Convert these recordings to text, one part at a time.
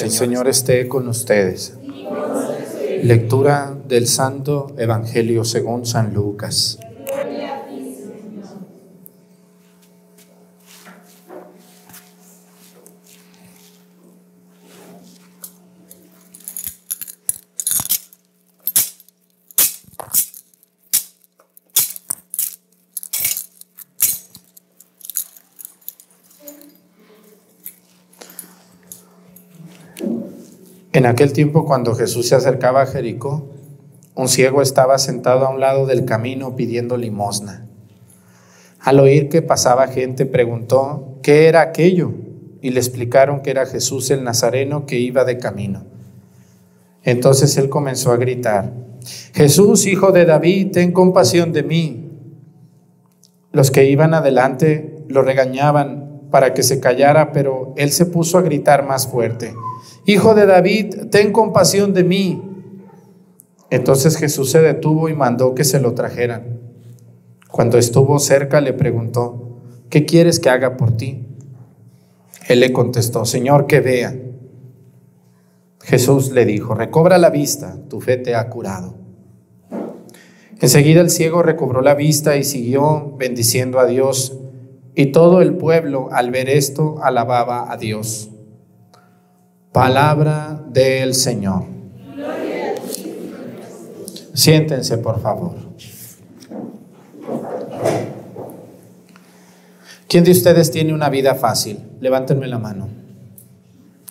El Señor, Señor esté con ustedes. Lectura del Santo Evangelio según San Lucas. aquel tiempo cuando Jesús se acercaba a Jericó, un ciego estaba sentado a un lado del camino pidiendo limosna. Al oír que pasaba gente, preguntó, ¿qué era aquello? Y le explicaron que era Jesús el Nazareno que iba de camino. Entonces él comenzó a gritar, Jesús, hijo de David, ten compasión de mí. Los que iban adelante lo regañaban para que se callara, pero él se puso a gritar más fuerte. Hijo de David, ten compasión de mí. Entonces Jesús se detuvo y mandó que se lo trajeran. Cuando estuvo cerca le preguntó, ¿qué quieres que haga por ti? Él le contestó, Señor, que vea. Jesús le dijo, recobra la vista, tu fe te ha curado. Enseguida el ciego recobró la vista y siguió bendiciendo a Dios, y todo el pueblo al ver esto alababa a Dios. Palabra del Señor. Siéntense, por favor. ¿Quién de ustedes tiene una vida fácil? Levántenme la mano.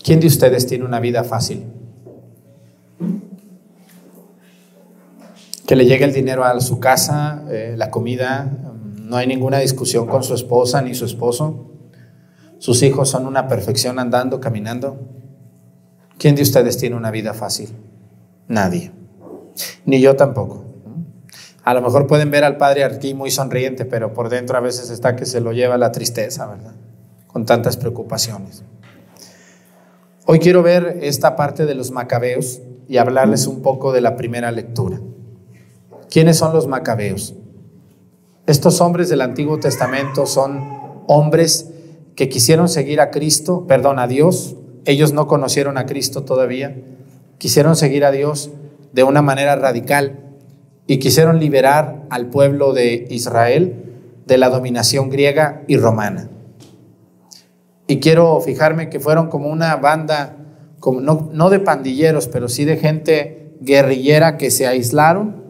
¿Quién de ustedes tiene una vida fácil? Que le llegue el dinero a su casa, eh, la comida, no hay ninguna discusión con su esposa ni su esposo. Sus hijos son una perfección andando, caminando. ¿Quién de ustedes tiene una vida fácil? Nadie. Ni yo tampoco. A lo mejor pueden ver al padre aquí muy sonriente, pero por dentro a veces está que se lo lleva la tristeza, ¿verdad? Con tantas preocupaciones. Hoy quiero ver esta parte de los macabeos y hablarles un poco de la primera lectura. ¿Quiénes son los macabeos? Estos hombres del Antiguo Testamento son hombres que quisieron seguir a Cristo, perdón, a Dios, ellos no conocieron a Cristo todavía, quisieron seguir a Dios de una manera radical y quisieron liberar al pueblo de Israel de la dominación griega y romana. Y quiero fijarme que fueron como una banda, como, no, no de pandilleros, pero sí de gente guerrillera que se aislaron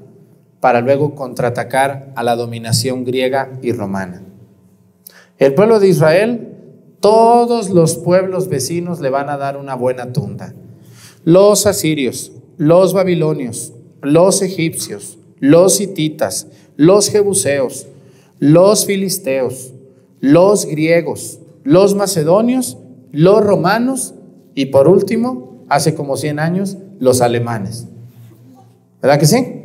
para luego contraatacar a la dominación griega y romana. El pueblo de Israel todos los pueblos vecinos le van a dar una buena tunda. Los asirios, los babilonios, los egipcios, los hititas, los jebuseos, los filisteos, los griegos, los macedonios, los romanos y por último, hace como 100 años, los alemanes. ¿Verdad que sí?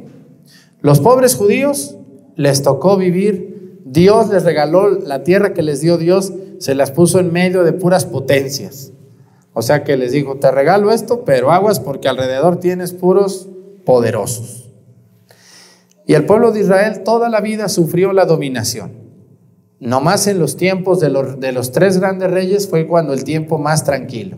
Los pobres judíos les tocó vivir Dios les regaló la tierra que les dio Dios, se las puso en medio de puras potencias. O sea que les dijo, te regalo esto, pero aguas porque alrededor tienes puros poderosos. Y el pueblo de Israel toda la vida sufrió la dominación. Nomás en los tiempos de los, de los tres grandes reyes fue cuando el tiempo más tranquilo.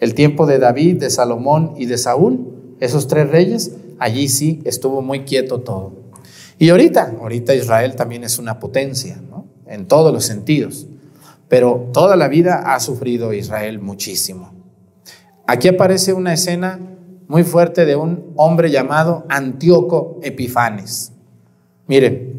El tiempo de David, de Salomón y de Saúl, esos tres reyes, allí sí estuvo muy quieto todo. Y ahorita, ahorita Israel también es una potencia, ¿no? En todos los sentidos. Pero toda la vida ha sufrido Israel muchísimo. Aquí aparece una escena muy fuerte de un hombre llamado Antíoco Epifanes. Mire,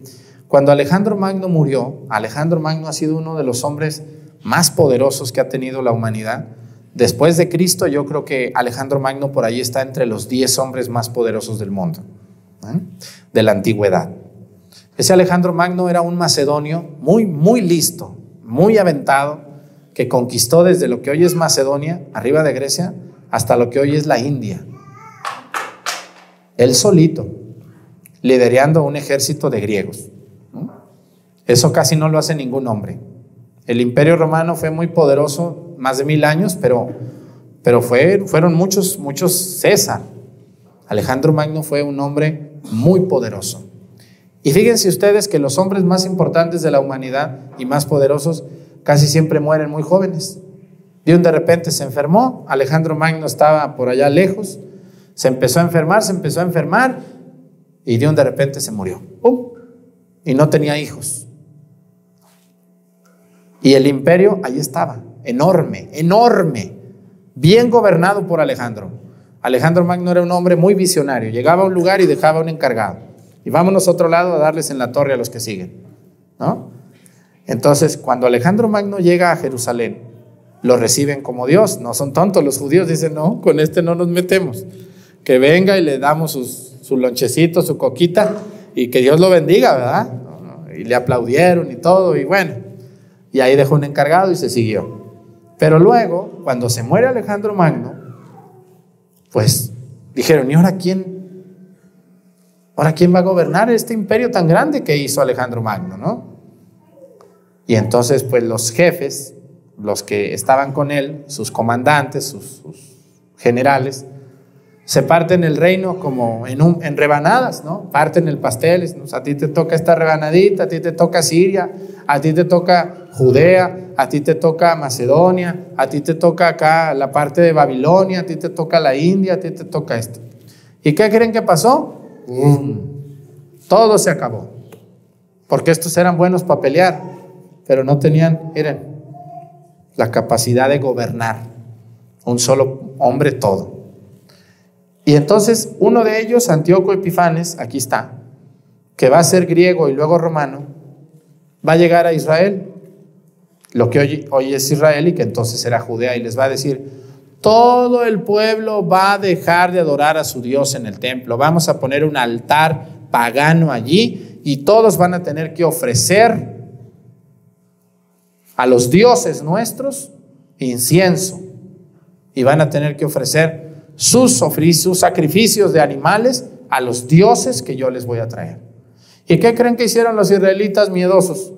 cuando Alejandro Magno murió, Alejandro Magno ha sido uno de los hombres más poderosos que ha tenido la humanidad. Después de Cristo, yo creo que Alejandro Magno por ahí está entre los 10 hombres más poderosos del mundo. ¿eh? de la antigüedad. Ese Alejandro Magno era un macedonio muy, muy listo, muy aventado, que conquistó desde lo que hoy es Macedonia, arriba de Grecia, hasta lo que hoy es la India. Él solito, liderando un ejército de griegos. Eso casi no lo hace ningún hombre. El imperio romano fue muy poderoso, más de mil años, pero, pero fueron muchos, muchos César. Alejandro Magno fue un hombre muy poderoso. Y fíjense ustedes que los hombres más importantes de la humanidad y más poderosos casi siempre mueren muy jóvenes. un de repente se enfermó, Alejandro Magno estaba por allá lejos, se empezó a enfermar, se empezó a enfermar y un de repente se murió. Y no tenía hijos. Y el imperio ahí estaba, enorme, enorme, bien gobernado por Alejandro. Alejandro Magno era un hombre muy visionario, llegaba a un lugar y dejaba un encargado. Y vámonos a otro lado a darles en la torre a los que siguen. ¿no? Entonces, cuando Alejandro Magno llega a Jerusalén, lo reciben como Dios, no son tontos los judíos, dicen, no, con este no nos metemos. Que venga y le damos sus, su lonchecito, su coquita, y que Dios lo bendiga, ¿verdad? Y le aplaudieron y todo, y bueno. Y ahí dejó un encargado y se siguió. Pero luego, cuando se muere Alejandro Magno, pues dijeron, ¿y ahora quién? ¿Ahora quién va a gobernar este imperio tan grande que hizo Alejandro Magno, no? Y entonces, pues los jefes, los que estaban con él, sus comandantes, sus, sus generales, se en el reino como en, un, en rebanadas, ¿no? Parten el pastel, a ti te toca esta rebanadita, a ti te toca Siria, a ti te toca Judea, a ti te toca Macedonia, a ti te toca acá la parte de Babilonia, a ti te toca la India, a ti te toca esto. ¿Y qué creen que pasó? Todo se acabó. Porque estos eran buenos para pelear, pero no tenían, miren, la capacidad de gobernar. Un solo hombre todo. Y entonces uno de ellos, Antíoco Epifanes, aquí está, que va a ser griego y luego romano, va a llegar a Israel, lo que hoy, hoy es Israel y que entonces era Judea, y les va a decir, todo el pueblo va a dejar de adorar a su Dios en el templo, vamos a poner un altar pagano allí y todos van a tener que ofrecer a los dioses nuestros incienso y van a tener que ofrecer sus, sus sacrificios de animales a los dioses que yo les voy a traer. ¿Y qué creen que hicieron los israelitas miedosos?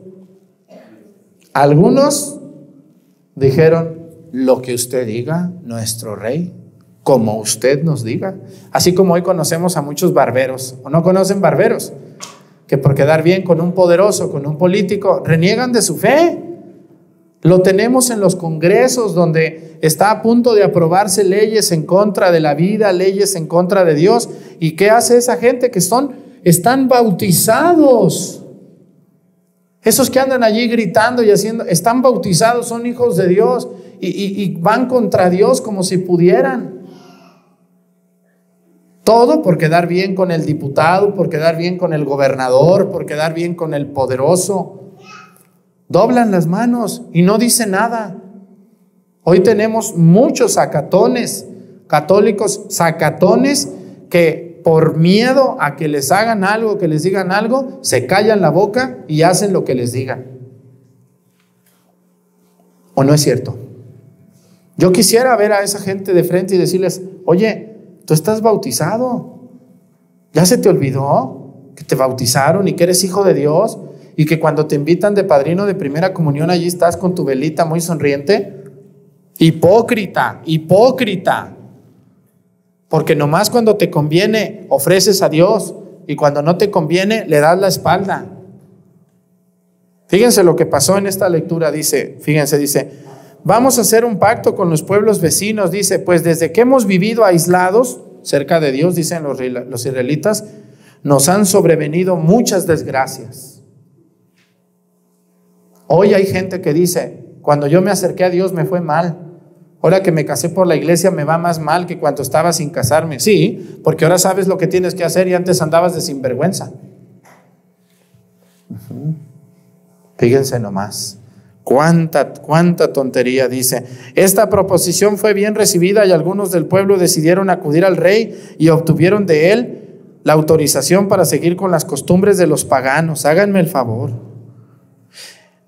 Algunos dijeron, lo que usted diga, nuestro rey, como usted nos diga. Así como hoy conocemos a muchos barberos, o no conocen barberos, que por quedar bien con un poderoso, con un político, reniegan de su fe lo tenemos en los congresos donde está a punto de aprobarse leyes en contra de la vida, leyes en contra de Dios. ¿Y qué hace esa gente que son, están bautizados? Esos que andan allí gritando y haciendo, están bautizados, son hijos de Dios y, y van contra Dios como si pudieran. Todo por quedar bien con el diputado, por quedar bien con el gobernador, por quedar bien con el poderoso doblan las manos y no dicen nada. Hoy tenemos muchos sacatones, católicos sacatones, que por miedo a que les hagan algo, que les digan algo, se callan la boca y hacen lo que les digan. ¿O no es cierto? Yo quisiera ver a esa gente de frente y decirles, oye, tú estás bautizado, ya se te olvidó que te bautizaron y que eres hijo de Dios y que cuando te invitan de padrino de primera comunión allí estás con tu velita muy sonriente. Hipócrita, hipócrita. Porque nomás cuando te conviene ofreces a Dios y cuando no te conviene le das la espalda. Fíjense lo que pasó en esta lectura, dice, fíjense, dice, vamos a hacer un pacto con los pueblos vecinos, dice, pues desde que hemos vivido aislados cerca de Dios, dicen los, los israelitas, nos han sobrevenido muchas desgracias. Hoy hay gente que dice, cuando yo me acerqué a Dios me fue mal. Ahora que me casé por la iglesia me va más mal que cuando estaba sin casarme. Sí, porque ahora sabes lo que tienes que hacer y antes andabas de sinvergüenza. Fíjense nomás. Cuánta, cuánta tontería dice. Esta proposición fue bien recibida y algunos del pueblo decidieron acudir al rey y obtuvieron de él la autorización para seguir con las costumbres de los paganos. Háganme el favor.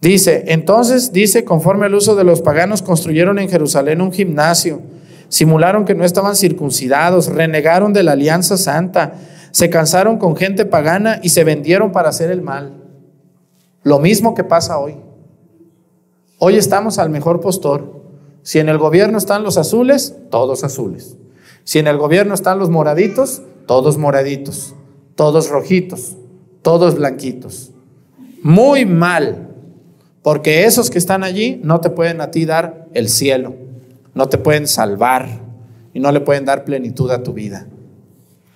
Dice, entonces dice, conforme al uso de los paganos, construyeron en Jerusalén un gimnasio, simularon que no estaban circuncidados, renegaron de la alianza santa, se cansaron con gente pagana y se vendieron para hacer el mal. Lo mismo que pasa hoy. Hoy estamos al mejor postor. Si en el gobierno están los azules, todos azules. Si en el gobierno están los moraditos, todos moraditos, todos rojitos, todos blanquitos. Muy mal porque esos que están allí no te pueden a ti dar el cielo, no te pueden salvar y no le pueden dar plenitud a tu vida.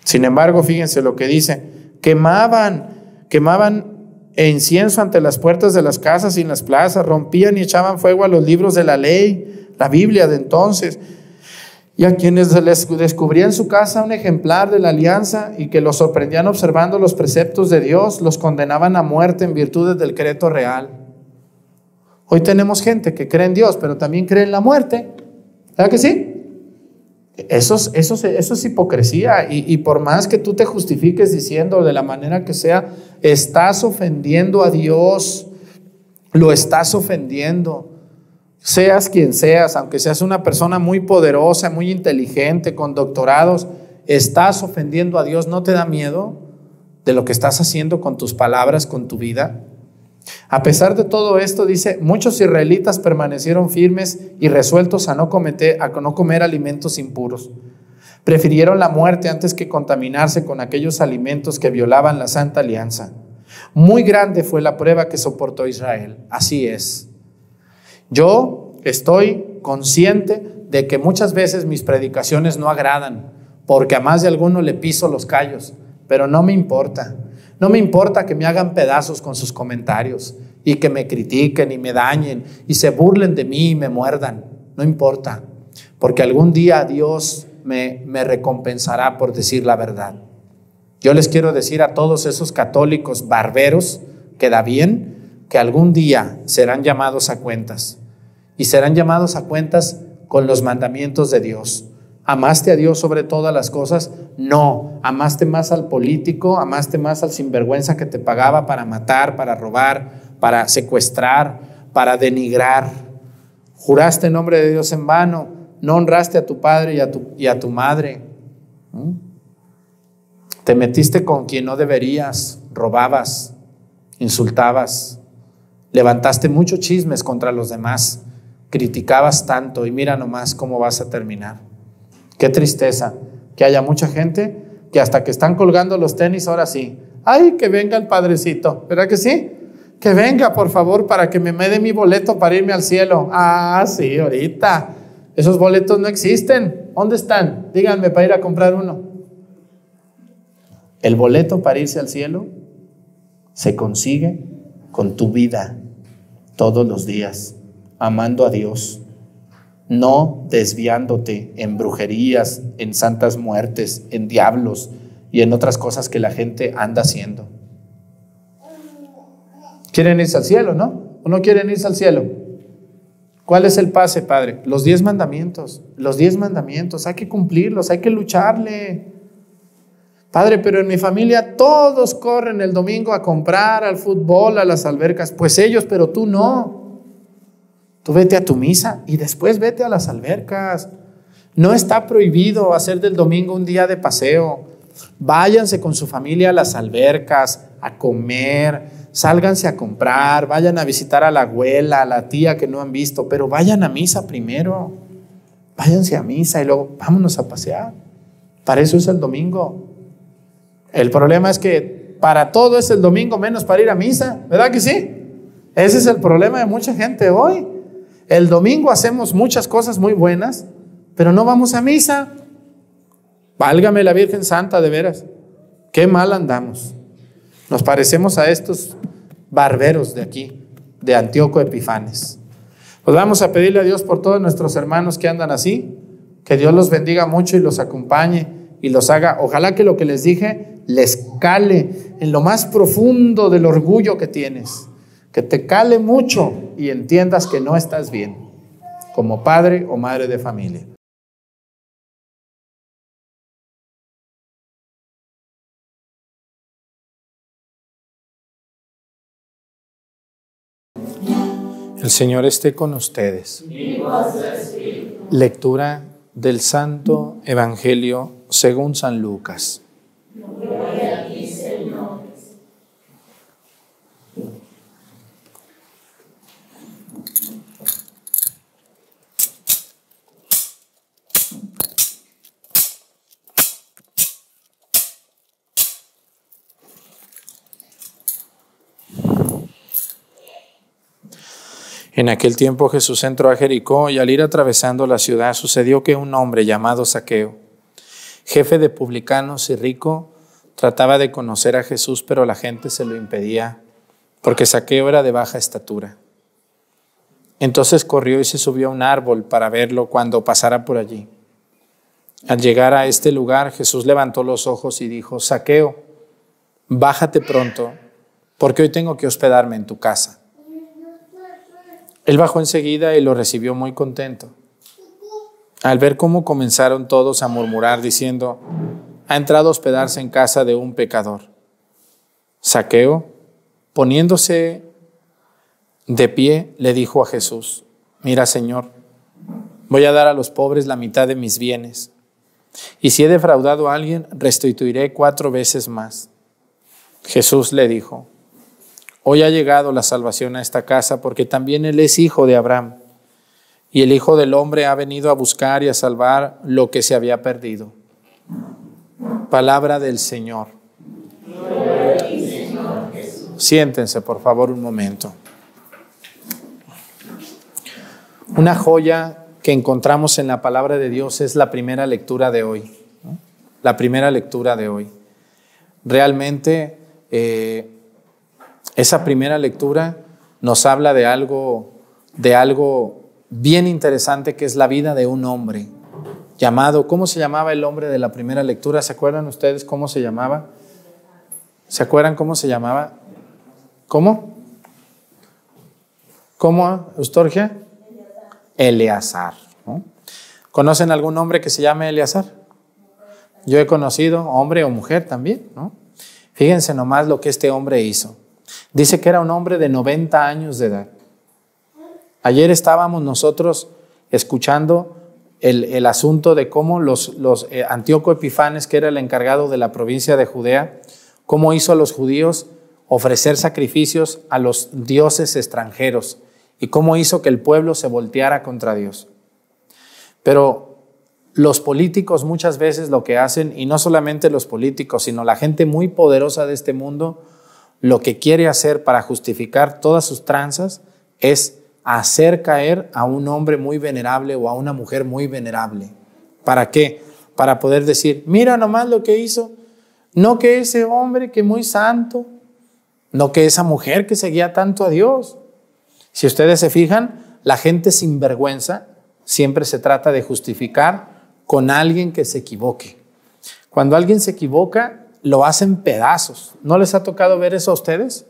Sin embargo, fíjense lo que dice, quemaban, quemaban e incienso ante las puertas de las casas y en las plazas, rompían y echaban fuego a los libros de la ley, la Biblia de entonces, y a quienes les descubría en su casa un ejemplar de la alianza y que los sorprendían observando los preceptos de Dios, los condenaban a muerte en virtud del decreto real. Hoy tenemos gente que cree en Dios, pero también cree en la muerte. ¿Verdad que sí? Eso es, hipocresía y, y, por más que tú te justifiques diciendo de la manera que sea, estás ofendiendo a Dios, lo estás ofendiendo. Seas quien seas, aunque seas una persona muy poderosa, muy inteligente, con doctorados, estás ofendiendo a Dios. ¿No te da miedo de lo que estás haciendo con tus palabras, con tu vida? A pesar de todo esto, dice, muchos israelitas permanecieron firmes y resueltos a no, cometer, a no comer alimentos impuros. Prefirieron la muerte antes que contaminarse con aquellos alimentos que violaban la santa alianza. Muy grande fue la prueba que soportó Israel. Así es. Yo estoy consciente de que muchas veces mis predicaciones no agradan, porque a más de alguno le piso los callos, pero no me importa. No me importa que me hagan pedazos con sus comentarios y que me critiquen y me dañen y se burlen de mí y me muerdan. No importa, porque algún día Dios me, recompensará por decir la verdad. Yo les quiero decir a todos esos católicos barberos, que da bien, que algún día serán llamados a cuentas. Y serán llamados a cuentas con los mandamientos de Dios. ¿Amaste a Dios sobre todas las cosas? No. ¿Amaste más al político? ¿Amaste más al sinvergüenza que te pagaba para matar, para robar, para secuestrar, para denigrar? ¿Juraste en nombre de Dios en vano? ¿No honraste a tu padre y a tu, y a tu madre? ¿Mm? ¿Te metiste con quien no deberías? ¿Robabas? ¿Insultabas? ¿Levantaste muchos chismes contra los demás? ¿Criticabas tanto? Y mira nomás cómo vas a terminar. Qué tristeza que haya mucha gente que hasta que están colgando los tenis, ahora sí. Ay, que venga el padrecito, ¿verdad que sí? Que venga, por favor, para que me dé mi boleto para irme al cielo. Ah, sí, ahorita. Esos boletos no existen. ¿Dónde están? Díganme para ir a comprar uno. El boleto para irse al cielo se consigue con tu vida todos los días, amando a Dios, no desviándote en brujerías, en santas muertes, en diablos y en otras cosas que la gente anda haciendo. ¿Quieren irse al cielo, no? ¿O no quieren irse al cielo? ¿Cuál es el pase, Padre? Los diez mandamientos, los diez mandamientos, hay que cumplirlos, hay que lucharle. Padre, pero en mi familia todos corren el domingo a comprar, al fútbol, a las albercas. Pues ellos, pero tú no. Tú vete a tu misa y después vete a las albercas. No está prohibido hacer del domingo un día de paseo. Váyanse con su familia a las albercas, a comer, sálganse a comprar, vayan a visitar a la abuela, a la tía que no han visto, pero vayan a misa primero. Váyanse a misa y luego vámonos a pasear. Para eso es el domingo. El problema es que para todo es el domingo menos para ir a misa, ¿verdad que sí? Ese es el problema de mucha gente hoy. El domingo hacemos muchas cosas muy buenas, pero no vamos a misa. Válgame la Virgen Santa, de veras. Qué mal andamos. Nos parecemos a estos barberos de aquí, de Antíoco Epifanes. Pues vamos a pedirle a Dios por todos nuestros hermanos que andan así, que Dios los bendiga mucho y los acompañe y los haga. Ojalá que lo que les dije les cale en lo más profundo del orgullo que tienes que te cale mucho y entiendas que no estás bien como padre o madre de familia. El Señor esté con ustedes. Lectura del Santo Evangelio según San Lucas. En aquel tiempo Jesús entró a Jericó y al ir atravesando la ciudad sucedió que un hombre llamado Saqueo, jefe de publicanos y rico, trataba de conocer a Jesús, pero la gente se lo impedía porque Saqueo era de baja estatura. Entonces corrió y se subió a un árbol para verlo cuando pasara por allí. Al llegar a este lugar, Jesús levantó los ojos y dijo, Saqueo, bájate pronto, porque hoy tengo que hospedarme en tu casa. Él bajó enseguida y lo recibió muy contento. Al ver cómo comenzaron todos a murmurar diciendo, ha entrado a hospedarse en casa de un pecador. Saqueo, poniéndose de pie, le dijo a Jesús, mira Señor, voy a dar a los pobres la mitad de mis bienes, y si he defraudado a alguien, restituiré cuatro veces más. Jesús le dijo, Hoy ha llegado la salvación a esta casa porque también Él es hijo de Abraham. Y el Hijo del Hombre ha venido a buscar y a salvar lo que se había perdido. Palabra del Señor. Siéntense, por favor, un momento. Una joya que encontramos en la palabra de Dios es la primera lectura de hoy. La primera lectura de hoy. Realmente eh, esa primera lectura nos habla de algo, de algo bien interesante que es la vida de un hombre llamado, ¿cómo se llamaba el hombre de la primera lectura? ¿Se acuerdan ustedes cómo se llamaba? ¿Se acuerdan cómo se llamaba? ¿Cómo? ¿Cómo, Eustorgia? Eleazar. ¿Conocen algún hombre que se llame Eleazar? Yo he conocido hombre o mujer también, ¿no? Fíjense nomás lo que este hombre hizo. Dice que era un hombre de 90 años de edad. Ayer estábamos nosotros escuchando el, asunto de cómo los, los eh, Antíoco Epifanes, que era el encargado de la provincia de Judea, cómo hizo a los judíos ofrecer sacrificios a los dioses extranjeros y cómo hizo que el pueblo se volteara contra Dios. Pero los políticos muchas veces lo que hacen, y no solamente los políticos, sino la gente muy poderosa de este mundo, lo que quiere hacer para justificar todas sus tranzas es hacer caer a un hombre muy venerable o a una mujer muy venerable. ¿Para qué? Para poder decir, mira nomás lo que hizo, no que ese hombre que muy santo, no que esa mujer que seguía tanto a Dios. Si ustedes se fijan, la gente sin vergüenza siempre se trata de justificar con alguien que se equivoque. Cuando alguien se equivoca, lo hacen pedazos. ¿No les ha tocado ver eso a ustedes?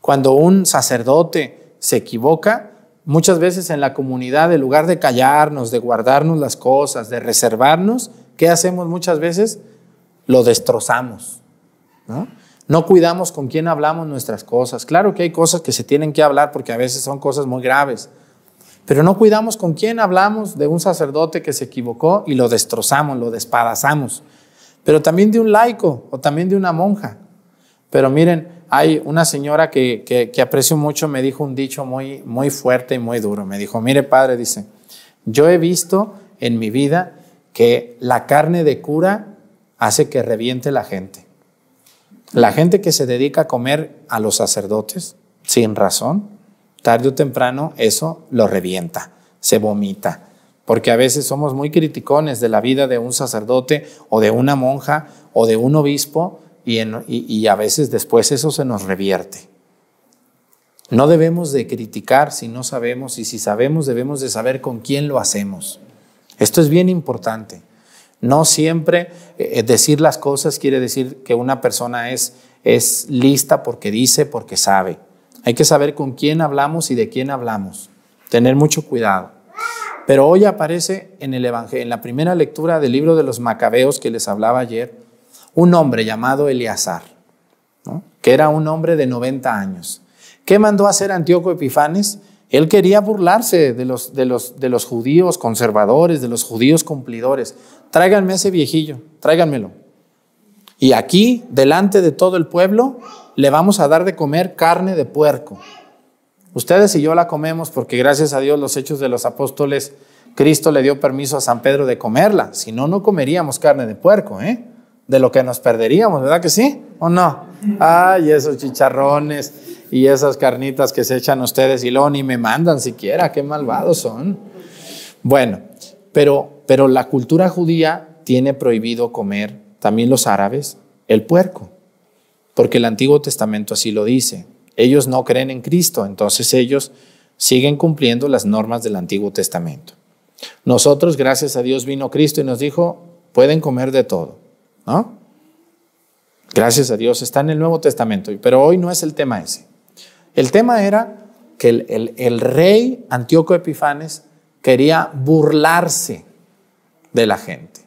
Cuando un sacerdote se equivoca, muchas veces en la comunidad, en lugar de callarnos, de guardarnos las cosas, de reservarnos, ¿qué hacemos muchas veces? Lo destrozamos. ¿no? cuidamos con quién hablamos nuestras cosas. Claro que hay cosas que se tienen que hablar porque a veces son cosas muy graves, pero no cuidamos con quién hablamos de un sacerdote que se equivocó y lo destrozamos, lo despadazamos pero también de un laico o también de una monja. Pero miren, hay una señora que, que, aprecio mucho, me dijo un dicho muy, muy fuerte y muy duro. Me dijo, mire padre, dice, yo he visto en mi vida que la carne de cura hace que reviente la gente. La gente que se dedica a comer a los sacerdotes sin razón, tarde o temprano eso lo revienta, se vomita porque a veces somos muy criticones de la vida de un sacerdote o de una monja o de un obispo y, a veces después eso se nos revierte. No debemos de criticar si no sabemos y si sabemos debemos de saber con quién lo hacemos. Esto es bien importante. No siempre eh, eh, decir las cosas quiere decir que una persona es, es lista porque dice, porque sabe. Hay que saber con quién hablamos y de quién hablamos. Tener mucho cuidado. Pero hoy aparece en, el Evangelio, en la primera lectura del libro de los Macabeos que les hablaba ayer, un hombre llamado Eleazar, que era un hombre de 90 años. ¿Qué mandó a hacer Antíoco Epifanes? Él quería burlarse de los, judíos conservadores, de los judíos cumplidores. Tráiganme ese viejillo, tráiganmelo. Y aquí, delante de todo el pueblo, le vamos a dar de comer carne de puerco. Ustedes y yo la comemos porque gracias a Dios los hechos de los apóstoles, Cristo le dio permiso a San Pedro de comerla. Si no, no comeríamos carne de puerco, ¿eh? De lo que nos perderíamos, ¿verdad que sí? ¿O no? Ay, esos chicharrones y esas carnitas que se echan ustedes y luego ni me mandan siquiera, qué malvados son. Bueno, pero, pero la cultura judía tiene prohibido comer, también los árabes, el puerco, porque el Antiguo Testamento así lo dice ellos no creen en Cristo, entonces ellos siguen cumpliendo las normas del Antiguo Testamento. Nosotros, gracias a Dios, vino Cristo y nos dijo, pueden comer de todo, ¿no? Gracias a Dios, está en el Nuevo Testamento, pero hoy no es el tema ese. El tema era que el, el rey Antíoco Epifanes quería burlarse de la gente.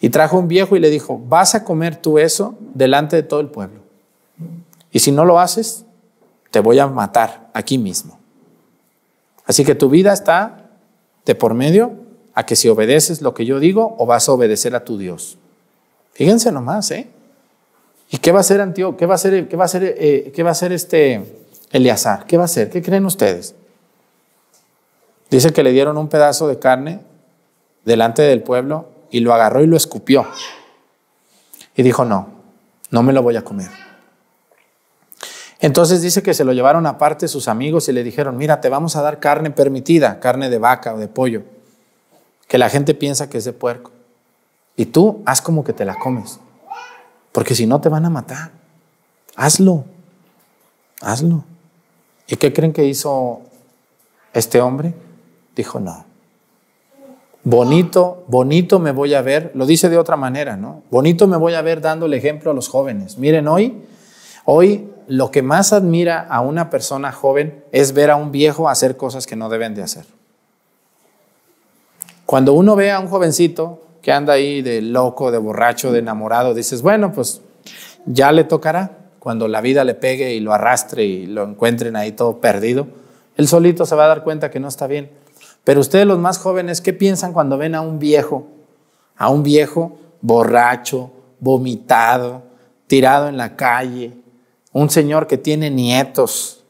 Y trajo un viejo y le dijo, vas a comer tú eso delante de todo el pueblo. Y si no lo haces, te voy a matar aquí mismo. Así que tu vida está de por medio a que si obedeces lo que yo digo o vas a obedecer a tu Dios. Fíjense nomás, ¿eh? ¿Y qué va a hacer Antío? ¿Qué va a hacer, qué va a ser? Eh, qué va a hacer este Eleazar? ¿Qué va a hacer? ¿Qué creen ustedes? Dice que le dieron un pedazo de carne delante del pueblo y lo agarró y lo escupió. Y dijo, no, no me lo voy a comer. Entonces dice que se lo llevaron aparte sus amigos y le dijeron, mira, te vamos a dar carne permitida, carne de vaca o de pollo, que la gente piensa que es de puerco. Y tú haz como que te la comes, porque si no te van a matar. Hazlo, hazlo. ¿Y qué creen que hizo este hombre? Dijo, no. Bonito, bonito me voy a ver, lo dice de otra manera, ¿no? Bonito me voy a ver dando el ejemplo a los jóvenes. Miren, hoy, hoy lo que más admira a una persona joven es ver a un viejo hacer cosas que no deben de hacer. Cuando uno ve a un jovencito que anda ahí de loco, de borracho, de enamorado, dices, bueno, pues ya le tocará cuando la vida le pegue y lo arrastre y lo encuentren ahí todo perdido. Él solito se va a dar cuenta que no está bien. Pero ustedes los más jóvenes, ¿qué piensan cuando ven a un viejo? A un viejo borracho, vomitado, tirado en la calle, un señor que tiene nietos,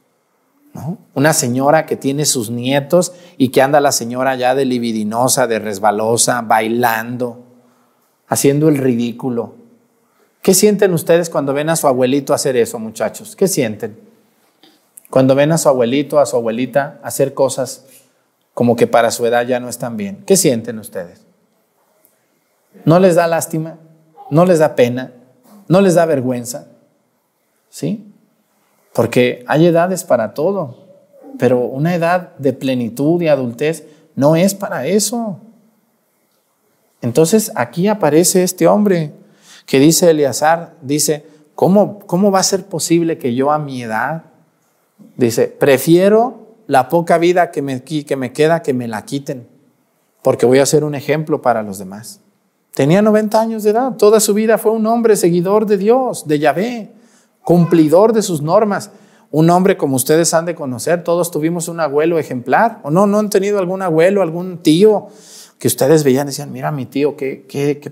Una señora que tiene sus nietos y que anda la señora ya de libidinosa, de resbalosa, bailando, haciendo el ridículo. ¿Qué sienten ustedes cuando ven a su abuelito hacer eso, muchachos? ¿Qué sienten? Cuando ven a su abuelito, a su abuelita hacer cosas como que para su edad ya no están bien. ¿Qué sienten ustedes? ¿No les da lástima? ¿No les da pena? ¿No les da vergüenza? ¿sí? Porque hay edades para todo, pero una edad de plenitud y adultez no es para eso. Entonces aquí aparece este hombre que dice Eleazar, dice, ¿cómo, ¿cómo va a ser posible que yo a mi edad, dice, prefiero la poca vida que me, que me queda que me la quiten, porque voy a ser un ejemplo para los demás. Tenía 90 años de edad, toda su vida fue un hombre seguidor de Dios, de Yahvé, cumplidor de sus normas. Un hombre como ustedes han de conocer, todos tuvimos un abuelo ejemplar, o no, no han tenido algún abuelo, algún tío que ustedes veían y decían, mira mi tío, qué,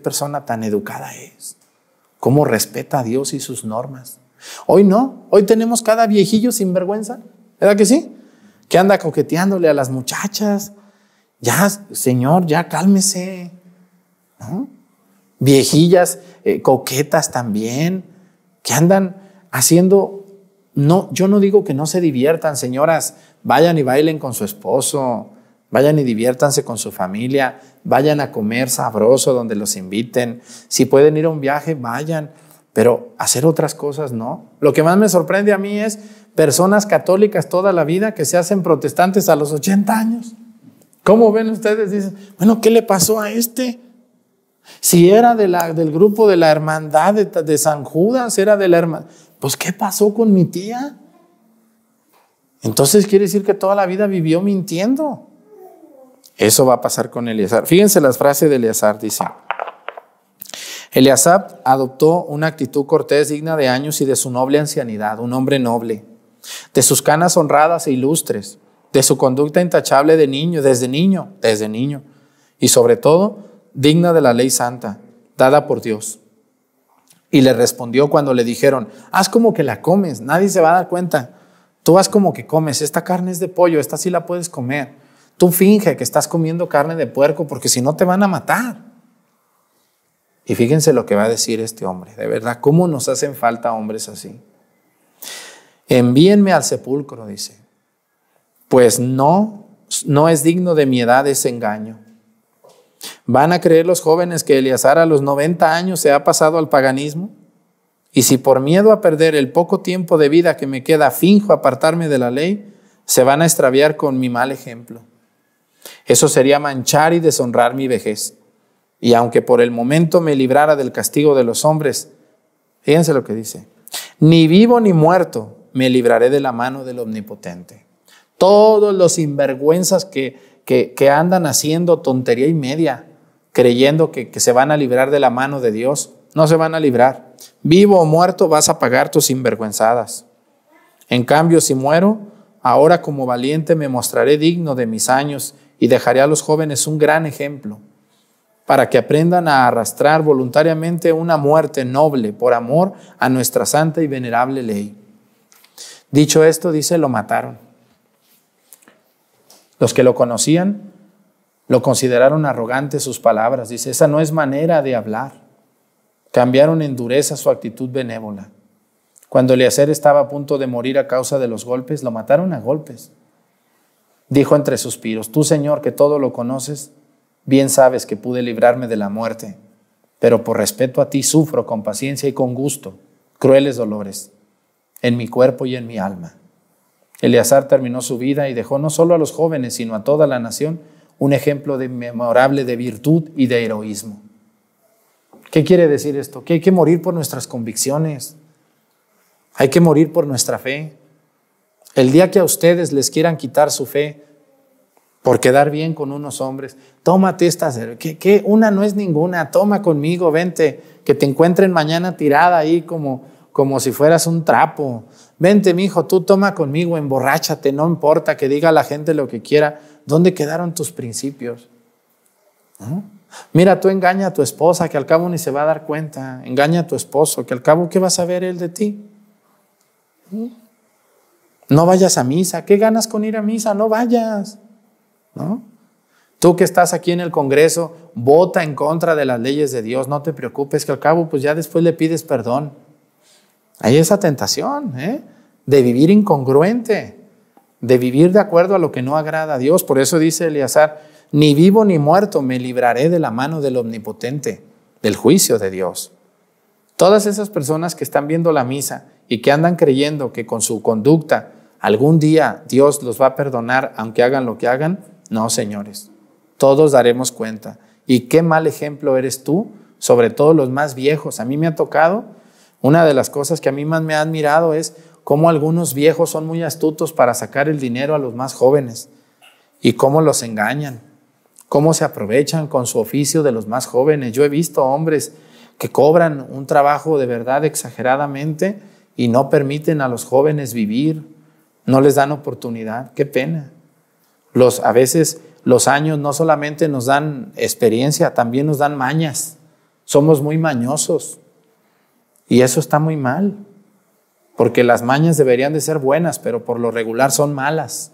persona tan educada es, cómo respeta a Dios y sus normas. Hoy no, hoy tenemos cada viejillo sin vergüenza, ¿verdad que sí? Que anda coqueteándole a las muchachas, ya, señor, ya cálmese, Viejillas eh, coquetas también, que andan haciendo, no, yo no digo que no se diviertan, señoras, vayan y bailen con su esposo, vayan y diviértanse con su familia, vayan a comer sabroso donde los inviten, si pueden ir a un viaje, vayan, pero hacer otras cosas no. Lo que más me sorprende a mí es personas católicas toda la vida que se hacen protestantes a los 80 años. ¿Cómo ven ustedes? Dicen, bueno, ¿qué le pasó a este? Si era de la, del grupo de la hermandad de, de San Judas, era de la hermandad pues ¿qué pasó con mi tía? Entonces quiere decir que toda la vida vivió mintiendo. Eso va a pasar con Eleazar. Fíjense las frases de Eleazar, dice. Eleazar adoptó una actitud cortés digna de años y de su noble ancianidad, un hombre noble, de sus canas honradas e ilustres, de su conducta intachable de niño, desde niño, desde niño, y sobre todo digna de la ley santa, dada por Dios. Y le respondió cuando le dijeron, haz como que la comes, nadie se va a dar cuenta. Tú haz como que comes, esta carne es de pollo, esta sí la puedes comer. Tú finge que estás comiendo carne de puerco porque si no te van a matar. Y fíjense lo que va a decir este hombre, de verdad, ¿cómo nos hacen falta hombres así? Envíenme al sepulcro, dice, pues no, no es digno de mi edad ese engaño. ¿Van a creer los jóvenes que Eleazar a los 90 años se ha pasado al paganismo? Y si por miedo a perder el poco tiempo de vida que me queda finjo apartarme de la ley, se van a extraviar con mi mal ejemplo. Eso sería manchar y deshonrar mi vejez. Y aunque por el momento me librara del castigo de los hombres, fíjense lo que dice, ni vivo ni muerto me libraré de la mano del Omnipotente. Todos los sinvergüenzas que que, andan haciendo tontería y media, creyendo que, que se van a librar de la mano de Dios. No se van a librar. Vivo o muerto vas a pagar tus sinvergüenzadas. En cambio, si muero, ahora como valiente me mostraré digno de mis años y dejaré a los jóvenes un gran ejemplo para que aprendan a arrastrar voluntariamente una muerte noble por amor a nuestra santa y venerable ley. Dicho esto, dice, lo mataron. Los que lo conocían lo consideraron arrogante sus palabras. Dice, esa no es manera de hablar. Cambiaron en dureza su actitud benévola. Cuando Eliezer estaba a punto de morir a causa de los golpes, lo mataron a golpes. Dijo entre suspiros, tú Señor que todo lo conoces, bien sabes que pude librarme de la muerte, pero por respeto a ti sufro con paciencia y con gusto crueles dolores en mi cuerpo y en mi alma. Eleazar terminó su vida y dejó no solo a los jóvenes, sino a toda la nación un ejemplo memorable de virtud y de heroísmo. ¿Qué quiere decir esto? Que hay que morir por nuestras convicciones, hay que morir por nuestra fe. El día que a ustedes les quieran quitar su fe por quedar bien con unos hombres, tómate esta, que, una no es ninguna, toma conmigo, vente, que te encuentren mañana tirada ahí como, como si fueras un trapo. Vente, mi hijo, tú toma conmigo, emborráchate, no importa que diga la gente lo que quiera. ¿Dónde quedaron tus principios? ¿Ah? Mira, tú engaña a tu esposa, que al cabo ni se va a dar cuenta. Engaña a tu esposo, que al cabo, ¿qué va a saber él de ti? ¿Mm? ¿No? vayas a misa. ¿Qué ganas con ir a misa? No vayas. ¿No? Tú que estás aquí en el Congreso, vota en contra de las leyes de Dios. No te preocupes, que al cabo, pues ya después le pides perdón. Hay esa tentación ¿eh? de vivir incongruente, de vivir de acuerdo a lo que no agrada a Dios. Por eso dice Eleazar, ni vivo ni muerto me libraré de la mano del Omnipotente, del juicio de Dios. Todas esas personas que están viendo la misa y que andan creyendo que con su conducta algún día Dios los va a perdonar aunque hagan lo que hagan, no, señores, todos daremos cuenta. Y qué mal ejemplo eres tú, sobre todo los más viejos. A mí me ha tocado una de las cosas que a mí más me ha admirado es cómo algunos viejos son muy astutos para sacar el dinero a los más jóvenes y cómo los engañan, cómo se aprovechan con su oficio de los más jóvenes. Yo he visto hombres que cobran un trabajo de verdad exageradamente y no permiten a los jóvenes vivir, no les dan oportunidad, qué pena. Los a veces los años no solamente nos dan experiencia, también nos dan mañas. Somos muy mañosos. Y eso está muy mal, porque las mañas deberían de ser buenas, pero por lo regular son malas.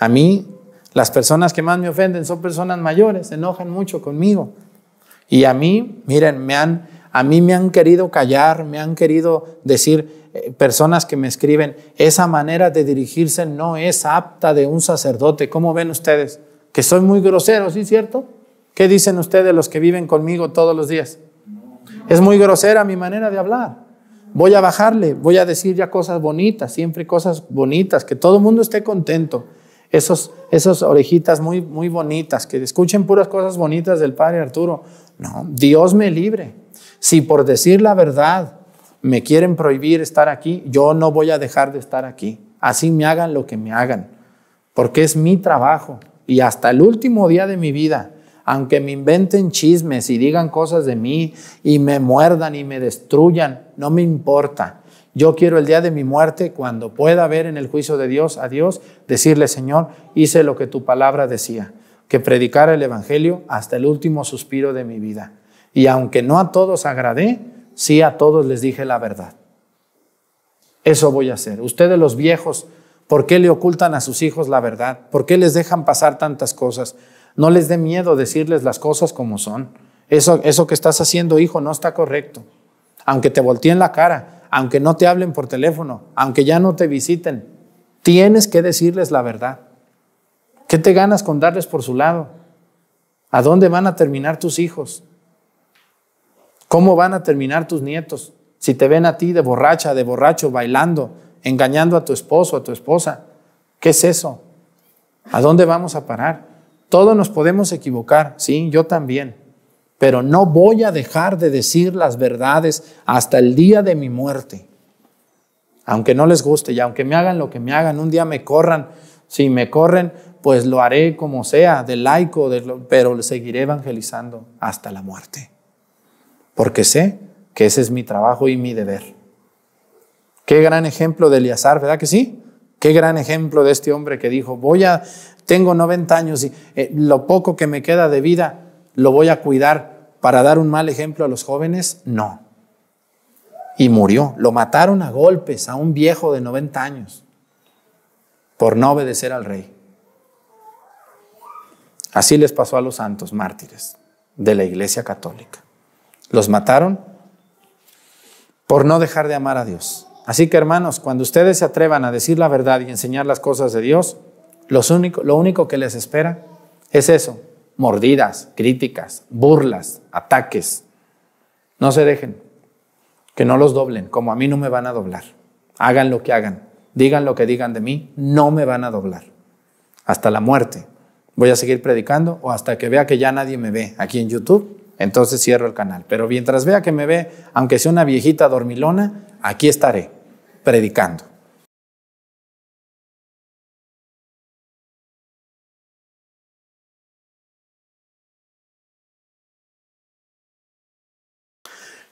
A mí, las personas que más me ofenden son personas mayores, se enojan mucho conmigo. Y a mí, miren, me han, a mí me han querido callar, me han querido decir eh, personas que me escriben, esa manera de dirigirse no es apta de un sacerdote. ¿Cómo ven ustedes? Que soy muy grosero, ¿sí cierto? ¿Qué dicen ustedes los que viven conmigo todos los días? Es muy grosera mi manera de hablar. Voy a bajarle, voy a decir ya cosas bonitas, siempre cosas bonitas, que todo el mundo esté contento. Esos, esos orejitas muy, muy bonitas, que escuchen puras cosas bonitas del Padre Arturo. No, Dios me libre. Si por decir la verdad me quieren prohibir estar aquí, yo no voy a dejar de estar aquí. Así me hagan lo que me hagan, porque es mi trabajo. Y hasta el último día de mi vida, aunque me inventen chismes y digan cosas de mí y me muerdan y me destruyan, no me importa. Yo quiero el día de mi muerte, cuando pueda ver en el juicio de Dios a Dios, decirle, Señor, hice lo que tu palabra decía, que predicara el Evangelio hasta el último suspiro de mi vida. Y aunque no a todos agradé, sí a todos les dije la verdad. Eso voy a hacer. Ustedes los viejos, ¿por qué le ocultan a sus hijos la verdad? ¿Por qué les dejan pasar tantas cosas? No les dé miedo decirles las cosas como son. Eso, eso que estás haciendo, hijo, no está correcto. Aunque te volteen la cara, aunque no te hablen por teléfono, aunque ya no te visiten, tienes que decirles la verdad. ¿Qué te ganas con darles por su lado? ¿A dónde van a terminar tus hijos? ¿Cómo van a terminar tus nietos si te ven a ti de borracha, de borracho, bailando, engañando a tu esposo, a tu esposa? ¿Qué es eso? ¿A dónde vamos a parar? Todos nos podemos equivocar, sí, yo también, pero no voy a dejar de decir las verdades hasta el día de mi muerte. Aunque no les guste y aunque me hagan lo que me hagan, un día me corran, si me corren, pues lo haré como sea, de laico, pero seguiré evangelizando hasta la muerte. Porque sé que ese es mi trabajo y mi deber. Qué gran ejemplo de Eleazar, ¿verdad que sí? Qué gran ejemplo de este hombre que dijo, voy a, tengo 90 años y eh, lo poco que me queda de vida lo voy a cuidar para dar un mal ejemplo a los jóvenes, no. Y murió, lo mataron a golpes a un viejo de 90 años por no obedecer al rey. Así les pasó a los santos mártires de la Iglesia Católica. Los mataron por no dejar de amar a Dios. Así que hermanos, cuando ustedes se atrevan a decir la verdad y enseñar las cosas de Dios, lo único que les espera es eso, mordidas, críticas, burlas, ataques. No se dejen, que no los doblen, como a mí no me van a doblar. Hagan lo que hagan, digan lo que digan de mí, no me van a doblar. Hasta la muerte. Voy a seguir predicando o hasta que vea que ya nadie me ve aquí en YouTube, entonces cierro el canal. Pero mientras vea que me ve, aunque sea una viejita dormilona, aquí estaré predicando.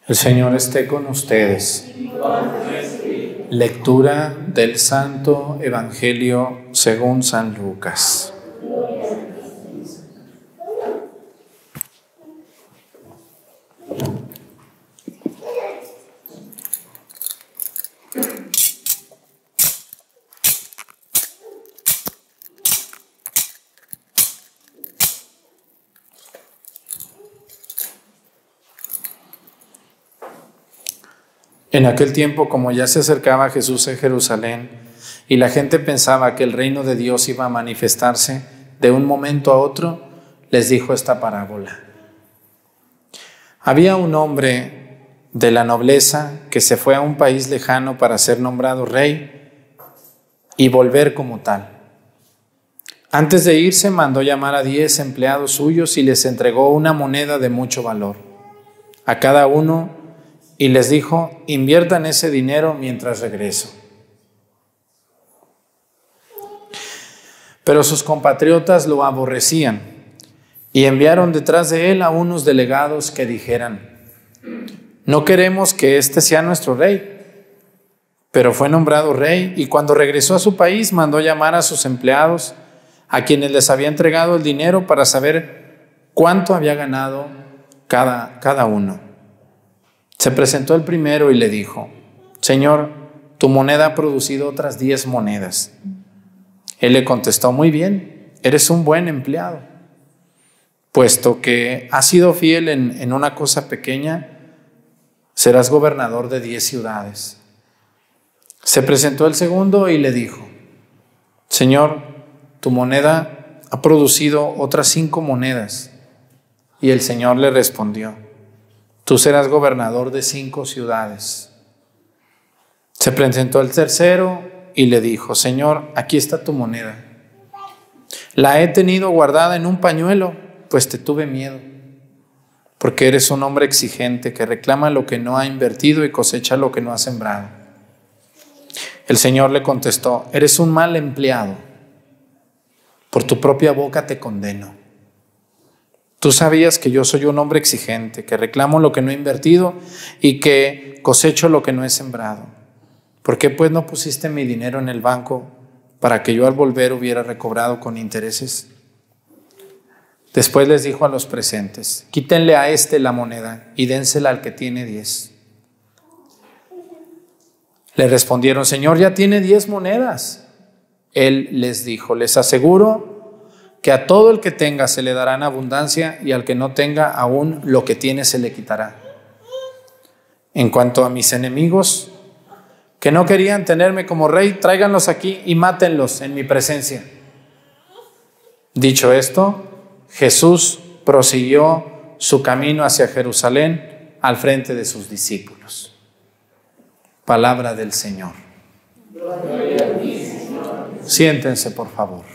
El Señor esté con ustedes. Lectura del Santo Evangelio según San Lucas. En aquel tiempo, como ya se acercaba Jesús en Jerusalén y la gente pensaba que el reino de Dios iba a manifestarse de un momento a otro, les dijo esta parábola. Había un hombre de la nobleza que se fue a un país lejano para ser nombrado rey y volver como tal. Antes de irse mandó llamar a diez empleados suyos y les entregó una moneda de mucho valor. A cada uno y les dijo, inviertan ese dinero mientras regreso. Pero sus compatriotas lo aborrecían y enviaron detrás de él a unos delegados que dijeran, no queremos que este sea nuestro rey. Pero fue nombrado rey y cuando regresó a su país mandó llamar a sus empleados, a quienes les había entregado el dinero para saber cuánto había ganado cada, cada uno. Se presentó el primero y le dijo, Señor, tu moneda ha producido otras diez monedas. Él le contestó, muy bien, eres un buen empleado. Puesto que has sido fiel en, en una cosa pequeña, serás gobernador de diez ciudades. Se presentó el segundo y le dijo, Señor, tu moneda ha producido otras cinco monedas. Y el Señor le respondió, tú serás gobernador de cinco ciudades. Se presentó el tercero y le dijo, Señor, aquí está tu moneda. La he tenido guardada en un pañuelo, pues te tuve miedo, porque eres un hombre exigente que reclama lo que no ha invertido y cosecha lo que no ha sembrado. El Señor le contestó, eres un mal empleado, por tu propia boca te condeno. Tú sabías que yo soy un hombre exigente, que reclamo lo que no he invertido y que cosecho lo que no he sembrado. ¿Por qué pues no pusiste mi dinero en el banco para que yo al volver hubiera recobrado con intereses? Después les dijo a los presentes, quítenle a este la moneda y dénsela al que tiene diez. Le respondieron, Señor, ya tiene diez monedas. Él les dijo, les aseguro que a todo el que tenga se le darán abundancia y al que no tenga aún lo que tiene se le quitará. En cuanto a mis enemigos, que no querían tenerme como rey, tráiganlos aquí y mátenlos en mi presencia. Dicho esto, Jesús prosiguió su camino hacia Jerusalén al frente de sus discípulos. Palabra del Señor. Siéntense, por favor.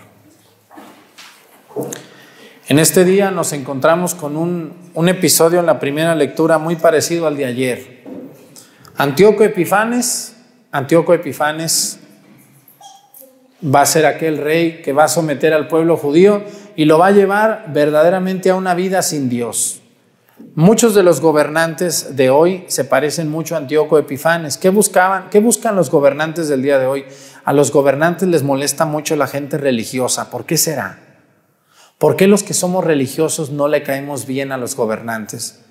En este día nos encontramos con un, episodio en la primera lectura muy parecido al de ayer. Antíoco Epifanes, Antíoco Epifanes va a ser aquel rey que va a someter al pueblo judío y lo va a llevar verdaderamente a una vida sin Dios. Muchos de los gobernantes de hoy se parecen mucho a Antíoco Epifanes. ¿Qué buscaban? ¿Qué buscan los gobernantes del día de hoy? A los gobernantes les molesta mucho la gente religiosa. ¿Por qué será? ¿Por qué los que somos religiosos no le caemos bien a los gobernantes?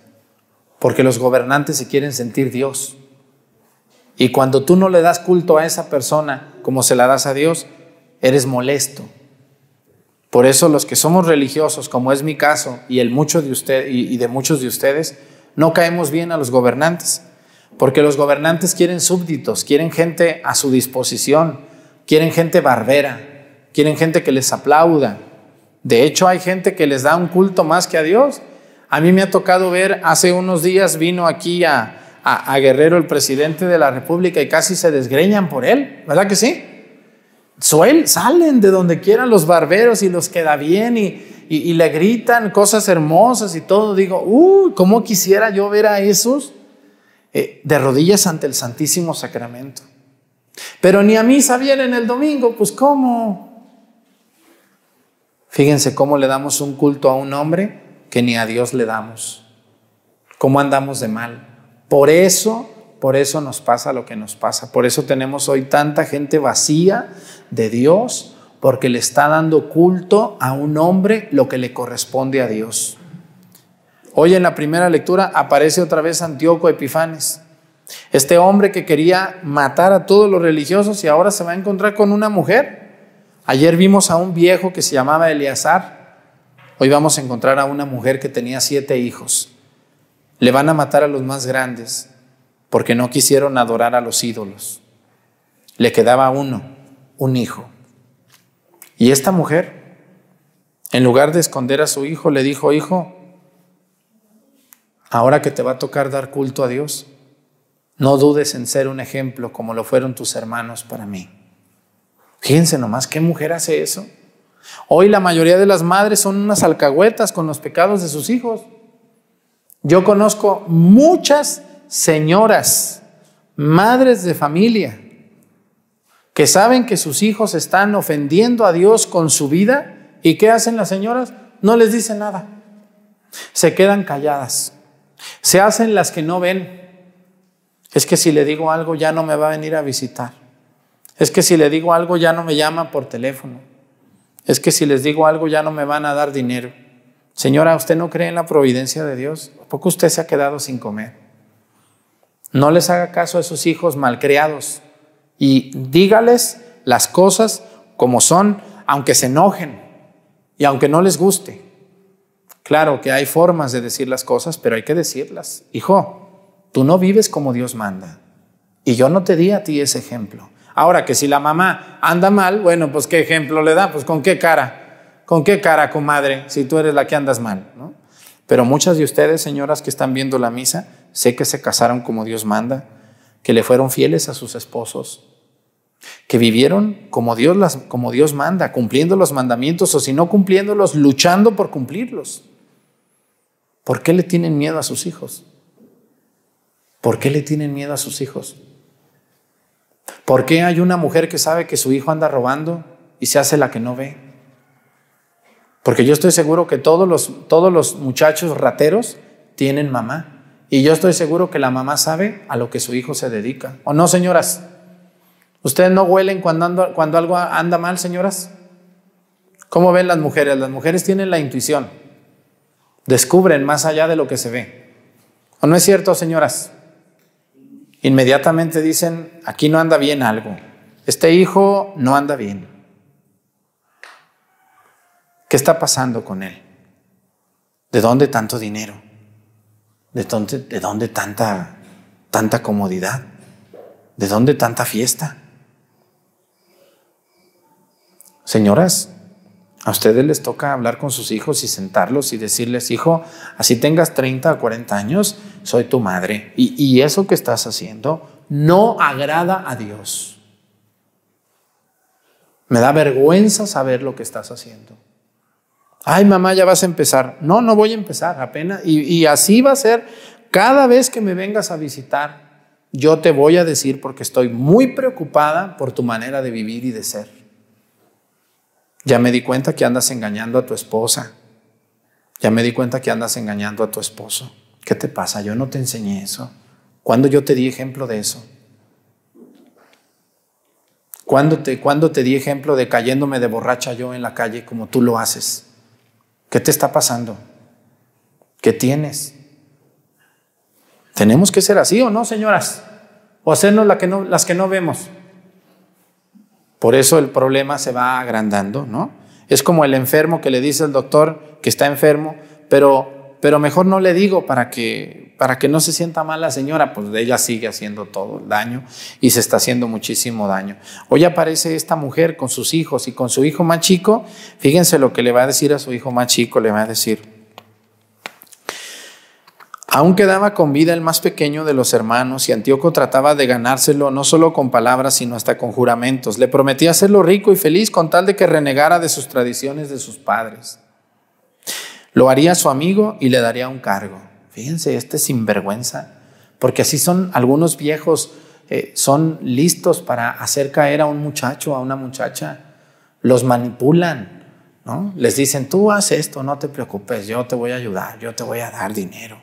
Porque los gobernantes se quieren sentir Dios. Y cuando tú no le das culto a esa persona como se la das a Dios, eres molesto. Por eso los que somos religiosos, como es mi caso y, el mucho de usted, y de muchos de ustedes, no caemos bien a los gobernantes. Porque los gobernantes quieren súbditos, quieren gente a su disposición, quieren gente barbera, quieren gente que les aplauda, de hecho, hay gente que les da un culto más que a Dios. A mí me ha tocado ver, hace unos días vino aquí a, Guerrero el presidente de la República y casi se desgreñan por él, ¿verdad que sí? salen de donde quieran los barberos y los queda bien y, le gritan cosas hermosas y todo. Digo, uh, ¿cómo quisiera yo ver a esos eh, de rodillas ante el Santísimo Sacramento? Pero ni a sabían en el domingo, pues ¿cómo? Fíjense cómo le damos un culto a un hombre que ni a Dios le damos. Cómo andamos de mal. Por eso, por eso nos pasa lo que nos pasa. Por eso tenemos hoy tanta gente vacía de Dios, porque le está dando culto a un hombre lo que le corresponde a Dios. Hoy en la primera lectura aparece otra vez Antíoco Epifanes. Este hombre que quería matar a todos los religiosos y ahora se va a encontrar con una mujer Ayer vimos a un viejo que se llamaba Eleazar. Hoy vamos a encontrar a una mujer que tenía siete hijos. Le van a matar a los más grandes porque no quisieron adorar a los ídolos. Le quedaba uno, un hijo. Y esta mujer, en lugar de esconder a su hijo, le dijo, hijo, ahora que te va a tocar dar culto a Dios, no dudes en ser un ejemplo como lo fueron tus hermanos para mí. Fíjense nomás, ¿qué mujer hace eso? Hoy la mayoría de las madres son unas alcahuetas con los pecados de sus hijos. Yo conozco muchas señoras, madres de familia, que saben que sus hijos están ofendiendo a Dios con su vida. ¿Y qué hacen las señoras? No les dicen nada. Se quedan calladas. Se hacen las que no ven. Es que si le digo algo ya no me va a venir a visitar. Es que si le digo algo ya no me llama por teléfono. Es que si les digo algo ya no me van a dar dinero. Señora, ¿usted no cree en la providencia de Dios? ¿Por poco usted se ha quedado sin comer? No les haga caso a esos hijos malcriados y dígales las cosas como son, aunque se enojen y aunque no les guste. Claro que hay formas de decir las cosas, pero hay que decirlas. Hijo, tú no vives como Dios manda. Y yo no te di a ti ese ejemplo. Ahora que si la mamá anda mal, bueno, pues qué ejemplo le da, pues con qué cara, con qué cara, comadre, si tú eres la que andas mal, ¿no? Pero muchas de ustedes, señoras que están viendo la misa, sé que se casaron como Dios manda, que le fueron fieles a sus esposos, que vivieron como Dios, como Dios manda, cumpliendo los mandamientos o si no cumpliéndolos, luchando por cumplirlos. ¿Por qué le tienen miedo a sus hijos? ¿Por qué le tienen miedo a sus hijos? ¿Por qué hay una mujer que sabe que su hijo anda robando y se hace la que no ve? Porque yo estoy seguro que todos los, todos los muchachos rateros tienen mamá. Y yo estoy seguro que la mamá sabe a lo que su hijo se dedica. ¿O no, señoras? ¿Ustedes no huelen cuando, cuando algo anda mal, señoras? ¿Cómo ven las mujeres? Las mujeres tienen la intuición. Descubren más allá de lo que se ve. ¿O no es cierto, señoras? inmediatamente dicen, aquí no anda bien algo, este hijo no anda bien. ¿Qué está pasando con él? ¿De dónde tanto dinero? ¿De dónde, tanta, tanta comodidad? ¿De dónde tanta fiesta? Señoras, a ustedes les toca hablar con sus hijos y sentarlos y decirles, hijo, así tengas 30 o 40 años, soy tu madre. Y, eso que estás haciendo no agrada a Dios. Me da vergüenza saber lo que estás haciendo. Ay, mamá, ya vas a empezar. No, no voy a empezar apenas. y así va a ser. Cada vez que me vengas a visitar, yo te voy a decir porque estoy muy preocupada por tu manera de vivir y de ser. Ya me di cuenta que andas engañando a tu esposa. Ya me di cuenta que andas engañando a tu esposo. ¿Qué te pasa? Yo no te enseñé eso. ¿Cuándo yo te di ejemplo de eso? ¿Cuándo te, ¿Cuándo te di ejemplo de cayéndome de borracha yo en la calle como tú lo haces? ¿Qué te está pasando? ¿Qué tienes? ¿Tenemos que ser así o no, señoras? ¿O hacernos la que no, las que no vemos? Por eso el problema se va agrandando, ¿no? Es como el enfermo que le dice al doctor que está enfermo, pero, pero mejor no le digo para que, para que no se sienta mal la señora, pues ella sigue haciendo todo el daño y se está haciendo muchísimo daño. Hoy aparece esta mujer con sus hijos y con su hijo más chico, fíjense lo que le va a decir a su hijo más chico, le va a decir, Aún quedaba con vida el más pequeño de los hermanos y Antíoco trataba de ganárselo no solo con palabras, sino hasta con juramentos. Le prometía hacerlo rico y feliz con tal de que renegara de sus tradiciones de sus padres. Lo haría su amigo y le daría un cargo. Fíjense, este sinvergüenza, porque así son algunos viejos, eh, son listos para hacer caer a un muchacho, a una muchacha. Los manipulan, ¿no? Les dicen, tú haz esto, no te preocupes, yo te voy a ayudar, yo te voy a dar dinero.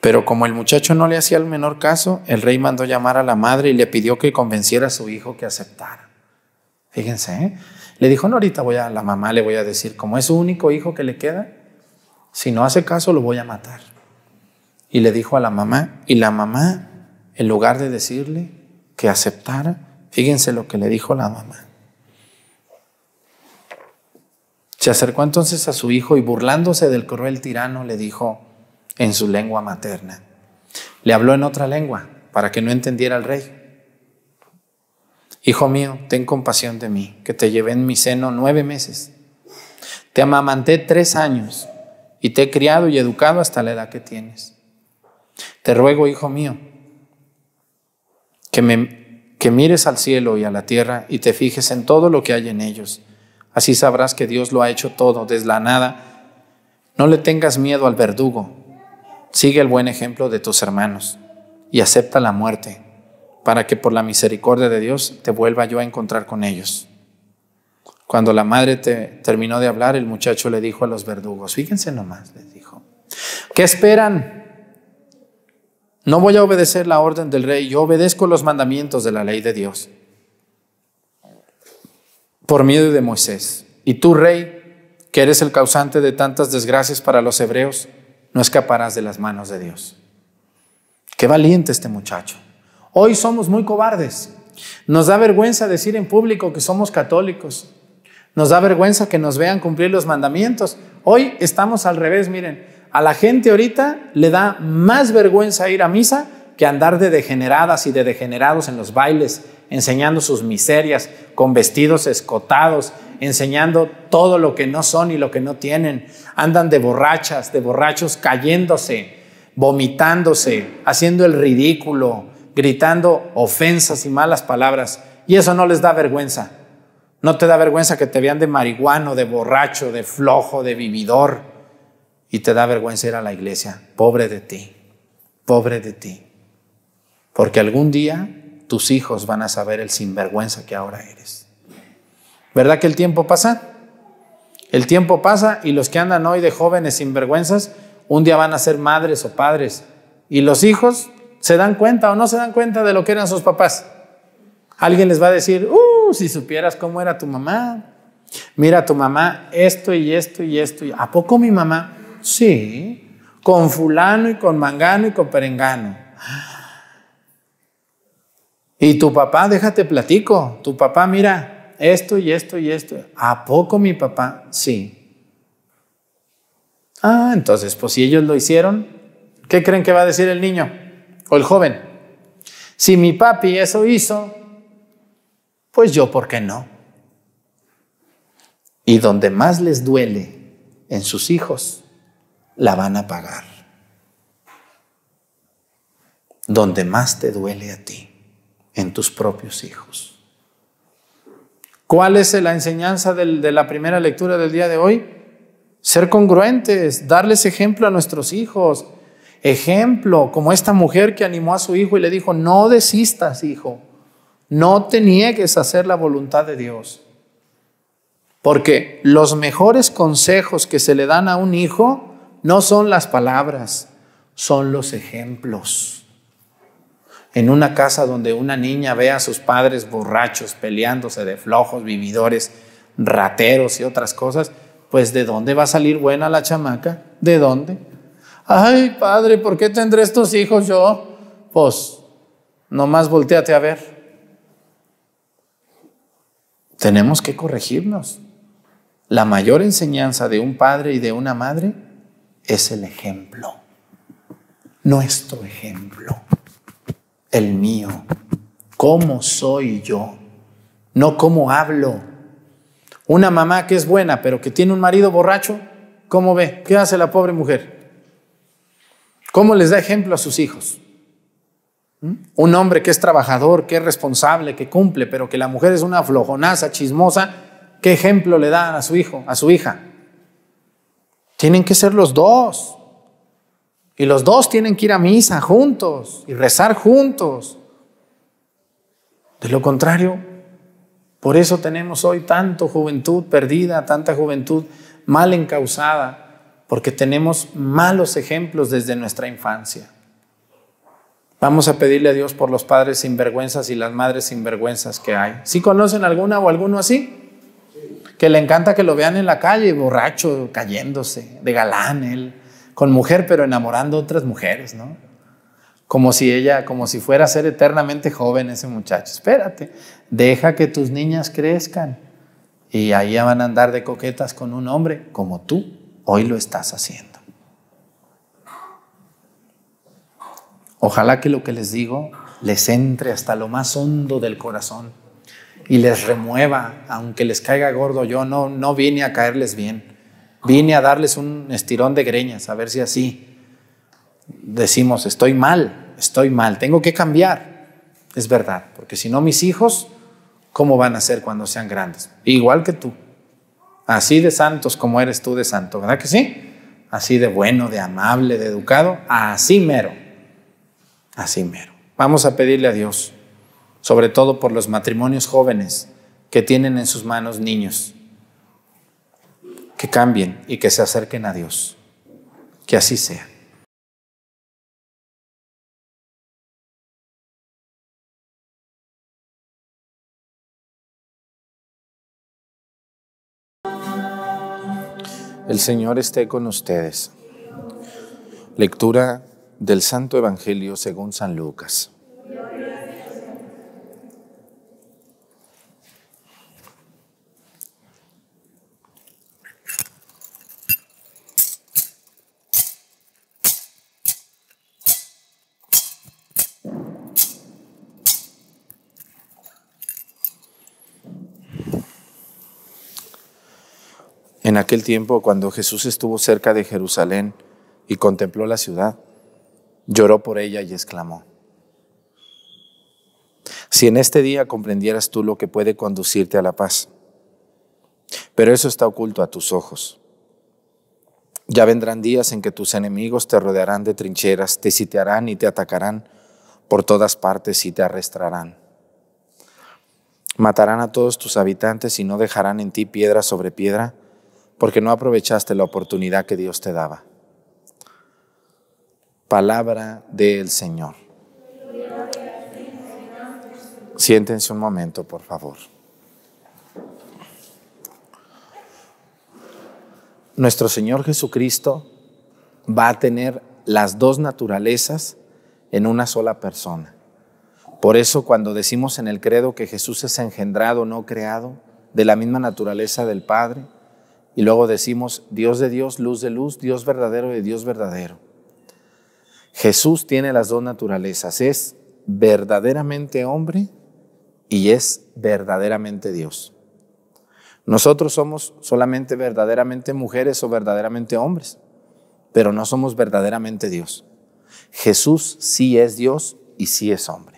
Pero como el muchacho no le hacía el menor caso, el rey mandó llamar a la madre y le pidió que convenciera a su hijo que aceptara. Fíjense, ¿eh? le dijo, no, ahorita voy a la mamá, le voy a decir, como es su único hijo que le queda, si no hace caso lo voy a matar. Y le dijo a la mamá, y la mamá, en lugar de decirle que aceptara, fíjense lo que le dijo la mamá. Se acercó entonces a su hijo y burlándose del cruel tirano le dijo, en su lengua materna. Le habló en otra lengua para que no entendiera el rey. Hijo mío, ten compasión de mí, que te llevé en mi seno nueve meses. Te amamanté tres años y te he criado y educado hasta la edad que tienes. Te ruego, hijo mío, que, me, que mires al cielo y a la tierra y te fijes en todo lo que hay en ellos. Así sabrás que Dios lo ha hecho todo desde la nada. No le tengas miedo al verdugo Sigue el buen ejemplo de tus hermanos y acepta la muerte para que por la misericordia de Dios te vuelva yo a encontrar con ellos. Cuando la madre terminó de hablar, el muchacho le dijo a los verdugos, fíjense nomás, les dijo, ¿qué esperan? No voy a obedecer la orden del rey, yo obedezco los mandamientos de la ley de Dios por miedo de Moisés. Y tú, rey, que eres el causante de tantas desgracias para los hebreos, no escaparás de las manos de Dios. Qué valiente este muchacho. Hoy somos muy cobardes. Nos da vergüenza decir en público que somos católicos. Nos da vergüenza que nos vean cumplir los mandamientos. Hoy estamos al revés, miren. A la gente ahorita le da más vergüenza ir a misa que andar de degeneradas y de degenerados en los bailes, enseñando sus miserias, con vestidos escotados, enseñando todo lo que no son y lo que no tienen. Andan de borrachas, de borrachos cayéndose, vomitándose, haciendo el ridículo, gritando ofensas y malas palabras. Y eso no les da vergüenza. No te da vergüenza que te vean de marihuano, de borracho, de flojo, de vividor. Y te da vergüenza ir a la iglesia. Pobre de ti, pobre de ti. Porque algún día tus hijos van a saber el sinvergüenza que ahora eres. ¿Verdad que el tiempo pasa? El tiempo pasa y los que andan hoy de jóvenes sinvergüenzas, un día van a ser madres o padres. Y los hijos se dan cuenta o no se dan cuenta de lo que eran sus papás. Alguien les va a decir, uh, si supieras cómo era tu mamá. Mira, tu mamá, esto y esto y esto. ¿A poco mi mamá? Sí, con fulano y con mangano y con perengano. Y tu papá, déjate platico. Tu papá, mira, esto y esto y esto. ¿A poco mi papá? Sí. Ah, entonces, pues si ellos lo hicieron, ¿qué creen que va a decir el niño o el joven? Si mi papi eso hizo, pues yo, ¿por qué no? Y donde más les duele en sus hijos, la van a pagar. Donde más te duele a ti, en tus propios hijos. ¿Cuál es la enseñanza de la primera lectura del día de hoy? Ser congruentes, darles ejemplo a nuestros hijos. Ejemplo, como esta mujer que animó a su hijo y le dijo, no desistas, hijo, no te niegues a hacer la voluntad de Dios. Porque los mejores consejos que se le dan a un hijo no son las palabras, son los ejemplos en una casa donde una niña ve a sus padres borrachos, peleándose de flojos, vividores, rateros y otras cosas, pues ¿de dónde va a salir buena la chamaca? ¿De dónde? Ay, padre, ¿por qué tendré estos hijos yo? Pues, nomás volteate a ver. Tenemos que corregirnos. La mayor enseñanza de un padre y de una madre es el ejemplo, nuestro ejemplo el mío, cómo soy yo, no cómo hablo. Una mamá que es buena, pero que tiene un marido borracho, ¿cómo ve? ¿Qué hace la pobre mujer? ¿Cómo les da ejemplo a sus hijos? ¿Mm? Un hombre que es trabajador, que es responsable, que cumple, pero que la mujer es una flojonaza, chismosa, ¿qué ejemplo le dan a su hijo, a su hija? Tienen que ser los dos. Y los dos tienen que ir a misa juntos y rezar juntos. De lo contrario, por eso tenemos hoy tanto juventud perdida, tanta juventud mal encausada, porque tenemos malos ejemplos desde nuestra infancia. Vamos a pedirle a Dios por los padres sinvergüenzas y las madres sinvergüenzas que hay. ¿Sí conocen alguna o alguno así? Que le encanta que lo vean en la calle, borracho, cayéndose, de galán él con mujer, pero enamorando otras mujeres, ¿no? Como si ella, como si fuera a ser eternamente joven ese muchacho. Espérate, deja que tus niñas crezcan y ahí van a andar de coquetas con un hombre como tú hoy lo estás haciendo. Ojalá que lo que les digo les entre hasta lo más hondo del corazón y les remueva, aunque les caiga gordo. Yo no, no vine a caerles bien. Vine a darles un estirón de greñas, a ver si así decimos, estoy mal, estoy mal, tengo que cambiar. Es verdad, porque si no mis hijos, ¿cómo van a ser cuando sean grandes? Igual que tú. Así de santos como eres tú de santo, ¿verdad que sí? Así de bueno, de amable, de educado, así mero. Así mero. Vamos a pedirle a Dios, sobre todo por los matrimonios jóvenes que tienen en sus manos niños que cambien y que se acerquen a Dios. Que así sea. El Señor esté con ustedes. Lectura del Santo Evangelio según San Lucas. en aquel tiempo cuando Jesús estuvo cerca de Jerusalén y contempló la ciudad, lloró por ella y exclamó, si en este día comprendieras tú lo que puede conducirte a la paz, pero eso está oculto a tus ojos. Ya vendrán días en que tus enemigos te rodearán de trincheras, te sitiarán y te atacarán por todas partes y te arrastrarán. Matarán a todos tus habitantes y no dejarán en ti piedra sobre piedra porque no aprovechaste la oportunidad que Dios te daba. Palabra del Señor. Siéntense un momento, por favor. Nuestro Señor Jesucristo va a tener las dos naturalezas en una sola persona. Por eso cuando decimos en el credo que Jesús es engendrado, no creado, de la misma naturaleza del Padre, y luego decimos, Dios de Dios, luz de luz, Dios verdadero de Dios verdadero. Jesús tiene las dos naturalezas, es verdaderamente hombre y es verdaderamente Dios. Nosotros somos solamente verdaderamente mujeres o verdaderamente hombres, pero no somos verdaderamente Dios. Jesús sí es Dios y sí es hombre.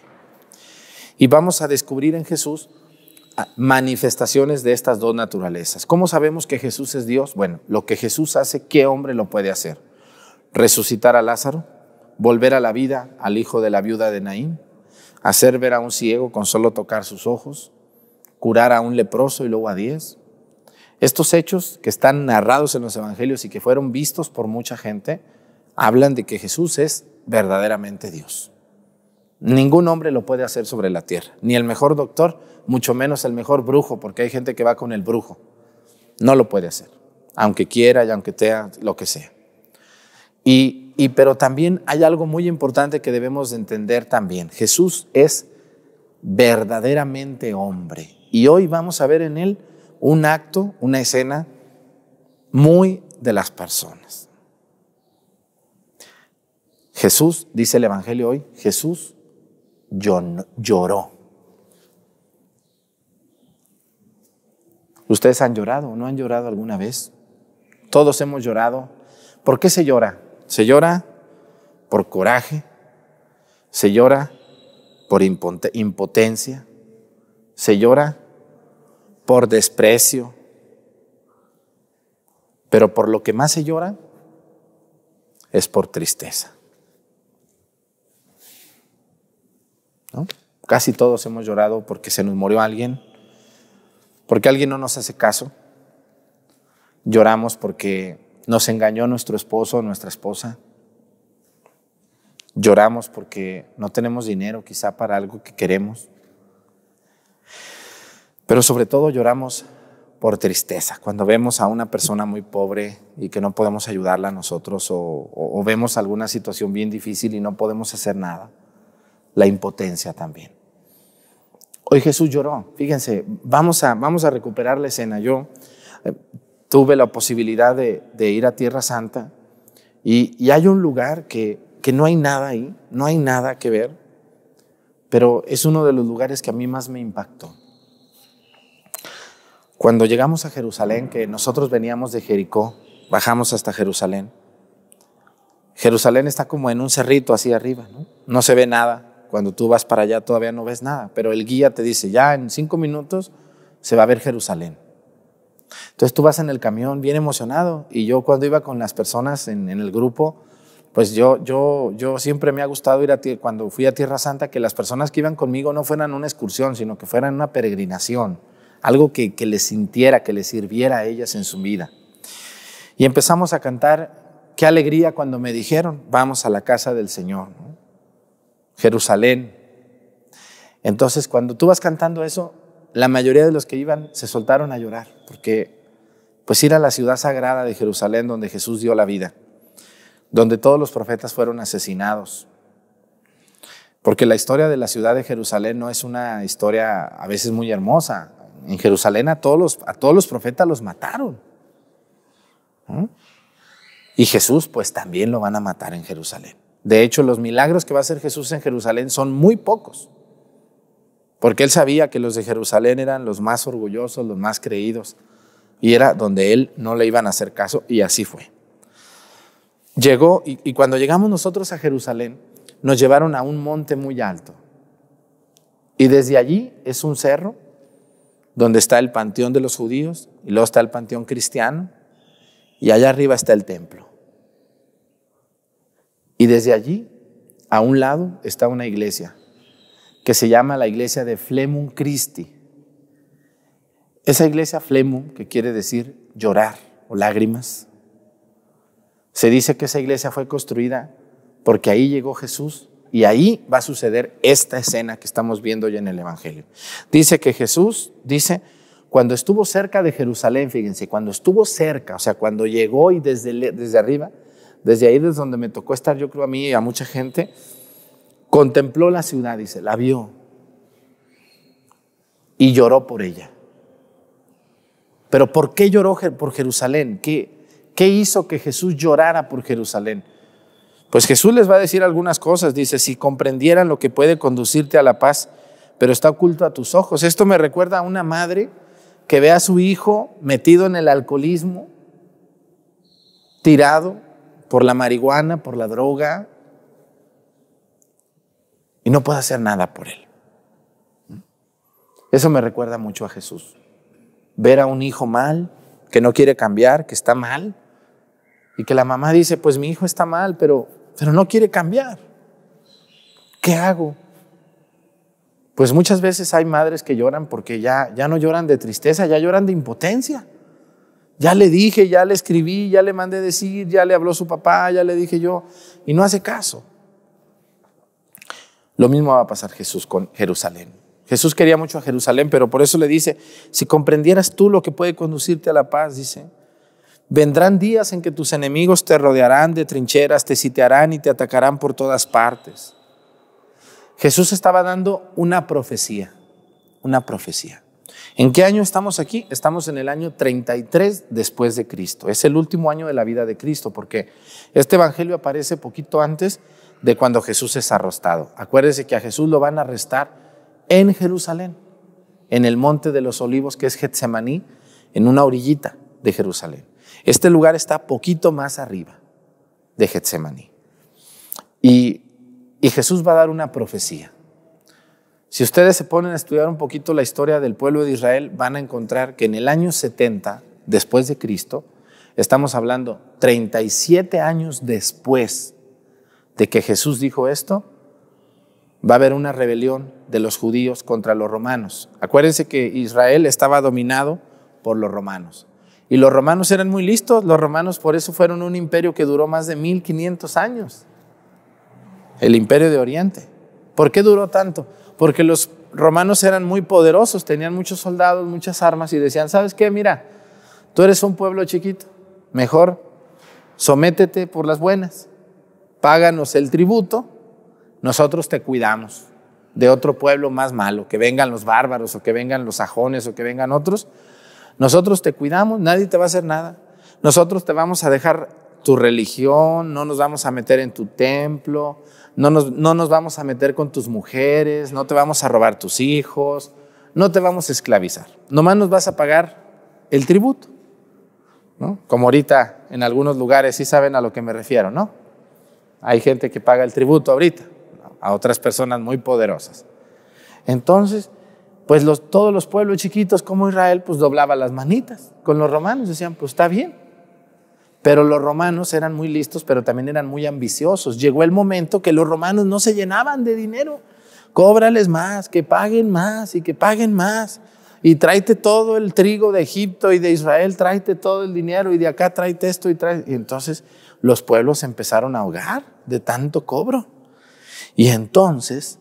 Y vamos a descubrir en Jesús manifestaciones de estas dos naturalezas. ¿Cómo sabemos que Jesús es Dios? Bueno, lo que Jesús hace, ¿qué hombre lo puede hacer? Resucitar a Lázaro, volver a la vida al hijo de la viuda de Naín, hacer ver a un ciego con solo tocar sus ojos, curar a un leproso y luego a diez. Estos hechos que están narrados en los evangelios y que fueron vistos por mucha gente, hablan de que Jesús es verdaderamente Dios. Ningún hombre lo puede hacer sobre la tierra, ni el mejor doctor, mucho menos el mejor brujo, porque hay gente que va con el brujo. No lo puede hacer, aunque quiera y aunque sea lo que sea. Y, pero también hay algo muy importante que debemos entender también. Jesús es verdaderamente hombre. Y hoy vamos a ver en él un acto, una escena muy de las personas. Jesús, dice el Evangelio hoy, Jesús lloró. ¿Ustedes han llorado no han llorado alguna vez? Todos hemos llorado. ¿Por qué se llora? Se llora por coraje, se llora por impotencia, se llora por desprecio. Pero por lo que más se llora es por tristeza. Casi todos hemos llorado porque se nos murió alguien, porque alguien no nos hace caso. Lloramos porque nos engañó nuestro esposo o nuestra esposa. Lloramos porque no tenemos dinero quizá para algo que queremos. Pero sobre todo lloramos por tristeza, cuando vemos a una persona muy pobre y que no podemos ayudarla a nosotros o vemos alguna situación bien difícil y no podemos hacer nada la impotencia también. Hoy Jesús lloró. Fíjense, vamos a, vamos a recuperar la escena. Yo eh, tuve la posibilidad de, ir a Tierra Santa y, hay un lugar que, no hay nada ahí, no hay nada que ver, pero es uno de los lugares que a mí más me impactó. Cuando llegamos a Jerusalén, que nosotros veníamos de Jericó, bajamos hasta Jerusalén. Jerusalén está como en un cerrito así arriba, No se ve nada, cuando tú vas para allá todavía no ves nada, pero el guía te dice, ya en cinco minutos se va a ver Jerusalén. Entonces tú vas en el camión bien emocionado y yo cuando iba con las personas en, el grupo, pues yo, yo, yo siempre me ha gustado ir a cuando fui a Tierra Santa, que las personas que iban conmigo no fueran una excursión, sino que fueran una peregrinación, algo que, que les sintiera, que les sirviera a ellas en su vida. Y empezamos a cantar, qué alegría cuando me dijeron, vamos a la casa del Señor. ¿no? Jerusalén. Entonces, cuando tú vas cantando eso, la mayoría de los que iban se soltaron a llorar, porque pues ir a la ciudad sagrada de Jerusalén donde Jesús dio la vida, donde todos los profetas fueron asesinados. Porque la historia de la ciudad de Jerusalén no es una historia a veces muy hermosa. En Jerusalén a todos los, a todos los profetas los mataron. Y Jesús pues también lo van a matar en Jerusalén. De hecho, los milagros que va a hacer Jesús en Jerusalén son muy pocos, porque él sabía que los de Jerusalén eran los más orgullosos, los más creídos, y era donde él no le iban a hacer caso, y así fue. Llegó, y, y cuando llegamos nosotros a Jerusalén, nos llevaron a un monte muy alto, y desde allí es un cerro donde está el panteón de los judíos, y luego está el panteón cristiano, y allá arriba está el templo. Y desde allí, a un lado, está una iglesia que se llama la iglesia de Flemum Christi. Esa iglesia Flemum, que quiere decir llorar o lágrimas, se dice que esa iglesia fue construida porque ahí llegó Jesús y ahí va a suceder esta escena que estamos viendo hoy en el Evangelio. Dice que Jesús, dice, cuando estuvo cerca de Jerusalén, fíjense, cuando estuvo cerca, o sea, cuando llegó y desde, desde arriba, desde ahí, desde donde me tocó estar, yo creo a mí y a mucha gente, contempló la ciudad, dice, la vio y lloró por ella. Pero ¿por qué lloró por Jerusalén? ¿Qué, ¿Qué hizo que Jesús llorara por Jerusalén? Pues Jesús les va a decir algunas cosas, dice, si comprendieran lo que puede conducirte a la paz, pero está oculto a tus ojos. Esto me recuerda a una madre que ve a su hijo metido en el alcoholismo, tirado, por la marihuana, por la droga, y no puedo hacer nada por él. Eso me recuerda mucho a Jesús. Ver a un hijo mal, que no quiere cambiar, que está mal, y que la mamá dice, pues mi hijo está mal, pero, pero no quiere cambiar. ¿Qué hago? Pues muchas veces hay madres que lloran porque ya, ya no lloran de tristeza, ya lloran de impotencia. Ya le dije, ya le escribí, ya le mandé decir, ya le habló su papá, ya le dije yo, y no hace caso. Lo mismo va a pasar Jesús con Jerusalén. Jesús quería mucho a Jerusalén, pero por eso le dice, si comprendieras tú lo que puede conducirte a la paz, dice, vendrán días en que tus enemigos te rodearán de trincheras, te sitiarán y te atacarán por todas partes. Jesús estaba dando una profecía, una profecía. ¿En qué año estamos aquí? Estamos en el año 33 después de Cristo. Es el último año de la vida de Cristo porque este evangelio aparece poquito antes de cuando Jesús es arrostado. Acuérdense que a Jesús lo van a arrestar en Jerusalén, en el monte de los olivos que es Getsemaní, en una orillita de Jerusalén. Este lugar está poquito más arriba de Getsemaní. y Jesús va a dar una profecía. Si ustedes se ponen a estudiar un poquito la historia del pueblo de Israel, van a encontrar que en el año 70 después de Cristo, estamos hablando 37 años después de que Jesús dijo esto, va a haber una rebelión de los judíos contra los romanos. Acuérdense que Israel estaba dominado por los romanos. Y los romanos eran muy listos, los romanos por eso fueron un imperio que duró más de 1500 años, el imperio de Oriente. ¿Por qué duró tanto? porque los romanos eran muy poderosos, tenían muchos soldados, muchas armas y decían, ¿sabes qué? Mira, tú eres un pueblo chiquito, mejor sométete por las buenas, páganos el tributo, nosotros te cuidamos de otro pueblo más malo, que vengan los bárbaros o que vengan los sajones o que vengan otros, nosotros te cuidamos, nadie te va a hacer nada, nosotros te vamos a dejar tu religión, no nos vamos a meter en tu templo, no nos, vamos a meter con tus mujeres, no te vamos a robar tus hijos, no te vamos a esclavizar. Nomás nos vas a pagar el tributo. ¿no? Como ahorita en algunos lugares sí saben a lo que me refiero, ¿no? Hay gente que paga el tributo ahorita, a otras personas muy poderosas. Entonces, pues los, todos los pueblos chiquitos como Israel, pues doblaba las manitas con los romanos, decían, pues está bien, pero los romanos eran muy listos, pero también eran muy ambiciosos. Llegó el momento que los romanos no se llenaban de dinero. Cóbrales más, que paguen más y que paguen más. Y tráete todo el trigo de Egipto y de Israel, tráete todo el dinero y de acá tráete esto y tráete. Y entonces los pueblos empezaron a ahogar de tanto cobro. Y entonces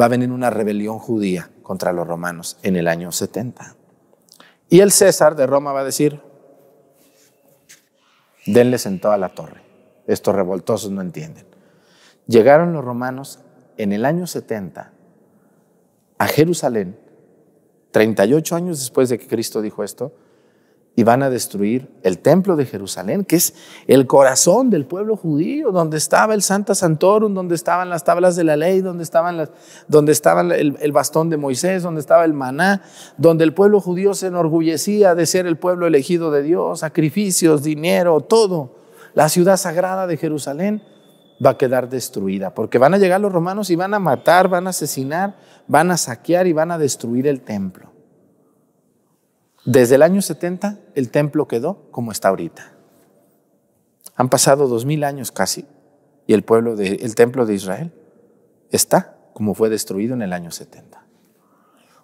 va a venir una rebelión judía contra los romanos en el año 70. Y el César de Roma va a decir, denles en toda la torre. Estos revoltosos no entienden. Llegaron los romanos en el año 70 a Jerusalén, 38 años después de que Cristo dijo esto, y van a destruir el templo de Jerusalén, que es el corazón del pueblo judío, donde estaba el Santa Santorum, donde estaban las tablas de la ley, donde estaban, las, donde estaban el, bastón de Moisés, donde estaba el maná, donde el pueblo judío se enorgullecía de ser el pueblo elegido de Dios, sacrificios, dinero, todo. La ciudad sagrada de Jerusalén va a quedar destruida, porque van a llegar los romanos y van a matar, van a asesinar, van a saquear y van a destruir el templo. Desde el año 70 el templo quedó como está ahorita. Han pasado dos mil años casi y el, pueblo de, el templo de Israel está como fue destruido en el año 70.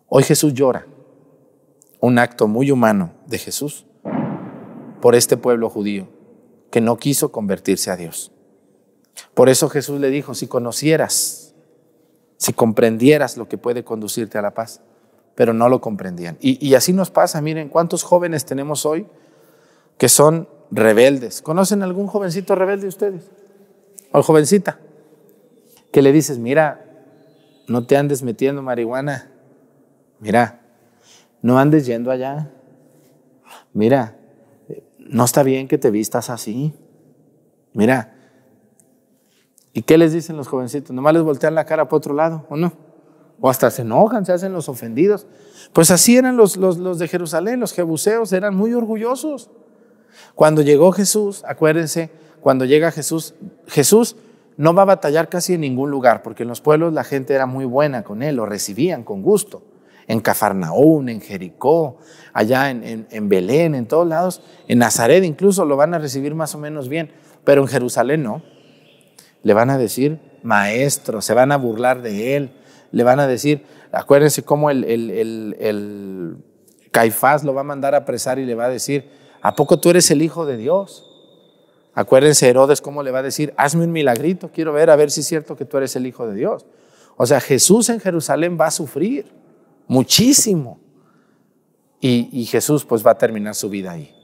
Hoy Jesús llora, un acto muy humano de Jesús, por este pueblo judío que no quiso convertirse a Dios. Por eso Jesús le dijo, si conocieras, si comprendieras lo que puede conducirte a la paz, pero no lo comprendían. Y, así nos pasa, miren, ¿cuántos jóvenes tenemos hoy que son rebeldes? ¿Conocen algún jovencito rebelde ustedes? ¿O jovencita? Que le dices, mira, no te andes metiendo marihuana, mira, no andes yendo allá, mira, no está bien que te vistas así, mira. ¿Y qué les dicen los jovencitos? Nomás les voltean la cara para otro lado, ¿o no? o hasta se enojan, se hacen los ofendidos. Pues así eran los, los, de Jerusalén, los jebuseos, eran muy orgullosos. Cuando llegó Jesús, acuérdense, cuando llega Jesús, Jesús no va a batallar casi en ningún lugar, porque en los pueblos la gente era muy buena con él, lo recibían con gusto. En Cafarnaún, en Jericó, allá en, Belén, en todos lados, en Nazaret incluso lo van a recibir más o menos bien, pero en Jerusalén no. Le van a decir maestro, se van a burlar de él, le van a decir, acuérdense cómo el, Caifás lo va a mandar a apresar y le va a decir, ¿a poco tú eres el hijo de Dios? Acuérdense Herodes cómo le va a decir, hazme un milagrito, quiero ver a ver si es cierto que tú eres el hijo de Dios. O sea, Jesús en Jerusalén va a sufrir muchísimo. Y, y, Jesús pues va a terminar su vida ahí.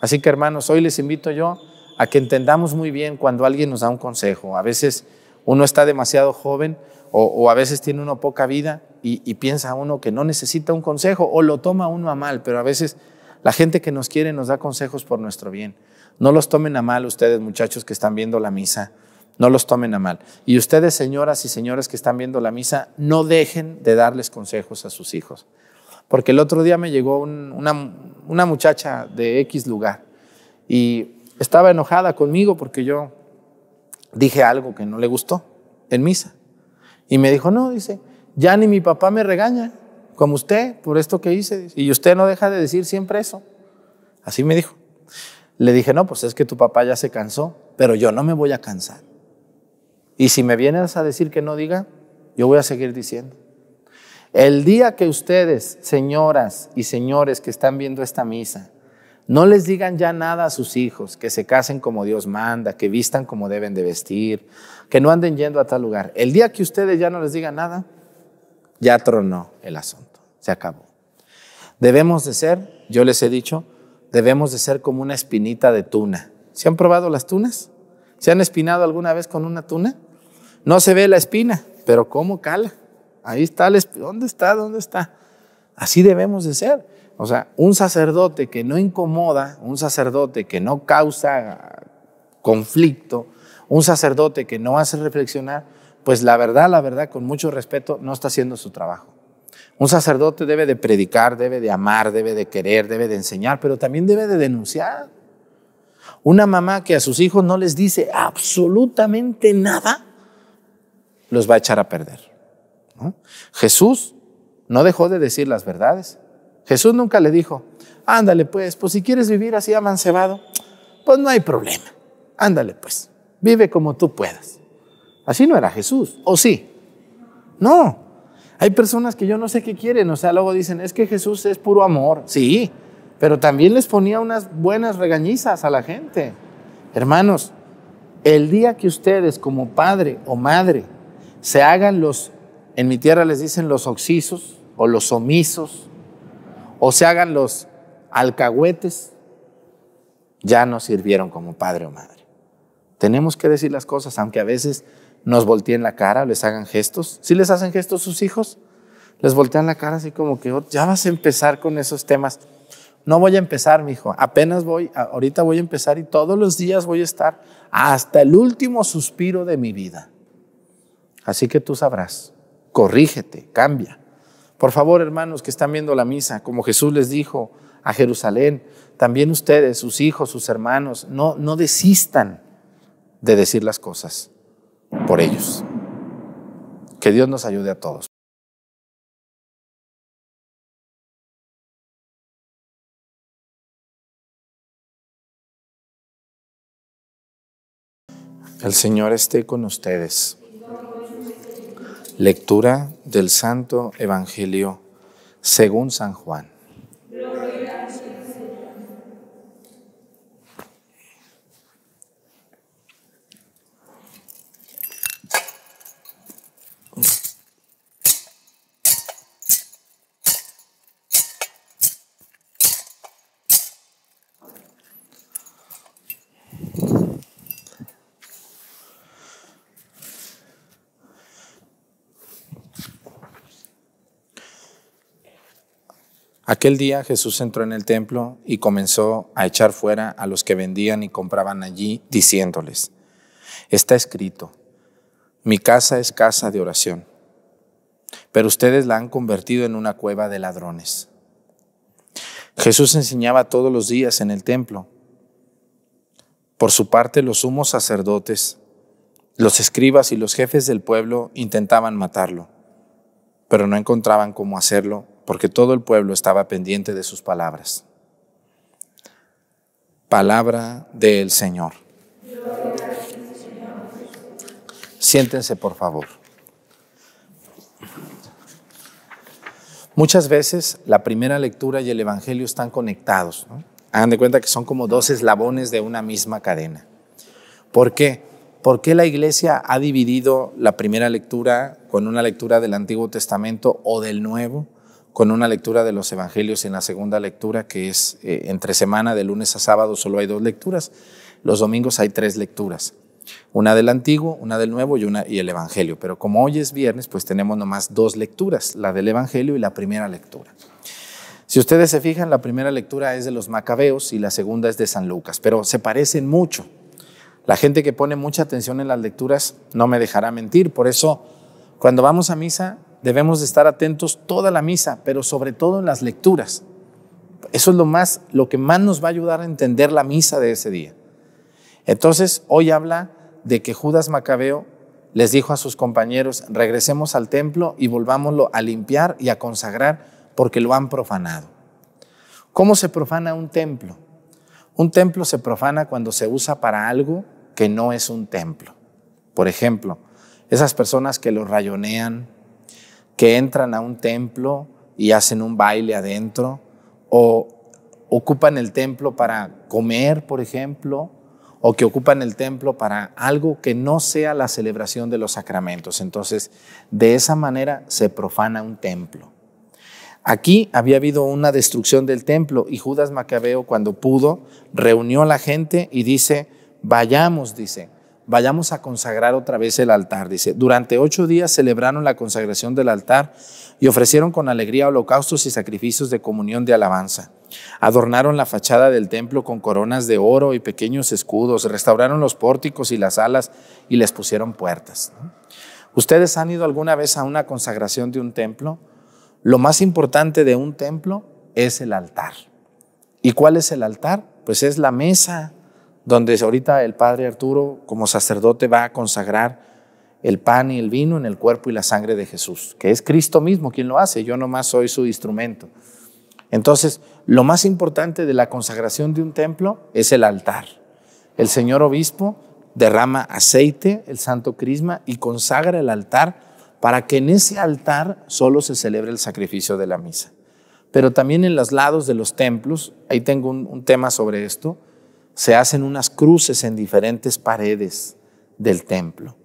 Así que hermanos, hoy les invito yo a que entendamos muy bien cuando alguien nos da un consejo. A veces uno está demasiado joven o, a veces tiene uno poca vida y, piensa uno que no necesita un consejo o lo toma uno a mal, pero a veces la gente que nos quiere nos da consejos por nuestro bien. No los tomen a mal ustedes muchachos que están viendo la misa, no los tomen a mal. Y ustedes señoras y señores que están viendo la misa, no dejen de darles consejos a sus hijos. Porque el otro día me llegó una, una muchacha de X lugar y estaba enojada conmigo porque yo dije algo que no le gustó en misa. Y me dijo, no, dice, ya ni mi papá me regaña, como usted, por esto que hice. Y usted no deja de decir siempre eso. Así me dijo. Le dije, no, pues es que tu papá ya se cansó, pero yo no me voy a cansar. Y si me vienes a decir que no diga, yo voy a seguir diciendo. El día que ustedes, señoras y señores que están viendo esta misa, no les digan ya nada a sus hijos, que se casen como Dios manda, que vistan como deben de vestir, que no anden yendo a tal lugar. El día que ustedes ya no les digan nada, ya tronó el asunto, se acabó. Debemos de ser, yo les he dicho, debemos de ser como una espinita de tuna. ¿Se han probado las tunas? ¿Se han espinado alguna vez con una tuna? No se ve la espina, pero ¿cómo cala? Ahí está la ¿Dónde está? ¿Dónde está? Así debemos de ser. O sea, un sacerdote que no incomoda, un sacerdote que no causa conflicto, un sacerdote que no hace reflexionar, pues la verdad, la verdad, con mucho respeto, no está haciendo su trabajo. Un sacerdote debe de predicar, debe de amar, debe de querer, debe de enseñar, pero también debe de denunciar. Una mamá que a sus hijos no les dice absolutamente nada, los va a echar a perder. Jesús no dejó de decir las verdades, Jesús nunca le dijo, ándale pues, pues si quieres vivir así amancebado, pues no hay problema, ándale pues, vive como tú puedas. Así no era Jesús, ¿o sí? No, hay personas que yo no sé qué quieren, o sea, luego dicen, es que Jesús es puro amor, sí, pero también les ponía unas buenas regañizas a la gente. Hermanos, el día que ustedes como padre o madre se hagan los, en mi tierra les dicen los oxisos o los omisos, o se hagan los alcahuetes, ya no sirvieron como padre o madre. Tenemos que decir las cosas, aunque a veces nos volteen la cara, les hagan gestos. si les hacen gestos sus hijos? Les voltean la cara así como que oh, ya vas a empezar con esos temas. No voy a empezar, mi hijo. Apenas voy, ahorita voy a empezar y todos los días voy a estar hasta el último suspiro de mi vida. Así que tú sabrás. Corrígete, cambia. Por favor, hermanos que están viendo la misa, como Jesús les dijo a Jerusalén, también ustedes, sus hijos, sus hermanos, no, no desistan de decir las cosas por ellos. Que Dios nos ayude a todos. El Señor esté con ustedes. Lectura del Santo Evangelio según San Juan. Aquel día Jesús entró en el templo y comenzó a echar fuera a los que vendían y compraban allí, diciéndoles, está escrito, mi casa es casa de oración, pero ustedes la han convertido en una cueva de ladrones. Jesús enseñaba todos los días en el templo. Por su parte, los sumos sacerdotes, los escribas y los jefes del pueblo intentaban matarlo, pero no encontraban cómo hacerlo porque todo el pueblo estaba pendiente de sus palabras. Palabra del Señor. Siéntense, por favor. Muchas veces la primera lectura y el Evangelio están conectados. Hagan de cuenta que son como dos eslabones de una misma cadena. ¿Por qué? ¿Por qué la iglesia ha dividido la primera lectura con una lectura del Antiguo Testamento o del Nuevo? con una lectura de los evangelios en la segunda lectura, que es eh, entre semana, de lunes a sábado solo hay dos lecturas. Los domingos hay tres lecturas. Una del Antiguo, una del Nuevo y, una, y el Evangelio. Pero como hoy es viernes, pues tenemos nomás dos lecturas, la del Evangelio y la primera lectura. Si ustedes se fijan, la primera lectura es de los Macabeos y la segunda es de San Lucas, pero se parecen mucho. La gente que pone mucha atención en las lecturas no me dejará mentir, por eso cuando vamos a misa debemos estar atentos toda la misa, pero sobre todo en las lecturas. Eso es lo más lo que más nos va a ayudar a entender la misa de ese día. Entonces, hoy habla de que Judas Macabeo les dijo a sus compañeros, regresemos al templo y volvámoslo a limpiar y a consagrar porque lo han profanado. ¿Cómo se profana un templo? Un templo se profana cuando se usa para algo que no es un templo. Por ejemplo, esas personas que lo rayonean, que entran a un templo y hacen un baile adentro, o ocupan el templo para comer, por ejemplo, o que ocupan el templo para algo que no sea la celebración de los sacramentos. Entonces, de esa manera se profana un templo. Aquí había habido una destrucción del templo y Judas Macabeo cuando pudo reunió a la gente y dice, vayamos, dice, vayamos a consagrar otra vez el altar. Dice, durante ocho días celebraron la consagración del altar y ofrecieron con alegría holocaustos y sacrificios de comunión de alabanza. Adornaron la fachada del templo con coronas de oro y pequeños escudos, restauraron los pórticos y las alas y les pusieron puertas. ¿Ustedes han ido alguna vez a una consagración de un templo? Lo más importante de un templo es el altar. ¿Y cuál es el altar? Pues es la mesa donde ahorita el Padre Arturo como sacerdote va a consagrar el pan y el vino en el cuerpo y la sangre de Jesús, que es Cristo mismo quien lo hace, yo nomás soy su instrumento. Entonces, lo más importante de la consagración de un templo es el altar. El señor obispo derrama aceite, el santo crisma, y consagra el altar para que en ese altar solo se celebre el sacrificio de la misa. Pero también en los lados de los templos, ahí tengo un, un tema sobre esto, se hacen unas cruces en diferentes paredes del templo,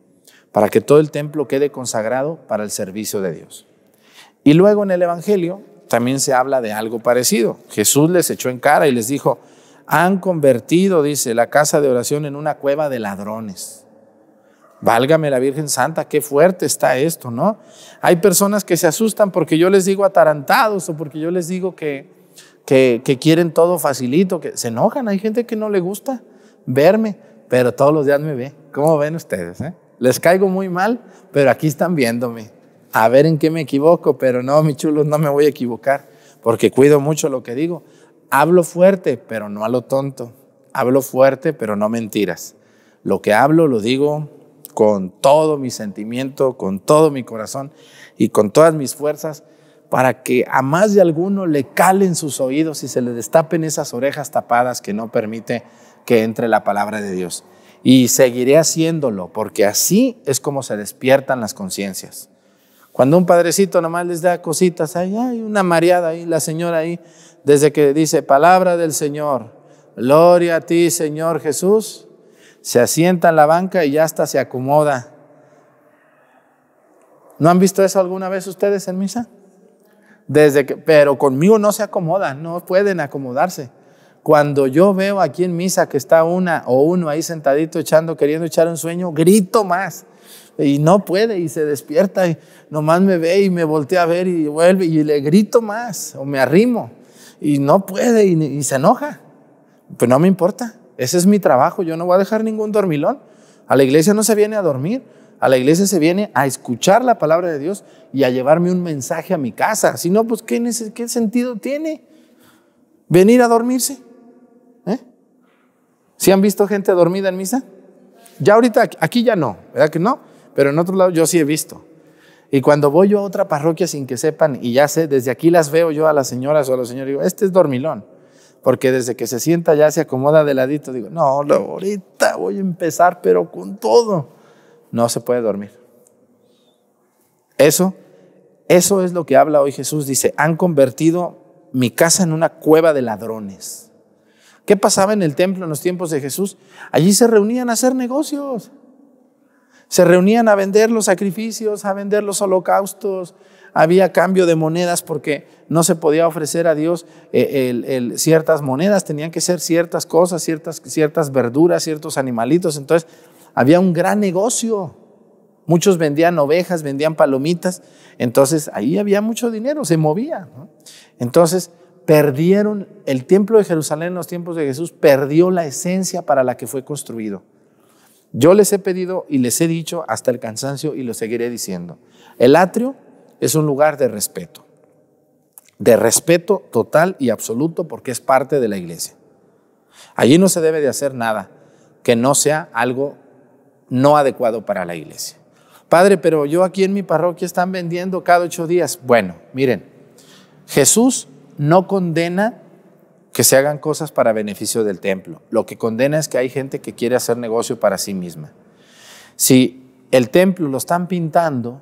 para que todo el templo quede consagrado para el servicio de Dios. Y luego en el Evangelio también se habla de algo parecido. Jesús les echó en cara y les dijo, han convertido, dice, la casa de oración en una cueva de ladrones. Válgame la Virgen Santa, qué fuerte está esto, ¿no? Hay personas que se asustan porque yo les digo atarantados o porque yo les digo que, que, quieren todo facilito, que se enojan. Hay gente que no le gusta verme, pero todos los días me ve. ¿Cómo ven ustedes? Eh? Les caigo muy mal, pero aquí están viéndome. A ver en qué me equivoco, pero no, mis chulo no me voy a equivocar, porque cuido mucho lo que digo. Hablo fuerte, pero no a tonto. Hablo fuerte, pero no mentiras. Lo que hablo lo digo con todo mi sentimiento, con todo mi corazón y con todas mis fuerzas, para que a más de alguno le calen sus oídos y se le destapen esas orejas tapadas que no permite que entre la palabra de Dios. Y seguiré haciéndolo, porque así es como se despiertan las conciencias. Cuando un padrecito nomás les da cositas, ahí hay una mareada ahí, la señora ahí, desde que dice palabra del Señor, gloria a ti Señor Jesús, se asienta en la banca y ya hasta se acomoda. ¿No han visto eso alguna vez ustedes en misa? Desde que, pero conmigo no se acomodan, no pueden acomodarse. Cuando yo veo aquí en misa que está una o uno ahí sentadito echando, queriendo echar un sueño, grito más. Y no puede, y se despierta, y nomás me ve y me voltea a ver y vuelve, y le grito más, o me arrimo, y no puede, y, y se enoja. Pues no me importa, ese es mi trabajo, yo no voy a dejar ningún dormilón. A la iglesia no se viene a dormir, a la iglesia se viene a escuchar la palabra de Dios y a llevarme un mensaje a mi casa. Si no, pues ¿qué, sentido tiene venir a dormirse? ¿Eh? ¿Sí han visto gente dormida en misa? Ya ahorita, aquí ya no, ¿verdad que no? Pero en otro lado yo sí he visto. Y cuando voy yo a otra parroquia sin que sepan, y ya sé, desde aquí las veo yo a las señoras o a los señores, digo, este es dormilón, porque desde que se sienta ya se acomoda de ladito, digo, no, ahorita voy a empezar, pero con todo no se puede dormir. Eso, eso es lo que habla hoy Jesús. Dice, han convertido mi casa en una cueva de ladrones. ¿Qué pasaba en el templo en los tiempos de Jesús? Allí se reunían a hacer negocios. Se reunían a vender los sacrificios, a vender los holocaustos. Había cambio de monedas porque no se podía ofrecer a Dios eh, ciertas monedas, tenían que ser ciertas cosas, ciertas, ciertas verduras, ciertos animalitos. Entonces había un gran negocio. Muchos vendían ovejas, vendían palomitas. Entonces ahí había mucho dinero, se movía. Entonces perdieron, el templo de Jerusalén en los tiempos de Jesús perdió la esencia para la que fue construido. Yo les he pedido y les he dicho hasta el cansancio y lo seguiré diciendo. El atrio es un lugar de respeto, de respeto total y absoluto porque es parte de la iglesia. Allí no se debe de hacer nada que no sea algo no adecuado para la iglesia. Padre, pero yo aquí en mi parroquia están vendiendo cada ocho días. Bueno, miren, Jesús no condena que se hagan cosas para beneficio del templo. Lo que condena es que hay gente que quiere hacer negocio para sí misma. Si el templo lo están pintando,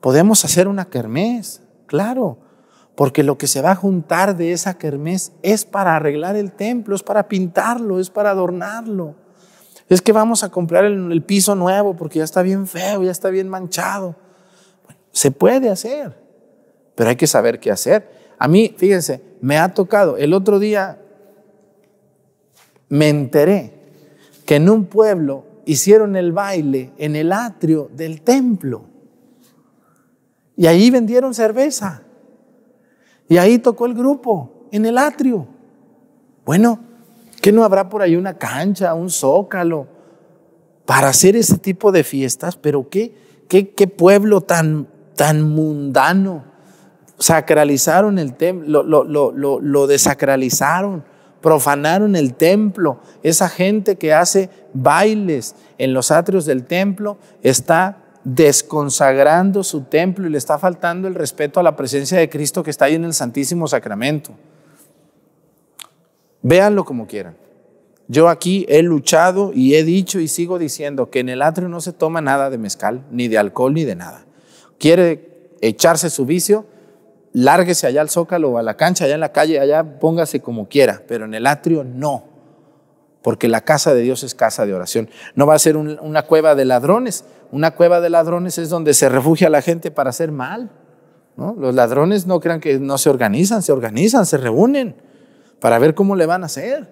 podemos hacer una kermés, claro, porque lo que se va a juntar de esa kermés es para arreglar el templo, es para pintarlo, es para adornarlo. Es que vamos a comprar el, piso nuevo porque ya está bien feo, ya está bien manchado. se puede hacer, pero hay que saber qué hacer. A mí, fíjense, me ha tocado. El otro día me enteré que en un pueblo hicieron el baile en el atrio del templo. Y ahí vendieron cerveza. Y ahí tocó el grupo, en el atrio. Bueno, ¿Qué no habrá por ahí una cancha, un zócalo, para hacer ese tipo de fiestas? Pero qué, qué, pueblo tan, tan mundano. Sacralizaron el templo, lo, lo desacralizaron, profanaron el templo. Esa gente que hace bailes en los atrios del templo está desconsagrando su templo y le está faltando el respeto a la presencia de Cristo que está ahí en el Santísimo Sacramento. Véanlo como quieran. Yo aquí he luchado y he dicho y sigo diciendo que en el atrio no se toma nada de mezcal, ni de alcohol, ni de nada. Quiere echarse su vicio, lárguese allá al zócalo o a la cancha, allá en la calle, allá póngase como quiera, pero en el atrio no, porque la casa de Dios es casa de oración. No va a ser una cueva de ladrones. Una cueva de ladrones es donde se refugia la gente para hacer mal. ¿no? Los ladrones no crean que no se organizan, se organizan, se reúnen para ver cómo le van a hacer.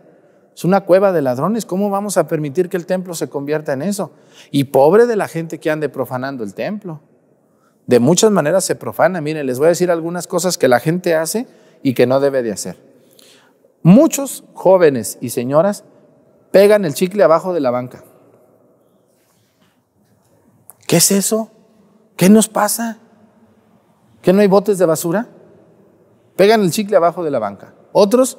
Es una cueva de ladrones. ¿Cómo vamos a permitir que el templo se convierta en eso? Y pobre de la gente que ande profanando el templo. De muchas maneras se profana. Miren, les voy a decir algunas cosas que la gente hace y que no debe de hacer. Muchos jóvenes y señoras pegan el chicle abajo de la banca. ¿Qué es eso? ¿Qué nos pasa? ¿Que no hay botes de basura? Pegan el chicle abajo de la banca. Otros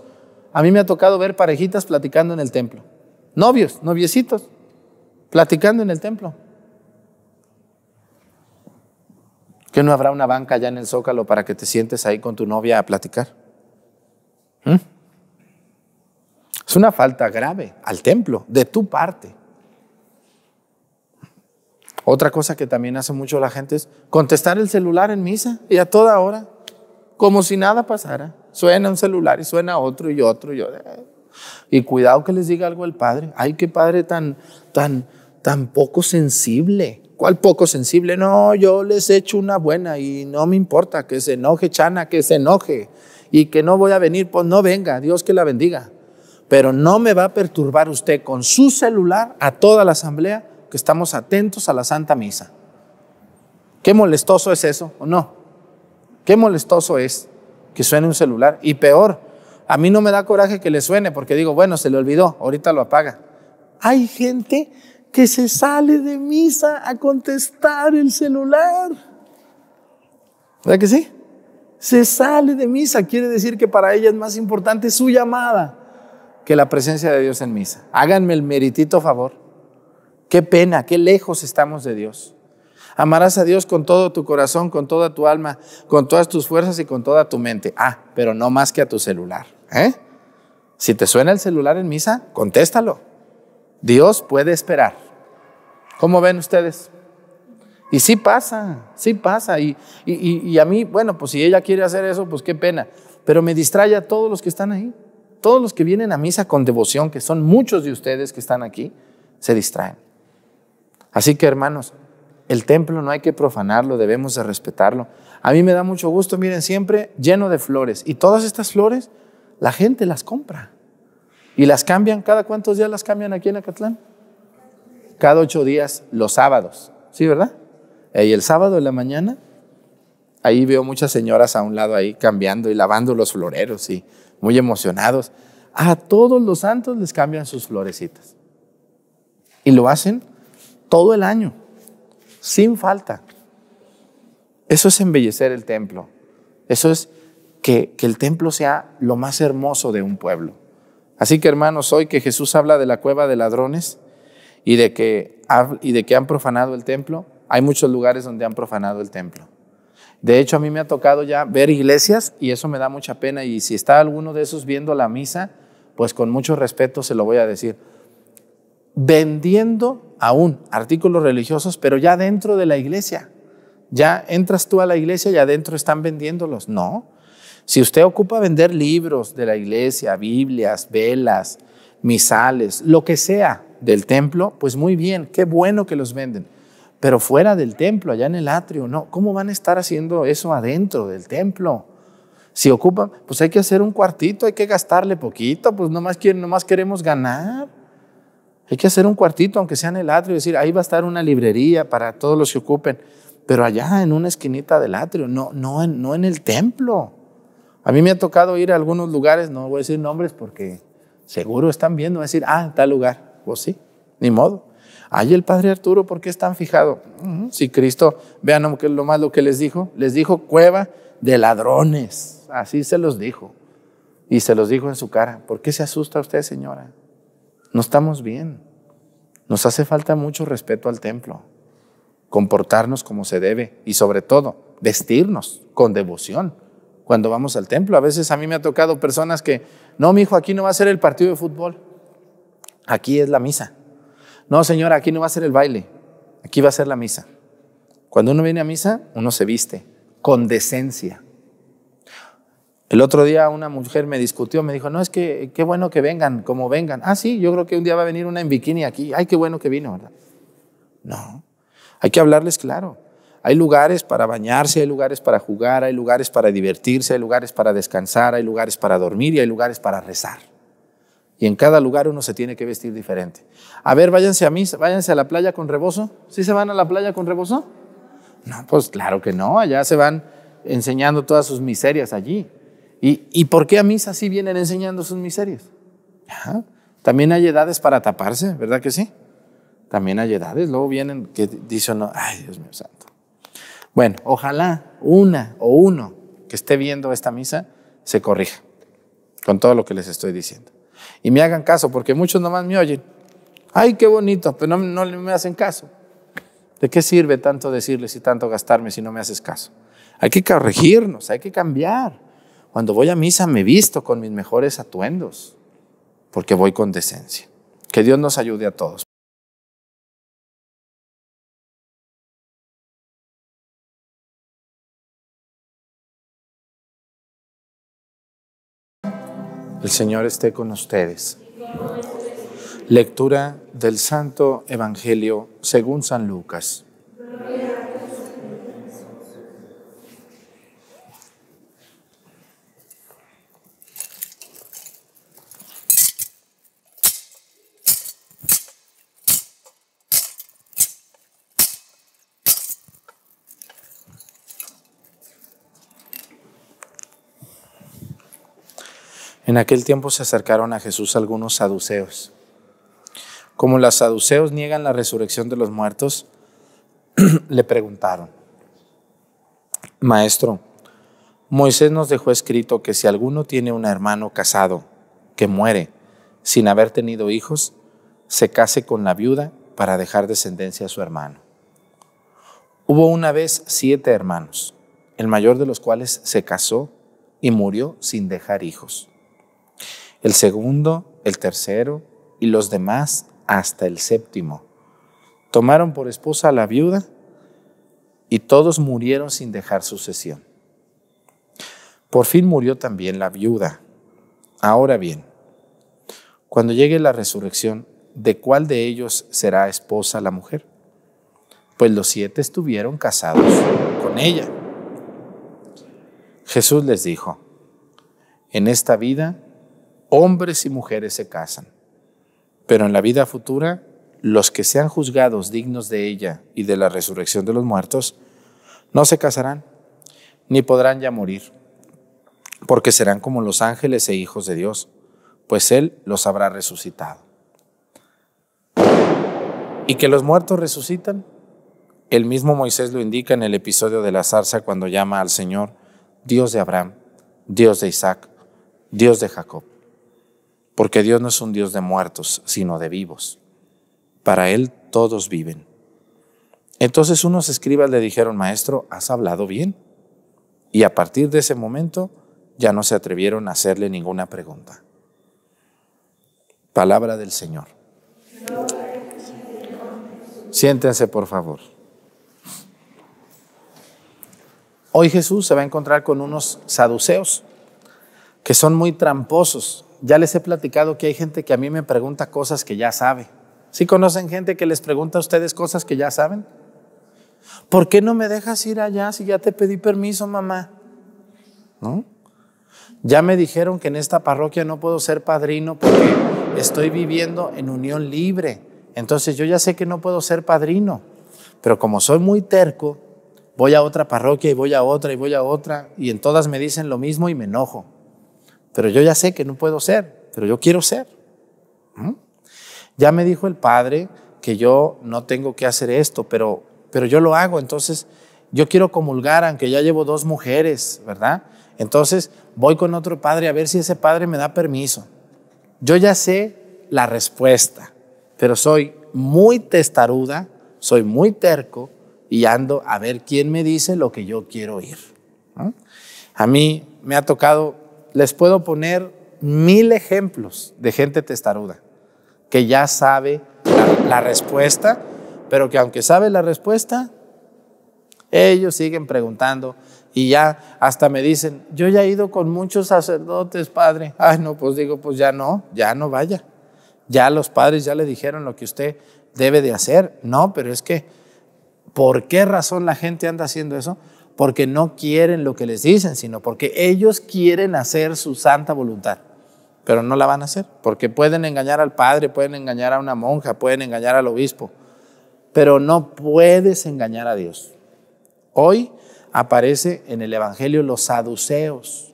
a mí me ha tocado ver parejitas platicando en el templo. Novios, noviecitos, platicando en el templo. ¿Qué no habrá una banca allá en el zócalo para que te sientes ahí con tu novia a platicar? ¿Mm? Es una falta grave al templo, de tu parte. Otra cosa que también hace mucho la gente es contestar el celular en misa y a toda hora, como si nada pasara. Suena un celular y suena otro y otro y Y cuidado que les diga algo el padre. Ay, qué padre tan, tan, tan poco sensible. ¿Cuál poco sensible? No, yo les he hecho una buena y no me importa que se enoje Chana, que se enoje y que no voy a venir, pues no venga, Dios que la bendiga. Pero no me va a perturbar usted con su celular a toda la asamblea que estamos atentos a la Santa Misa. Qué molestoso es eso, ¿o no? Qué molestoso es que suene un celular. Y peor, a mí no me da coraje que le suene porque digo, bueno, se le olvidó, ahorita lo apaga. Hay gente que se sale de misa a contestar el celular. ¿Verdad que sí? Se sale de misa, quiere decir que para ella es más importante su llamada que la presencia de Dios en misa. Háganme el meritito favor. Qué pena, qué lejos estamos de Dios. Amarás a Dios con todo tu corazón, con toda tu alma, con todas tus fuerzas y con toda tu mente. Ah, pero no más que a tu celular. ¿eh? Si te suena el celular en misa, contéstalo. Dios puede esperar. ¿Cómo ven ustedes? Y sí pasa, sí pasa. Y, y, y, a mí, bueno, pues si ella quiere hacer eso, pues qué pena. Pero me distrae a todos los que están ahí. Todos los que vienen a misa con devoción, que son muchos de ustedes que están aquí, se distraen. Así que hermanos, el templo no hay que profanarlo, debemos de respetarlo. A mí me da mucho gusto, miren, siempre lleno de flores. Y todas estas flores, la gente las compra. Y las cambian, ¿cada cuántos días las cambian aquí en Acatlán? Cada ocho días, los sábados. ¿Sí, verdad? Eh, y el sábado de la mañana, ahí veo muchas señoras a un lado ahí cambiando y lavando los floreros y muy emocionados. A todos los santos les cambian sus florecitas. Y lo hacen todo el año sin falta. Eso es embellecer el templo. Eso es que, el templo sea lo más hermoso de un pueblo. Así que hermanos, hoy que Jesús habla de la cueva de ladrones y de que, y de que han profanado el templo, hay muchos lugares donde han profanado el templo. De hecho, a mí me ha tocado ya ver iglesias y eso me da mucha pena. Y si está alguno de esos viendo la misa, pues con mucho respeto se lo voy a decir vendiendo aún artículos religiosos, pero ya dentro de la iglesia. Ya entras tú a la iglesia y adentro están vendiéndolos. No. Si usted ocupa vender libros de la iglesia, Biblias, velas, misales, lo que sea del templo, pues muy bien, qué bueno que los venden. Pero fuera del templo, allá en el atrio, no. ¿Cómo van a estar haciendo eso adentro del templo? Si ocupan, pues hay que hacer un cuartito, hay que gastarle poquito, pues no más queremos ganar. Hay que hacer un cuartito, aunque sea en el atrio, decir, ahí va a estar una librería para todos los que ocupen, pero allá en una esquinita del atrio, no, no, en el templo. A mí me ha tocado ir a algunos lugares, no voy a decir nombres porque seguro están viendo, decir, ah, tal lugar, pues sí, ni modo. Ay, el padre Arturo, ¿por qué están tan fijado? Si Cristo, vean lo más lo que les dijo, les dijo cueva de ladrones, así se los dijo. Y se los dijo en su cara, ¿por qué se asusta usted, señora? no estamos bien. Nos hace falta mucho respeto al templo, comportarnos como se debe y sobre todo vestirnos con devoción cuando vamos al templo. A veces a mí me ha tocado personas que, no, mi hijo, aquí no va a ser el partido de fútbol, aquí es la misa. No, señora, aquí no va a ser el baile, aquí va a ser la misa. Cuando uno viene a misa, uno se viste con decencia, el otro día una mujer me discutió, me dijo, no, es que qué bueno que vengan, como vengan. Ah, sí, yo creo que un día va a venir una en bikini aquí. Ay, qué bueno que vino, ¿verdad? No, hay que hablarles claro. Hay lugares para bañarse, hay lugares para jugar, hay lugares para divertirse, hay lugares para descansar, hay lugares para dormir y hay lugares para rezar. Y en cada lugar uno se tiene que vestir diferente. A ver, váyanse a misa, váyanse a la playa con rebozo. ¿Sí se van a la playa con rebozo? No, pues claro que no, allá se van enseñando todas sus miserias allí. ¿Y, por qué a misa sí vienen enseñando sus miserias? También hay edades para taparse, ¿verdad que sí? También hay edades, luego vienen que dicen, no, ay Dios mío santo. Bueno, ojalá una o uno que esté viendo esta misa se corrija con todo lo que les estoy diciendo. Y me hagan caso, porque muchos nomás me oyen. Ay, qué bonito, pero no, no me hacen caso. ¿De qué sirve tanto decirles y tanto gastarme si no me haces caso? Hay que corregirnos, hay que cambiar. Cuando voy a misa me visto con mis mejores atuendos, porque voy con decencia. Que Dios nos ayude a todos. El Señor esté con ustedes. Lectura del Santo Evangelio según San Lucas. En aquel tiempo se acercaron a Jesús algunos saduceos. Como los saduceos niegan la resurrección de los muertos, le preguntaron, Maestro, Moisés nos dejó escrito que si alguno tiene un hermano casado que muere sin haber tenido hijos, se case con la viuda para dejar descendencia a su hermano. Hubo una vez siete hermanos, el mayor de los cuales se casó y murió sin dejar hijos el segundo, el tercero y los demás hasta el séptimo. Tomaron por esposa a la viuda y todos murieron sin dejar sucesión. Por fin murió también la viuda. Ahora bien, cuando llegue la resurrección, ¿de cuál de ellos será esposa la mujer? Pues los siete estuvieron casados con ella. Jesús les dijo, en esta vida hombres y mujeres se casan, pero en la vida futura los que sean juzgados dignos de ella y de la resurrección de los muertos, no se casarán, ni podrán ya morir, porque serán como los ángeles e hijos de Dios, pues Él los habrá resucitado. ¿Y que los muertos resucitan? El mismo Moisés lo indica en el episodio de la zarza cuando llama al Señor Dios de Abraham, Dios de Isaac, Dios de Jacob porque Dios no es un Dios de muertos, sino de vivos. Para Él todos viven. Entonces unos escribas le dijeron, maestro, has hablado bien. Y a partir de ese momento ya no se atrevieron a hacerle ninguna pregunta. Palabra del Señor. Siéntense, por favor. Hoy Jesús se va a encontrar con unos saduceos que son muy tramposos ya les he platicado que hay gente que a mí me pregunta cosas que ya sabe. ¿Sí conocen gente que les pregunta a ustedes cosas que ya saben? ¿Por qué no me dejas ir allá si ya te pedí permiso, mamá? ¿No? Ya me dijeron que en esta parroquia no puedo ser padrino porque estoy viviendo en unión libre. Entonces yo ya sé que no puedo ser padrino, pero como soy muy terco, voy a otra parroquia y voy a otra y voy a otra y en todas me dicen lo mismo y me enojo. Pero yo ya sé que no puedo ser, pero yo quiero ser. Ya me dijo el Padre que yo no tengo que hacer esto, pero, pero yo lo hago. Entonces, yo quiero comulgar, aunque ya llevo dos mujeres, ¿verdad? Entonces, voy con otro padre a ver si ese padre me da permiso. Yo ya sé la respuesta, pero soy muy testaruda, soy muy terco y ando a ver quién me dice lo que yo quiero oír. A mí me ha tocado les puedo poner mil ejemplos de gente testaruda que ya sabe la, respuesta, pero que aunque sabe la respuesta, ellos siguen preguntando y ya hasta me dicen, yo ya he ido con muchos sacerdotes, padre. Ay, no, pues digo, pues ya no, ya no vaya. Ya los padres ya le dijeron lo que usted debe de hacer. No, pero es que, ¿por qué razón la gente anda haciendo eso? porque no quieren lo que les dicen, sino porque ellos quieren hacer su santa voluntad, pero no la van a hacer, porque pueden engañar al padre, pueden engañar a una monja, pueden engañar al obispo, pero no puedes engañar a Dios. Hoy aparece en el Evangelio los saduceos.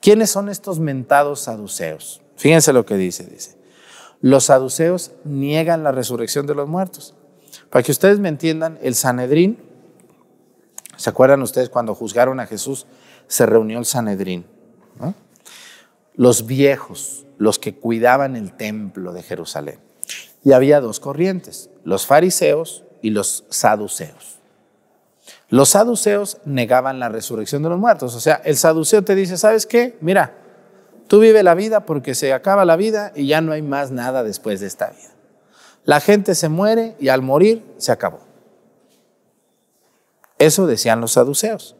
¿Quiénes son estos mentados saduceos? Fíjense lo que dice, dice. Los saduceos niegan la resurrección de los muertos. Para que ustedes me entiendan, el Sanedrín ¿Se acuerdan ustedes cuando juzgaron a Jesús? Se reunió el Sanedrín. Los viejos, los que cuidaban el templo de Jerusalén. Y había dos corrientes, los fariseos y los saduceos. Los saduceos negaban la resurrección de los muertos. O sea, el saduceo te dice, ¿sabes qué? Mira, tú vive la vida porque se acaba la vida y ya no hay más nada después de esta vida. La gente se muere y al morir se acabó. Eso decían los saduceos.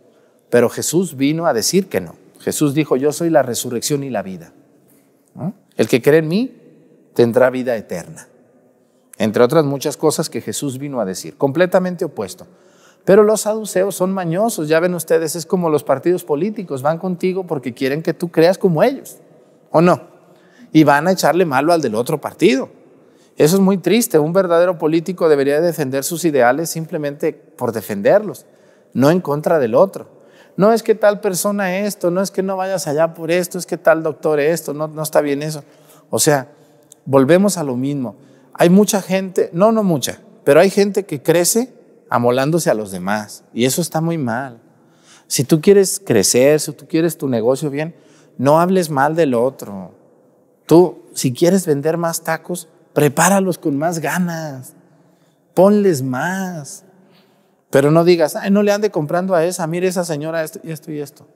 Pero Jesús vino a decir que no. Jesús dijo, yo soy la resurrección y la vida. El que cree en mí tendrá vida eterna. Entre otras muchas cosas que Jesús vino a decir, completamente opuesto. Pero los saduceos son mañosos, ya ven ustedes, es como los partidos políticos, van contigo porque quieren que tú creas como ellos, ¿o no? Y van a echarle malo al del otro partido. Eso es muy triste. Un verdadero político debería defender sus ideales simplemente por defenderlos, no en contra del otro. No es que tal persona esto, no es que no vayas allá por esto, es que tal doctor esto, no, no está bien eso. O sea, volvemos a lo mismo. Hay mucha gente, no, no mucha, pero hay gente que crece amolándose a los demás y eso está muy mal. Si tú quieres crecer, si tú quieres tu negocio bien, no hables mal del otro. Tú, si quieres vender más tacos, Prepáralos con más ganas, ponles más. Pero no digas, ay, no le ande comprando a esa, mire esa señora esto y esto y esto.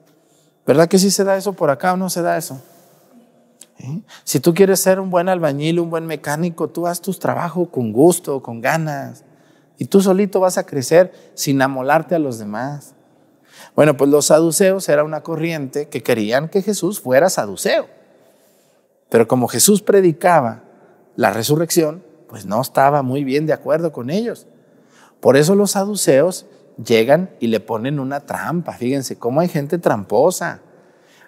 ¿Verdad que sí se da eso por acá o no se da eso? ¿Eh? Si tú quieres ser un buen albañil, un buen mecánico, tú haz tus trabajos con gusto, con ganas. Y tú solito vas a crecer sin amolarte a los demás. Bueno, pues los saduceos era una corriente que querían que Jesús fuera saduceo. Pero como Jesús predicaba la resurrección, pues no estaba muy bien de acuerdo con ellos. Por eso los saduceos llegan y le ponen una trampa. Fíjense cómo hay gente tramposa.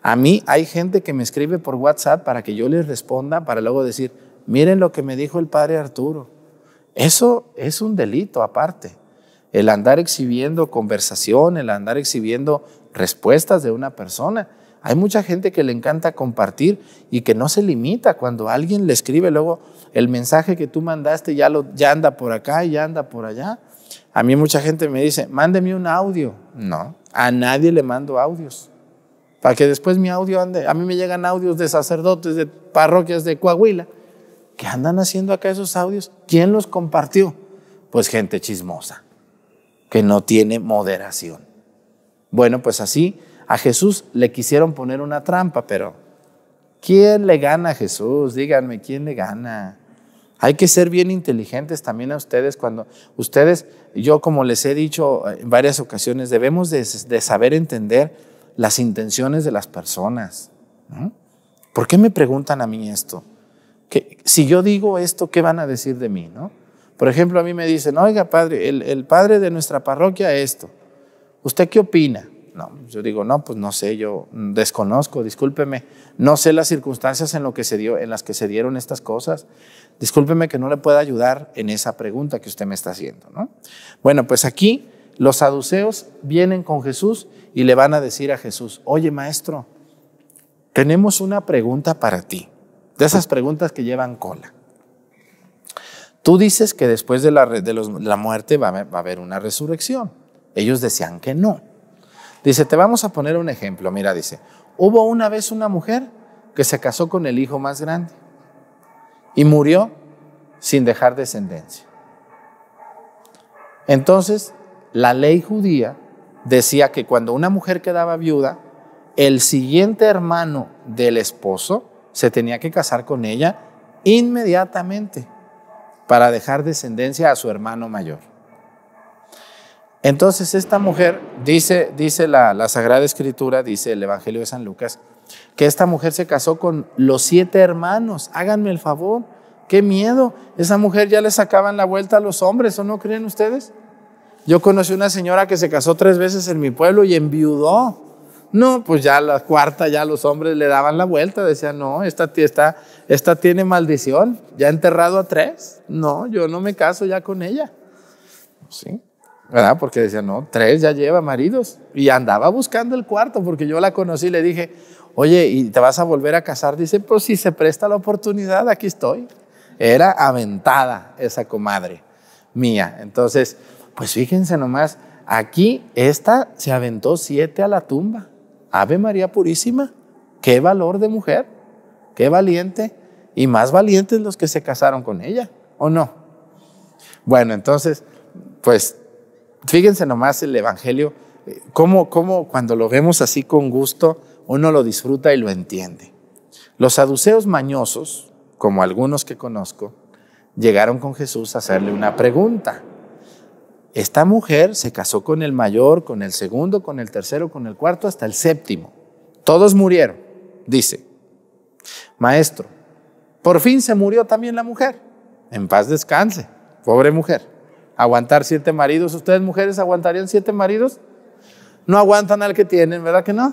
A mí hay gente que me escribe por WhatsApp para que yo les responda, para luego decir, miren lo que me dijo el padre Arturo. Eso es un delito aparte. El andar exhibiendo conversación, el andar exhibiendo respuestas de una persona. Hay mucha gente que le encanta compartir y que no se limita. Cuando alguien le escribe luego, el mensaje que tú mandaste ya, lo, ya anda por acá y ya anda por allá. A mí mucha gente me dice, mándeme un audio. No, a nadie le mando audios. Para que después mi audio ande. A mí me llegan audios de sacerdotes de parroquias de Coahuila. ¿Qué andan haciendo acá esos audios? ¿Quién los compartió? Pues gente chismosa, que no tiene moderación. Bueno, pues así a Jesús le quisieron poner una trampa, pero ¿quién le gana a Jesús? Díganme, ¿quién le gana? Hay que ser bien inteligentes también a ustedes cuando ustedes, yo como les he dicho eh, en varias ocasiones, debemos de, saber entender las intenciones de las personas. ¿Por qué me preguntan a mí esto? Que, si yo digo esto, ¿qué van a decir de mí? ¿no? Por ejemplo, a mí me dicen, oiga padre, el, padre de nuestra parroquia esto. ¿Usted qué opina? No, yo digo, no, pues no sé, yo desconozco, discúlpeme, no sé las circunstancias en, lo que se dio, en las que se dieron estas cosas. Discúlpeme que no le pueda ayudar en esa pregunta que usted me está haciendo, ¿no? Bueno, pues aquí los saduceos vienen con Jesús y le van a decir a Jesús, oye maestro, tenemos una pregunta para ti, de esas preguntas que llevan cola. Tú dices que después de la, muerte va a, va a haber una resurrección. Ellos decían que no. Dice, te vamos a poner un ejemplo. Mira, dice, hubo una vez una mujer que se casó con el hijo más grande y murió sin dejar descendencia. Entonces, la ley judía decía que cuando una mujer quedaba viuda, el siguiente hermano del esposo se tenía que casar con ella inmediatamente para dejar descendencia a su hermano mayor. Entonces esta mujer, dice, dice la, la Sagrada Escritura, dice el Evangelio de San Lucas, que esta mujer se casó con los siete hermanos. Háganme el favor. Qué miedo. Esa mujer ya le sacaban la vuelta a los hombres, ¿o no creen ustedes? Yo conocí una señora que se casó tres veces en mi pueblo y enviudó. No, pues ya la cuarta, ya los hombres le daban la vuelta, decían, no, esta, esta tiene maldición, ya enterrado a tres. No, yo no me caso ya con ella. ¿Sí? ¿Verdad? Porque decían, no, tres ya lleva maridos. Y andaba buscando el cuarto, porque yo la conocí y le dije, Oye, ¿y te vas a volver a casar? Dice, pues si se presta la oportunidad, aquí estoy. Era aventada esa comadre mía. Entonces, pues fíjense nomás, aquí esta se aventó siete a la tumba. Ave María Purísima, qué valor de mujer, qué valiente, y más valientes los que se casaron con ella, ¿o no? Bueno, entonces, pues fíjense nomás el Evangelio, eh, cómo, cómo cuando lo vemos así con gusto, uno lo disfruta y lo entiende. Los saduceos mañosos, como algunos que conozco, llegaron con Jesús a hacerle una pregunta. Esta mujer se casó con el mayor, con el segundo, con el tercero, con el cuarto, hasta el séptimo. Todos murieron, dice. Maestro, por fin se murió también la mujer. En paz descanse, pobre mujer. Aguantar siete maridos, ¿ustedes mujeres aguantarían siete maridos? No aguantan al que tienen, ¿verdad que no?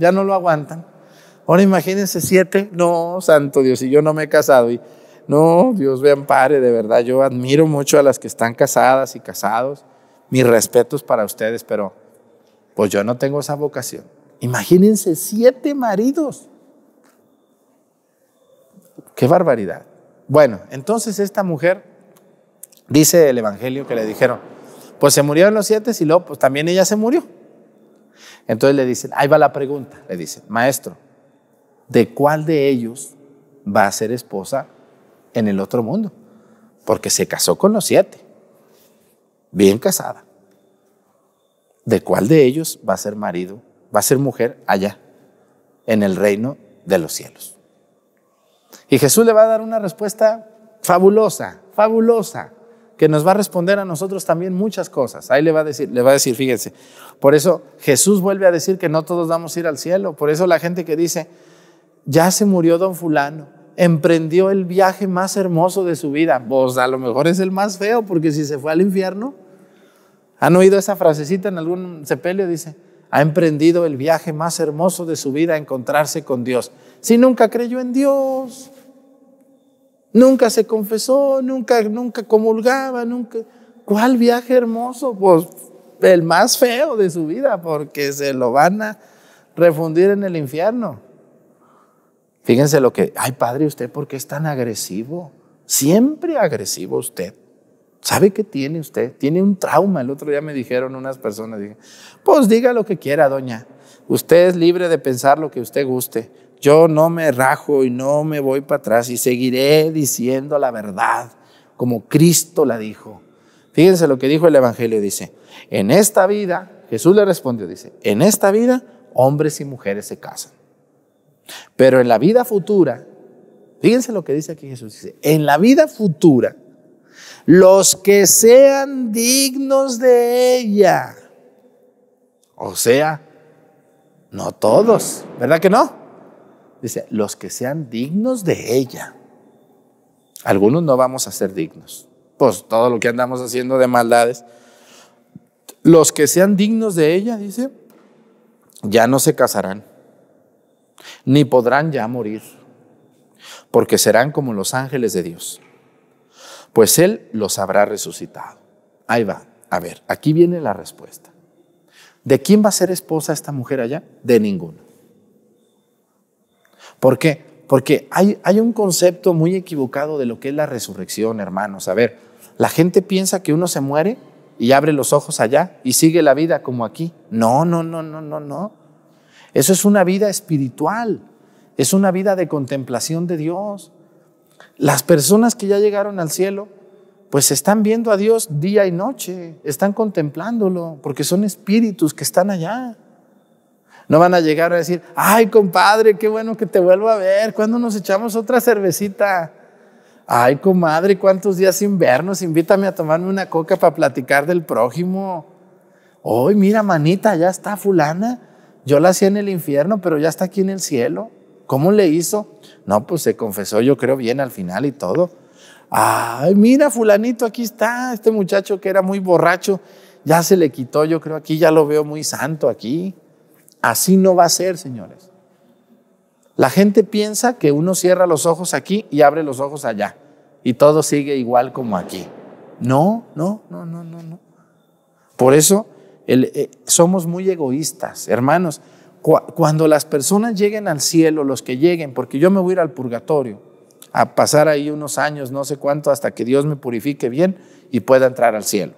ya no lo aguantan. Ahora imagínense siete, no, santo Dios, y yo no me he casado. Y, no, Dios me ampare, de verdad, yo admiro mucho a las que están casadas y casados. Mis respetos para ustedes, pero pues yo no tengo esa vocación. Imagínense siete maridos. Qué barbaridad. Bueno, entonces esta mujer dice el Evangelio que le dijeron, pues se murieron los siete y luego pues también ella se murió. Entonces le dicen, ahí va la pregunta, le dicen, maestro, ¿de cuál de ellos va a ser esposa en el otro mundo? Porque se casó con los siete, bien casada. ¿De cuál de ellos va a ser marido, va a ser mujer allá, en el reino de los cielos? Y Jesús le va a dar una respuesta fabulosa, fabulosa que nos va a responder a nosotros también muchas cosas. Ahí le va a decir, le va a decir, fíjense. Por eso Jesús vuelve a decir que no todos vamos a ir al cielo. Por eso la gente que dice, ya se murió don fulano, emprendió el viaje más hermoso de su vida. Pues a lo mejor es el más feo, porque si se fue al infierno, ¿han oído esa frasecita en algún sepelio? Dice, ha emprendido el viaje más hermoso de su vida a encontrarse con Dios. Si nunca creyó en Dios, Nunca se confesó, nunca, nunca comulgaba, nunca. ¿Cuál viaje hermoso? Pues el más feo de su vida, porque se lo van a refundir en el infierno. Fíjense lo que, ay padre, ¿usted por qué es tan agresivo? Siempre agresivo usted. ¿Sabe qué tiene usted? Tiene un trauma. El otro día me dijeron unas personas, dije, pues diga lo que quiera, doña. Usted es libre de pensar lo que usted guste. Yo no me rajo y no me voy para atrás y seguiré diciendo la verdad como Cristo la dijo. Fíjense lo que dijo el Evangelio, dice, en esta vida, Jesús le respondió, dice, en esta vida hombres y mujeres se casan. Pero en la vida futura, fíjense lo que dice aquí Jesús, dice, en la vida futura, los que sean dignos de ella, o sea, no todos, ¿verdad que no? Dice, los que sean dignos de ella. Algunos no vamos a ser dignos. Pues todo lo que andamos haciendo de maldades. Los que sean dignos de ella, dice, ya no se casarán, ni podrán ya morir, porque serán como los ángeles de Dios, pues Él los habrá resucitado. Ahí va. A ver, aquí viene la respuesta. ¿De quién va a ser esposa esta mujer allá? De ninguno. ¿Por qué? Porque hay, un concepto muy equivocado de lo que es la resurrección, hermanos. A ver, la gente piensa que uno se muere y abre los ojos allá y sigue la vida como aquí. No, no, no, no, no, no. Eso es una vida espiritual, es una vida de contemplación de Dios. Las personas que ya llegaron al cielo, pues están viendo a Dios día y noche, están contemplándolo, porque son espíritus que están allá. No van a llegar a decir, ay compadre, qué bueno que te vuelvo a ver, ¿cuándo nos echamos otra cervecita? Ay comadre, cuántos días sin vernos, invítame a tomarme una coca para platicar del prójimo. Ay mira, manita, ya está fulana. Yo la hacía en el infierno, pero ya está aquí en el cielo. ¿Cómo le hizo? No, pues se confesó, yo creo, bien al final y todo. Ay, mira, fulanito, aquí está, este muchacho que era muy borracho, ya se le quitó, yo creo, aquí ya lo veo muy santo aquí. Así no va a ser, señores. La gente piensa que uno cierra los ojos aquí y abre los ojos allá y todo sigue igual como aquí. No, no, no, no, no, no. Por eso eh, somos muy egoístas, hermanos. cuando las personas lleguen al cielo, los que lleguen, porque yo me voy a ir al purgatorio a pasar ahí unos años, no sé cuánto, hasta que Dios me purifique bien y pueda entrar al cielo.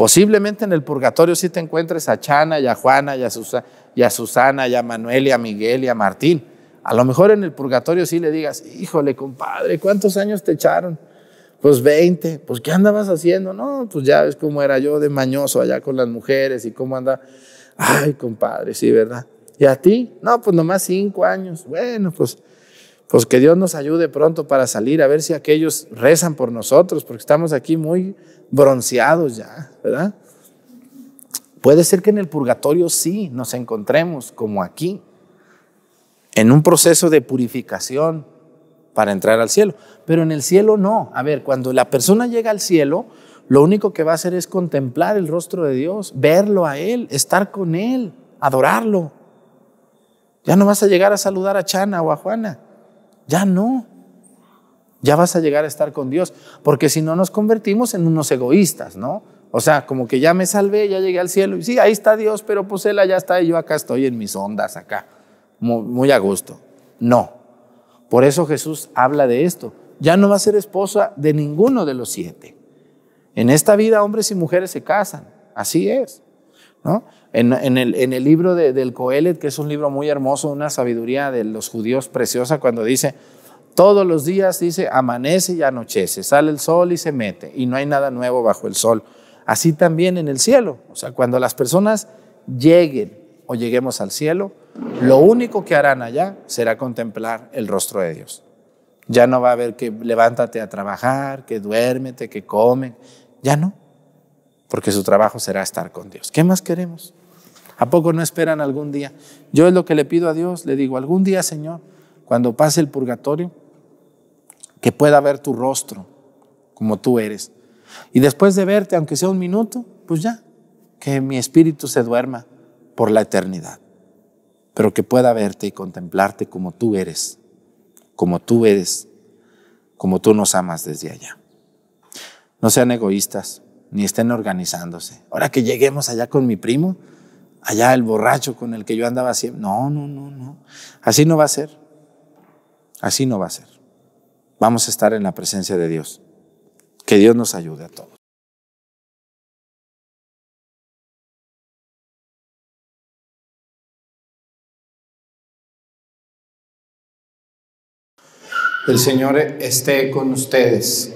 Posiblemente en el purgatorio sí te encuentres a Chana y a Juana y a, Susana, y a Susana Manuel y a Miguel y a Martín. A lo mejor en el purgatorio sí le digas, híjole, compadre, ¿cuántos años te echaron? Pues 20, pues ¿qué andabas haciendo? No, pues ya ves cómo era yo de mañoso allá con las mujeres y cómo andaba. Ay, compadre, sí, ¿verdad? ¿Y a ti? No, pues nomás cinco años. Bueno, pues pues que Dios nos ayude pronto para salir, a ver si aquellos rezan por nosotros, porque estamos aquí muy bronceados ya, ¿verdad? Puede ser que en el purgatorio sí nos encontremos como aquí, en un proceso de purificación para entrar al cielo, pero en el cielo no. A ver, cuando la persona llega al cielo, lo único que va a hacer es contemplar el rostro de Dios, verlo a Él, estar con Él, adorarlo. Ya no vas a llegar a saludar a Chana o a Juana. Ya no. Ya vas a llegar a estar con Dios, porque si no nos convertimos en unos egoístas, ¿no? O sea, como que ya me salvé, ya llegué al cielo, y sí, ahí está Dios, pero pues Él allá está y yo acá estoy en mis ondas, acá, muy, muy a gusto. No. Por eso Jesús habla de esto. Ya no va a ser esposa de ninguno de los siete. En esta vida hombres y mujeres se casan, así es, ¿no? En, el, libro del Coelet, que es un libro muy hermoso, una sabiduría de los judíos preciosa, cuando dice, todos los días dice, amanece y anochece, sale el sol y se mete, y no hay nada nuevo bajo el sol. Así también en el cielo, o sea, cuando las personas lleguen o lleguemos al cielo, lo único que harán allá será contemplar el rostro de Dios. Ya no va a haber que levántate a trabajar, que duérmete, que comen, ya no, porque su trabajo será estar con Dios. ¿Qué más queremos? ¿A poco no esperan algún día? Yo es lo que le pido a Dios, le digo, algún día, Señor, cuando pase el purgatorio, que pueda ver tu rostro como tú eres. Y después de verte, aunque sea un minuto, pues ya, que mi espíritu se duerma por la eternidad, pero que pueda verte y contemplarte como tú eres, como tú eres, como tú nos amas desde allá. No sean egoístas, ni estén organizándose. Ahora que lleguemos allá con mi primo, allá el borracho con el que yo andaba siempre. No, no, no, no. Así no va a ser. Así no va a ser. Vamos a estar en la presencia de Dios. Que Dios nos ayude a todos. El Señor esté con ustedes.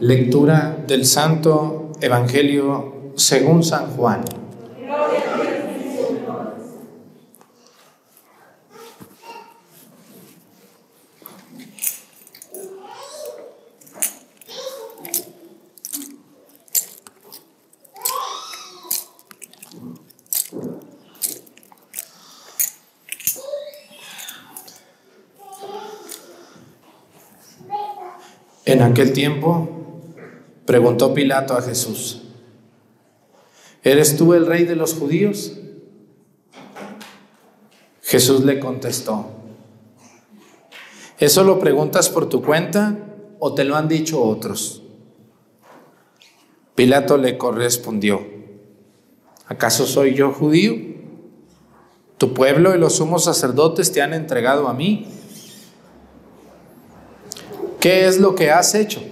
Lectura del Santo Evangelio según San Juan. En aquel tiempo preguntó Pilato a Jesús, ¿eres tú el rey de los judíos? Jesús le contestó, ¿eso lo preguntas por tu cuenta o te lo han dicho otros? Pilato le correspondió, ¿acaso soy yo judío? Tu pueblo y los sumos sacerdotes te han entregado a mí ¿qué es lo que has hecho?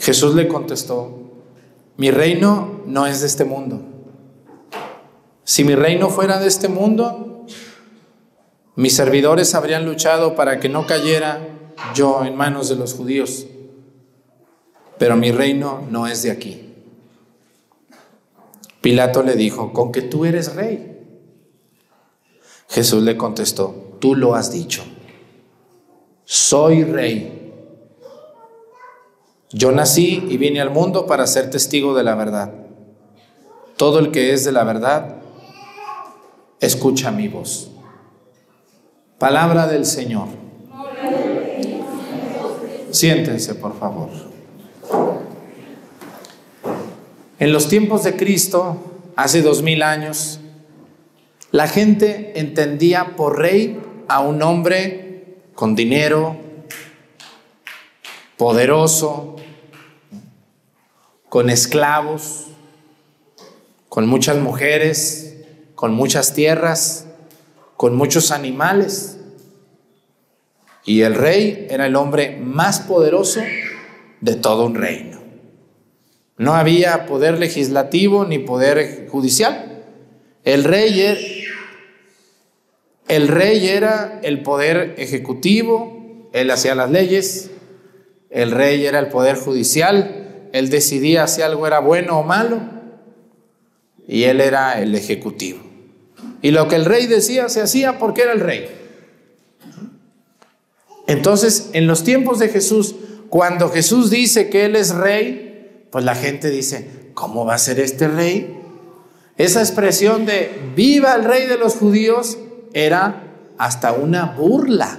Jesús le contestó, mi reino no es de este mundo. Si mi reino fuera de este mundo, mis servidores habrían luchado para que no cayera yo en manos de los judíos. Pero mi reino no es de aquí. Pilato le dijo, con que tú eres rey. Jesús le contestó, tú lo has dicho soy rey. Yo nací y vine al mundo para ser testigo de la verdad. Todo el que es de la verdad, escucha mi voz. Palabra del Señor. Siéntense, por favor. En los tiempos de Cristo, hace dos mil años, la gente entendía por rey a un hombre con dinero, poderoso, con esclavos, con muchas mujeres, con muchas tierras, con muchos animales. Y el rey era el hombre más poderoso de todo un reino. No había poder legislativo ni poder judicial. El rey era... El rey era el poder ejecutivo, él hacía las leyes, el rey era el poder judicial, él decidía si algo era bueno o malo, y él era el ejecutivo. Y lo que el rey decía se hacía porque era el rey. Entonces, en los tiempos de Jesús, cuando Jesús dice que Él es rey, pues la gente dice, ¿cómo va a ser este rey? Esa expresión de viva el rey de los judíos era hasta una burla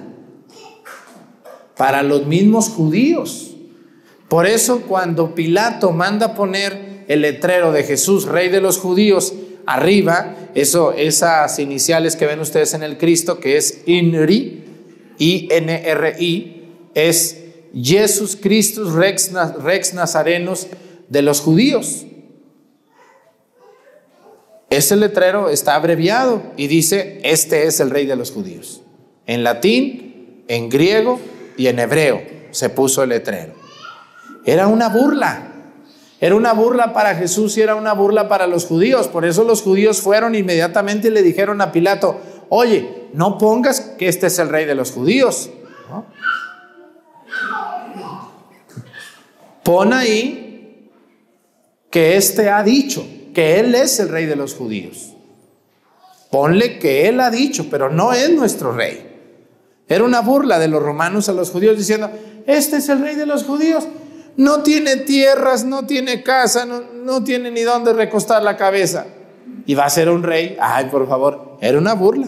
para los mismos judíos. Por eso cuando Pilato manda poner el letrero de Jesús, rey de los judíos, arriba, eso, esas iniciales que ven ustedes en el Cristo, que es INRI, I-N-R-I, es Jesús Cristo Rex, Rex Nazarenos de los judíos. Ese letrero está abreviado y dice, este es el rey de los judíos. En latín, en griego y en hebreo se puso el letrero. Era una burla. Era una burla para Jesús y era una burla para los judíos. Por eso los judíos fueron inmediatamente y le dijeron a Pilato, oye, no pongas que este es el rey de los judíos. Pon ahí que este ha dicho que Él es el rey de los judíos. Ponle que Él ha dicho, pero no es nuestro rey. Era una burla de los romanos a los judíos diciendo, este es el rey de los judíos. No tiene tierras, no tiene casa, no, tiene ni dónde recostar la cabeza. Y va a ser un rey. Ay, por favor, era una burla.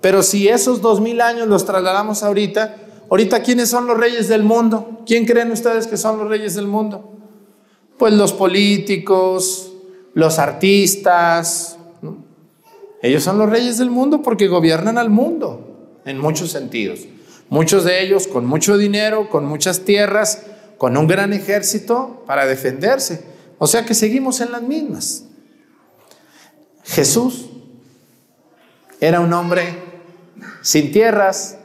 Pero si esos dos mil años los trasladamos ahorita, ahorita ¿quiénes son los reyes del mundo? ¿Quién creen ustedes que son los reyes del mundo? Pues los políticos, los artistas, ellos son los reyes del mundo porque gobiernan al mundo en muchos sentidos. Muchos de ellos con mucho dinero, con muchas tierras, con un gran ejército para defenderse. O sea que seguimos en las mismas. Jesús era un hombre sin tierras,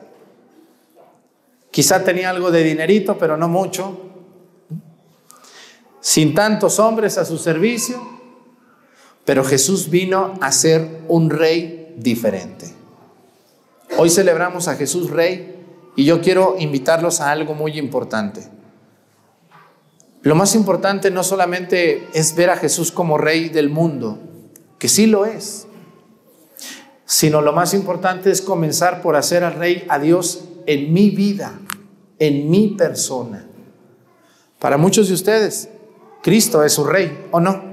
quizá tenía algo de dinerito, pero no mucho, sin tantos hombres a su servicio, pero Jesús vino a ser un rey diferente. Hoy celebramos a Jesús rey y yo quiero invitarlos a algo muy importante. Lo más importante no solamente es ver a Jesús como rey del mundo, que sí lo es, sino lo más importante es comenzar por hacer al rey a Dios en mi vida, en mi persona. Para muchos de ustedes, Cristo es su rey, ¿o no?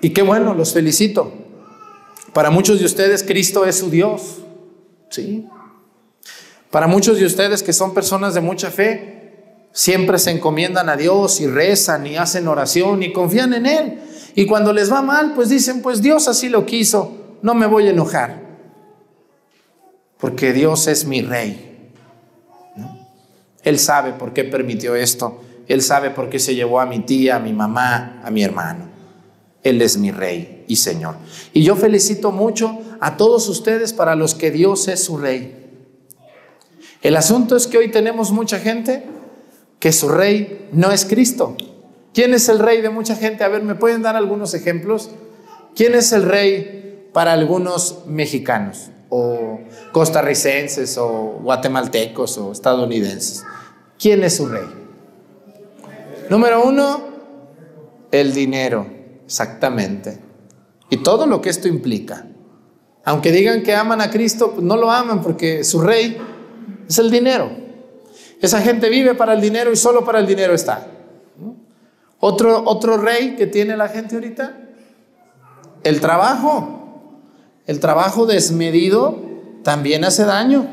Y qué bueno, los felicito. Para muchos de ustedes Cristo es su Dios, ¿sí? Para muchos de ustedes que son personas de mucha fe, siempre se encomiendan a Dios y rezan y hacen oración y confían en Él. Y cuando les va mal, pues dicen, pues Dios así lo quiso, no me voy a enojar, porque Dios es mi rey. Él sabe por qué permitió esto él sabe por qué se llevó a mi tía, a mi mamá, a mi hermano. Él es mi rey y Señor. Y yo felicito mucho a todos ustedes para los que Dios es su rey. El asunto es que hoy tenemos mucha gente que su rey no es Cristo. ¿Quién es el rey de mucha gente? A ver, ¿me pueden dar algunos ejemplos? ¿Quién es el rey para algunos mexicanos o costarricenses o guatemaltecos o estadounidenses? ¿Quién es su rey? Número uno, el dinero, exactamente. Y todo lo que esto implica. Aunque digan que aman a Cristo, pues no lo aman porque su rey es el dinero. Esa gente vive para el dinero y solo para el dinero está. Otro, otro rey que tiene la gente ahorita, el trabajo. El trabajo desmedido también hace daño.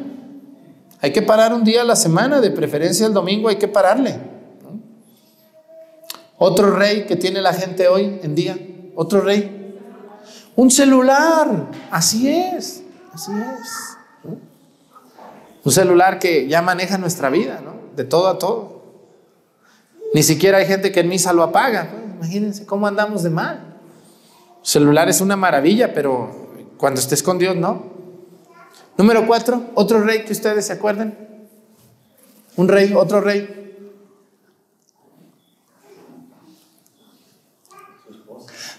Hay que parar un día a la semana, de preferencia el domingo hay que pararle. Otro rey que tiene la gente hoy en día. Otro rey. Un celular. Así es. Así es. Un celular que ya maneja nuestra vida, ¿no? De todo a todo. Ni siquiera hay gente que en misa lo apaga. Imagínense cómo andamos de mal. celular es una maravilla, pero cuando estés escondido, no. Número cuatro, otro rey que ustedes se acuerden. Un rey, otro rey.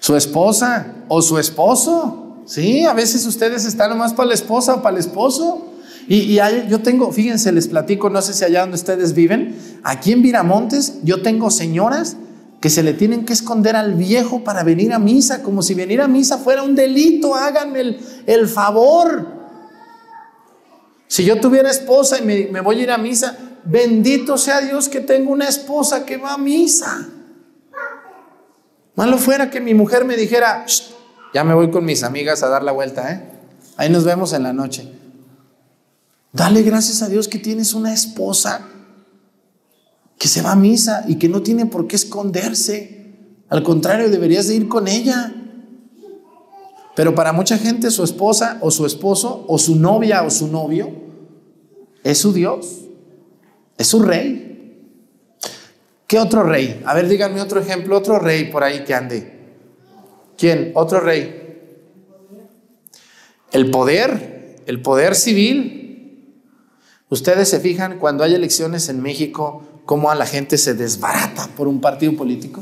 su esposa o su esposo. Sí, a veces ustedes están más para la esposa o para el esposo. Y, yo tengo, fíjense, les platico, no sé si allá donde ustedes viven, aquí en Viramontes yo tengo señoras que se le tienen que esconder al viejo para venir a misa, como si venir a misa fuera un delito, háganme el, favor. Si yo tuviera esposa y me, me voy a ir a misa, bendito sea Dios que tengo una esposa que va a misa. Malo fuera que mi mujer me dijera, ya me voy con mis amigas a dar la vuelta, ¿eh? Ahí nos vemos en la noche. Dale gracias a Dios que tienes una esposa que se va a misa y que no tiene por qué esconderse. Al contrario, deberías de ir con ella. Pero para mucha gente su esposa o su esposo o su novia o su novio es su Dios, es su rey. ¿Qué otro rey? A ver, díganme otro ejemplo, otro rey por ahí que ande. ¿Quién? Otro rey. El poder, el poder civil. Ustedes se fijan cuando hay elecciones en México, cómo a la gente se desbarata por un partido político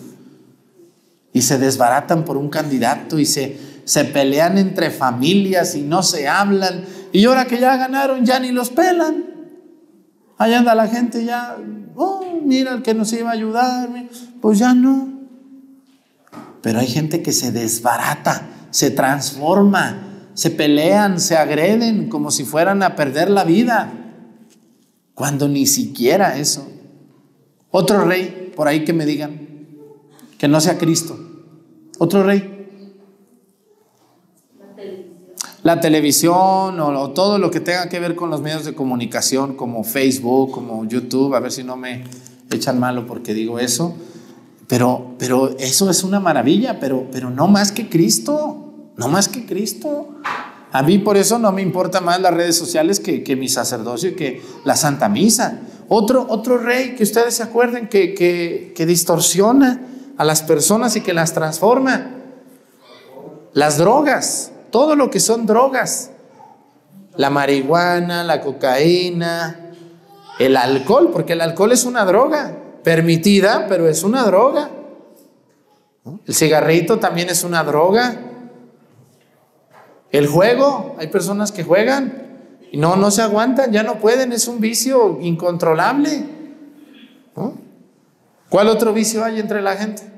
y se desbaratan por un candidato y se, se pelean entre familias y no se hablan. Y ahora que ya ganaron, ya ni los pelan. Ahí anda la gente ya oh, mira el que nos iba a ayudar, pues ya no. Pero hay gente que se desbarata, se transforma, se pelean, se agreden como si fueran a perder la vida, cuando ni siquiera eso. Otro rey, por ahí que me digan, que no sea Cristo. Otro rey, la televisión o, todo lo que tenga que ver con los medios de comunicación como Facebook, como YouTube, a ver si no me echan malo porque digo eso. Pero, pero eso es una maravilla, pero, pero no más que Cristo, no más que Cristo. A mí por eso no me importa más las redes sociales que, mi sacerdocio que la Santa Misa. Otro, otro rey que ustedes se acuerden que, que, que distorsiona a las personas y que las transforma. Las drogas todo lo que son drogas, la marihuana, la cocaína, el alcohol, porque el alcohol es una droga, permitida, pero es una droga. El cigarrito también es una droga. El juego, hay personas que juegan y no, no se aguantan, ya no pueden, es un vicio incontrolable. ¿Cuál otro vicio hay entre la gente?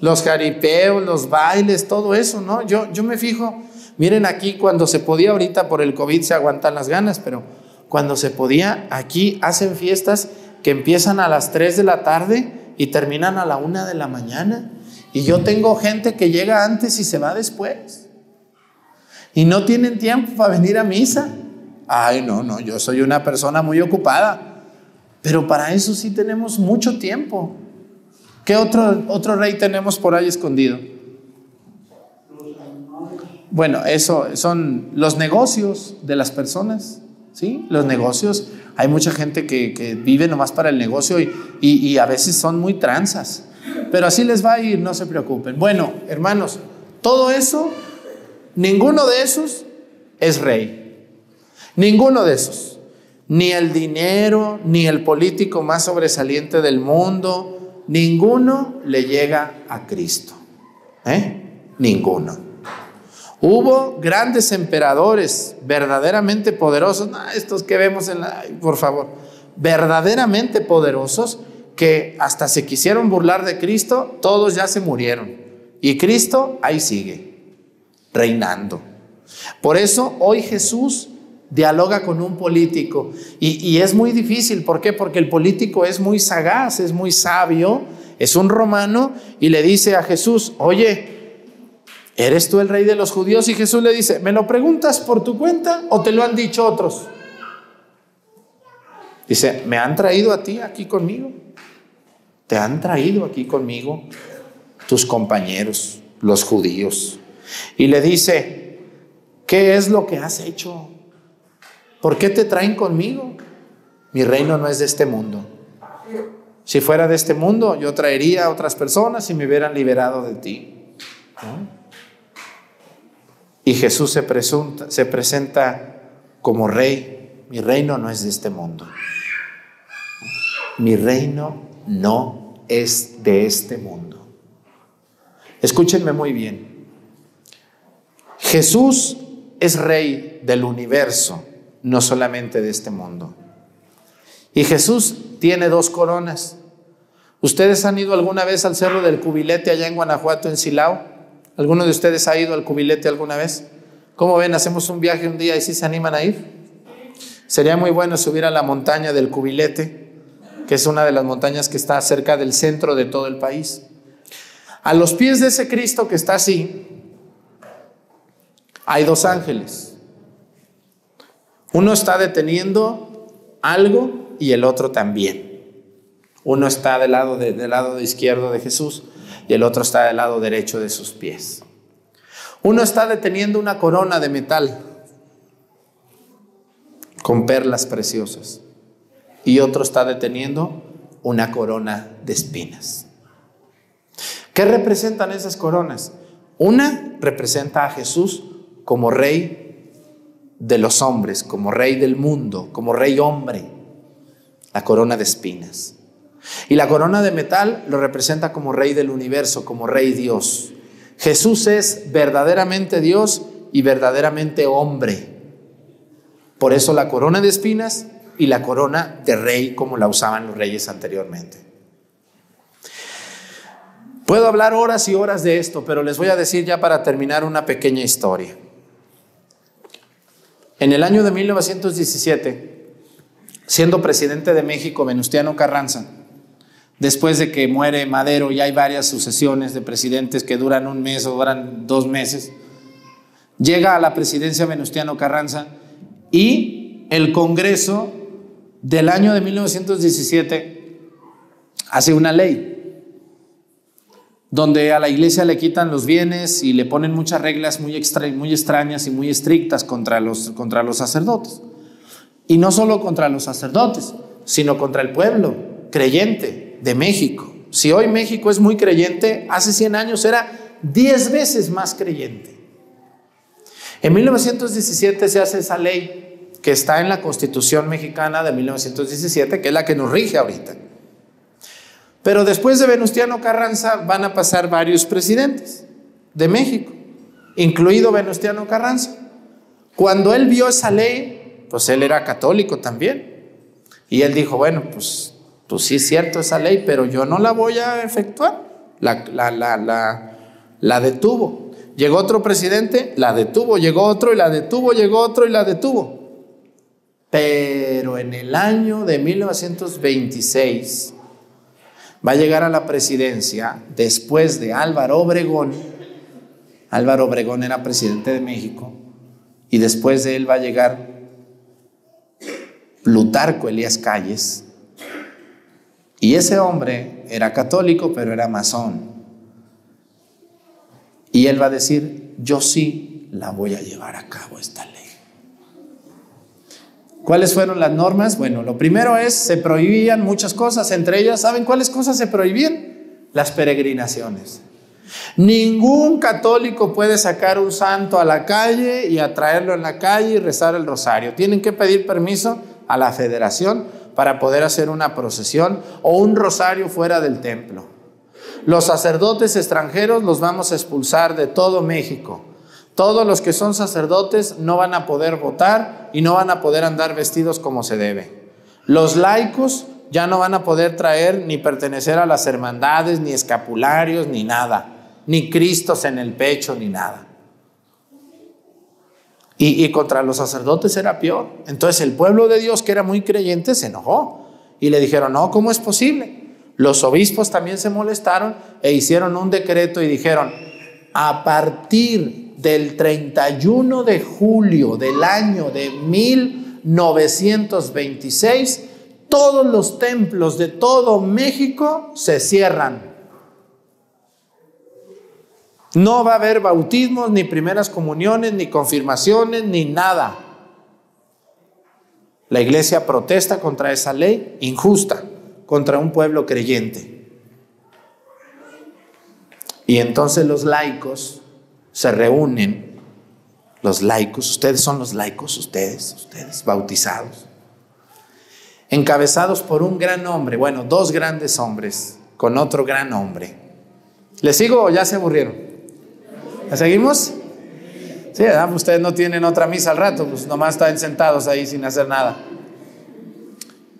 los jaripeos, los bailes, todo eso, ¿no? Yo, yo me fijo, miren aquí cuando se podía, ahorita por el COVID se aguantan las ganas, pero cuando se podía, aquí hacen fiestas que empiezan a las 3 de la tarde y terminan a la 1 de la mañana. Y yo tengo gente que llega antes y se va después. Y no tienen tiempo para venir a misa. Ay, no, no, yo soy una persona muy ocupada. Pero para eso sí tenemos mucho tiempo. ¿Qué otro, otro rey tenemos por ahí escondido? Bueno, eso son los negocios de las personas, ¿sí? Los negocios. Hay mucha gente que, vive nomás para el negocio y, a veces son muy tranzas. Pero así les va a ir, no se preocupen. Bueno, hermanos, todo eso, ninguno de esos es rey. Ninguno de esos. Ni el dinero, ni el político más sobresaliente del mundo, ninguno le llega a Cristo. ¿eh? Ninguno. Hubo grandes emperadores verdaderamente poderosos, estos que vemos en la... por favor, verdaderamente poderosos que hasta se quisieron burlar de Cristo, todos ya se murieron. Y Cristo ahí sigue, reinando. Por eso hoy Jesús dialoga con un político. Y, es muy difícil, ¿por qué? Porque el político es muy sagaz, es muy sabio, es un romano y le dice a Jesús, oye, ¿eres tú el rey de los judíos? Y Jesús le dice, ¿me lo preguntas por tu cuenta o te lo han dicho otros? Dice, ¿me han traído a ti aquí conmigo? Te han traído aquí conmigo tus compañeros, los judíos. Y le dice, ¿qué es lo que has hecho? ¿Por qué te traen conmigo? Mi reino no es de este mundo. Si fuera de este mundo, yo traería a otras personas y me hubieran liberado de ti. Y Jesús se presenta como rey. Mi reino no es de este mundo. Mi reino no es de este mundo. Escúchenme muy bien. Jesús es rey del universo no solamente de este mundo. Y Jesús tiene dos coronas. ¿Ustedes han ido alguna vez al Cerro del Cubilete allá en Guanajuato, en Silao? ¿Alguno de ustedes ha ido al Cubilete alguna vez? ¿Cómo ven? Hacemos un viaje un día y si se animan a ir. Sería muy bueno subir a la montaña del Cubilete, que es una de las montañas que está cerca del centro de todo el país. A los pies de ese Cristo que está así, hay dos ángeles. Uno está deteniendo algo y el otro también. Uno está del lado, del lado izquierdo de Jesús y el otro está del lado derecho de sus pies. Uno está deteniendo una corona de metal con perlas preciosas y otro está deteniendo una corona de espinas. ¿Qué representan esas coronas? Una representa a Jesús como rey de los hombres, como rey del mundo, como rey hombre, la corona de espinas. Y la corona de metal lo representa como rey del universo, como rey Dios. Jesús es verdaderamente Dios y verdaderamente hombre. Por eso la corona de espinas y la corona de rey como la usaban los reyes anteriormente. Puedo hablar horas y horas de esto, pero les voy a decir ya para terminar una pequeña historia. En el año de 1917, siendo presidente de México Venustiano Carranza, después de que muere Madero y hay varias sucesiones de presidentes que duran un mes o duran dos meses, llega a la presidencia Venustiano Carranza y el Congreso del año de 1917 hace una ley donde a la iglesia le quitan los bienes y le ponen muchas reglas muy, extrañas y muy estrictas contra los, contra los sacerdotes. Y no solo contra los sacerdotes, sino contra el pueblo creyente de México. Si hoy México es muy creyente, hace 100 años era 10 veces más creyente. En 1917 se hace esa ley que está en la Constitución mexicana de 1917, que es la que nos rige ahorita pero después de Venustiano Carranza van a pasar varios presidentes de México, incluido Venustiano Carranza. Cuando él vio esa ley, pues él era católico también. Y él dijo, bueno, pues, pues sí es cierto esa ley, pero yo no la voy a efectuar. La, la, la, la detuvo. Llegó otro presidente, la detuvo, llegó otro y la detuvo, llegó otro y la detuvo. Pero en el año de 1926, va a llegar a la presidencia después de Álvaro Obregón. Álvaro Obregón era presidente de México y después de él va a llegar Plutarco Elías Calles. Y ese hombre era católico, pero era masón. Y él va a decir, yo sí la voy a llevar a cabo esta ley. ¿Cuáles fueron las normas? Bueno, lo primero es, se prohibían muchas cosas, entre ellas, ¿saben cuáles cosas se prohibían? Las peregrinaciones. Ningún católico puede sacar un santo a la calle y atraerlo en la calle y rezar el rosario. Tienen que pedir permiso a la federación para poder hacer una procesión o un rosario fuera del templo. Los sacerdotes extranjeros los vamos a expulsar de todo México todos los que son sacerdotes no van a poder votar y no van a poder andar vestidos como se debe. Los laicos ya no van a poder traer ni pertenecer a las hermandades, ni escapularios, ni nada, ni cristos en el pecho, ni nada. Y, contra los sacerdotes era peor. Entonces el pueblo de Dios, que era muy creyente, se enojó y le dijeron, no, ¿cómo es posible? Los obispos también se molestaron e hicieron un decreto y dijeron, a partir del 31 de julio del año de 1926, todos los templos de todo México se cierran. No va a haber bautismos, ni primeras comuniones, ni confirmaciones, ni nada. La iglesia protesta contra esa ley injusta, contra un pueblo creyente. Y entonces los laicos se reúnen los laicos, ustedes son los laicos, ustedes, ustedes, bautizados, encabezados por un gran hombre, bueno, dos grandes hombres, con otro gran hombre. ¿Les sigo o ya se aburrieron? ¿La seguimos? Sí, pues ustedes no tienen otra misa al rato, pues nomás están sentados ahí sin hacer nada.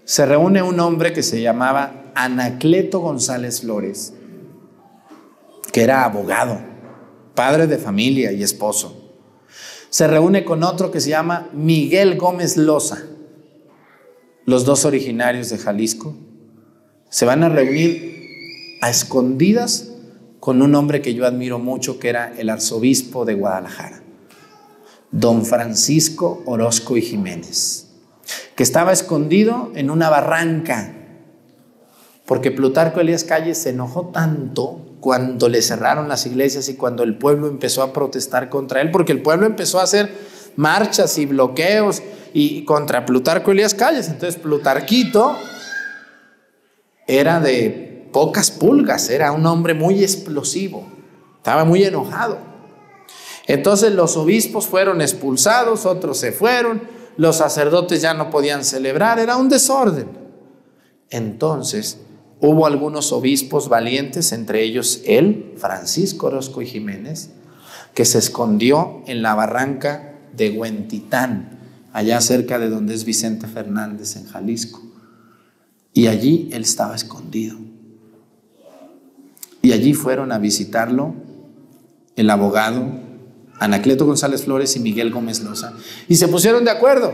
Se reúne un hombre que se llamaba Anacleto González Flores, que era abogado padre de familia y esposo. Se reúne con otro que se llama Miguel Gómez Loza, los dos originarios de Jalisco. Se van a reunir a escondidas con un hombre que yo admiro mucho, que era el arzobispo de Guadalajara, don Francisco Orozco y Jiménez, que estaba escondido en una barranca, porque Plutarco Elías Calles se enojó tanto cuando le cerraron las iglesias y cuando el pueblo empezó a protestar contra él, porque el pueblo empezó a hacer marchas y bloqueos y contra Plutarco Elías Calles. Entonces Plutarquito era de pocas pulgas, era un hombre muy explosivo, estaba muy enojado. Entonces los obispos fueron expulsados, otros se fueron, los sacerdotes ya no podían celebrar, era un desorden. Entonces Hubo algunos obispos valientes, entre ellos él, Francisco Orozco y Jiménez, que se escondió en la barranca de Huentitán, allá cerca de donde es Vicente Fernández en Jalisco. Y allí él estaba escondido. Y allí fueron a visitarlo el abogado Anacleto González Flores y Miguel Gómez Loza. Y se pusieron de acuerdo.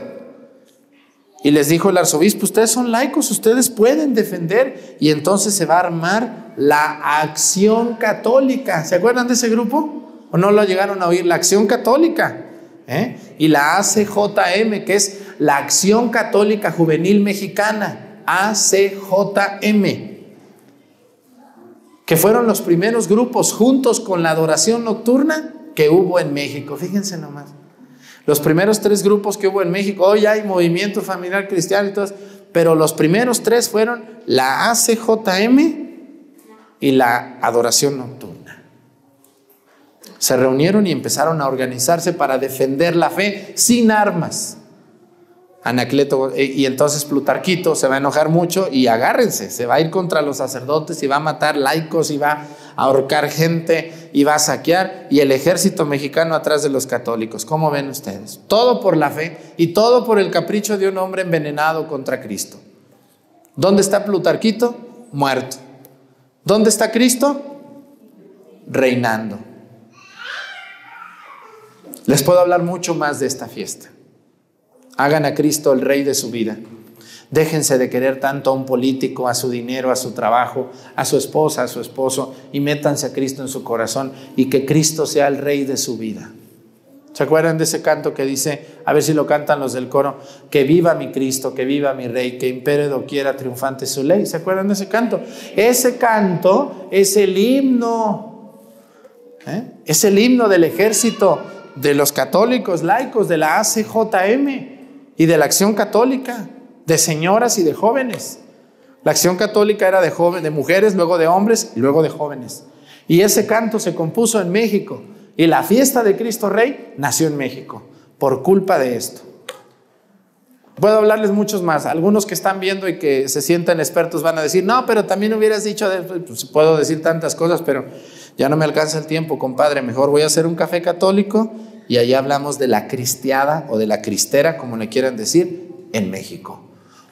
Y les dijo el arzobispo, ustedes son laicos, ustedes pueden defender y entonces se va a armar la acción católica. ¿Se acuerdan de ese grupo? ¿O no lo llegaron a oír? La acción católica. ¿eh? Y la ACJM, que es la Acción Católica Juvenil Mexicana, ACJM, que fueron los primeros grupos juntos con la adoración nocturna que hubo en México. Fíjense nomás. Los primeros tres grupos que hubo en México, hoy hay movimiento familiar cristiano y todo, pero los primeros tres fueron la ACJM y la adoración nocturna. Se reunieron y empezaron a organizarse para defender la fe sin armas. Anacleto, eh, y entonces Plutarquito se va a enojar mucho y agárrense, se va a ir contra los sacerdotes y va a matar laicos y va ahorcar gente, y va a saquear y el ejército mexicano atrás de los católicos. ¿Cómo ven ustedes? Todo por la fe y todo por el capricho de un hombre envenenado contra Cristo. ¿Dónde está Plutarquito? Muerto. ¿Dónde está Cristo? Reinando. Les puedo hablar mucho más de esta fiesta. Hagan a Cristo el rey de su vida. Déjense de querer tanto a un político, a su dinero, a su trabajo, a su esposa, a su esposo, y métanse a Cristo en su corazón y que Cristo sea el rey de su vida. ¿Se acuerdan de ese canto que dice, a ver si lo cantan los del coro, que viva mi Cristo, que viva mi Rey, que impere doquiera triunfante su ley? ¿Se acuerdan de ese canto? Ese canto es el himno, ¿eh? es el himno del ejército de los católicos laicos, de la ACJM y de la acción católica de señoras y de jóvenes. La acción católica era de de mujeres, luego de hombres y luego de jóvenes. Y ese canto se compuso en México y la fiesta de Cristo Rey nació en México por culpa de esto. Puedo hablarles muchos más. Algunos que están viendo y que se sientan expertos van a decir, no, pero también hubieras dicho, pues, puedo decir tantas cosas, pero ya no me alcanza el tiempo, compadre. Mejor voy a hacer un café católico y allá hablamos de la cristiada o de la cristera, como le quieran decir, en México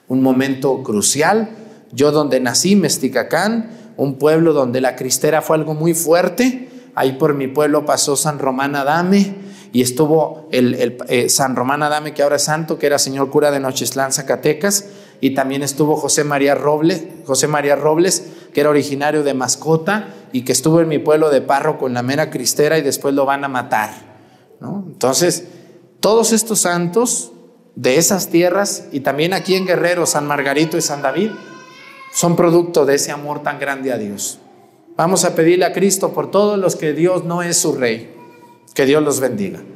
un momento crucial. Yo donde nací, Mesticacán, un pueblo donde la cristera fue algo muy fuerte, ahí por mi pueblo pasó San Román Adame y estuvo el, eh, San Román Adame, que ahora es santo, que era señor cura de Nocheslán, Zacatecas, y también estuvo José María Robles, José María Robles, que era originario de Mascota y que estuvo en mi pueblo de Parro con la mera cristera y después lo van a matar. Entonces, todos estos santos de esas tierras y también aquí en Guerrero, San Margarito y San David, son producto de ese amor tan grande a Dios. Vamos a pedirle a Cristo por todos los que Dios no es su rey. Que Dios los bendiga.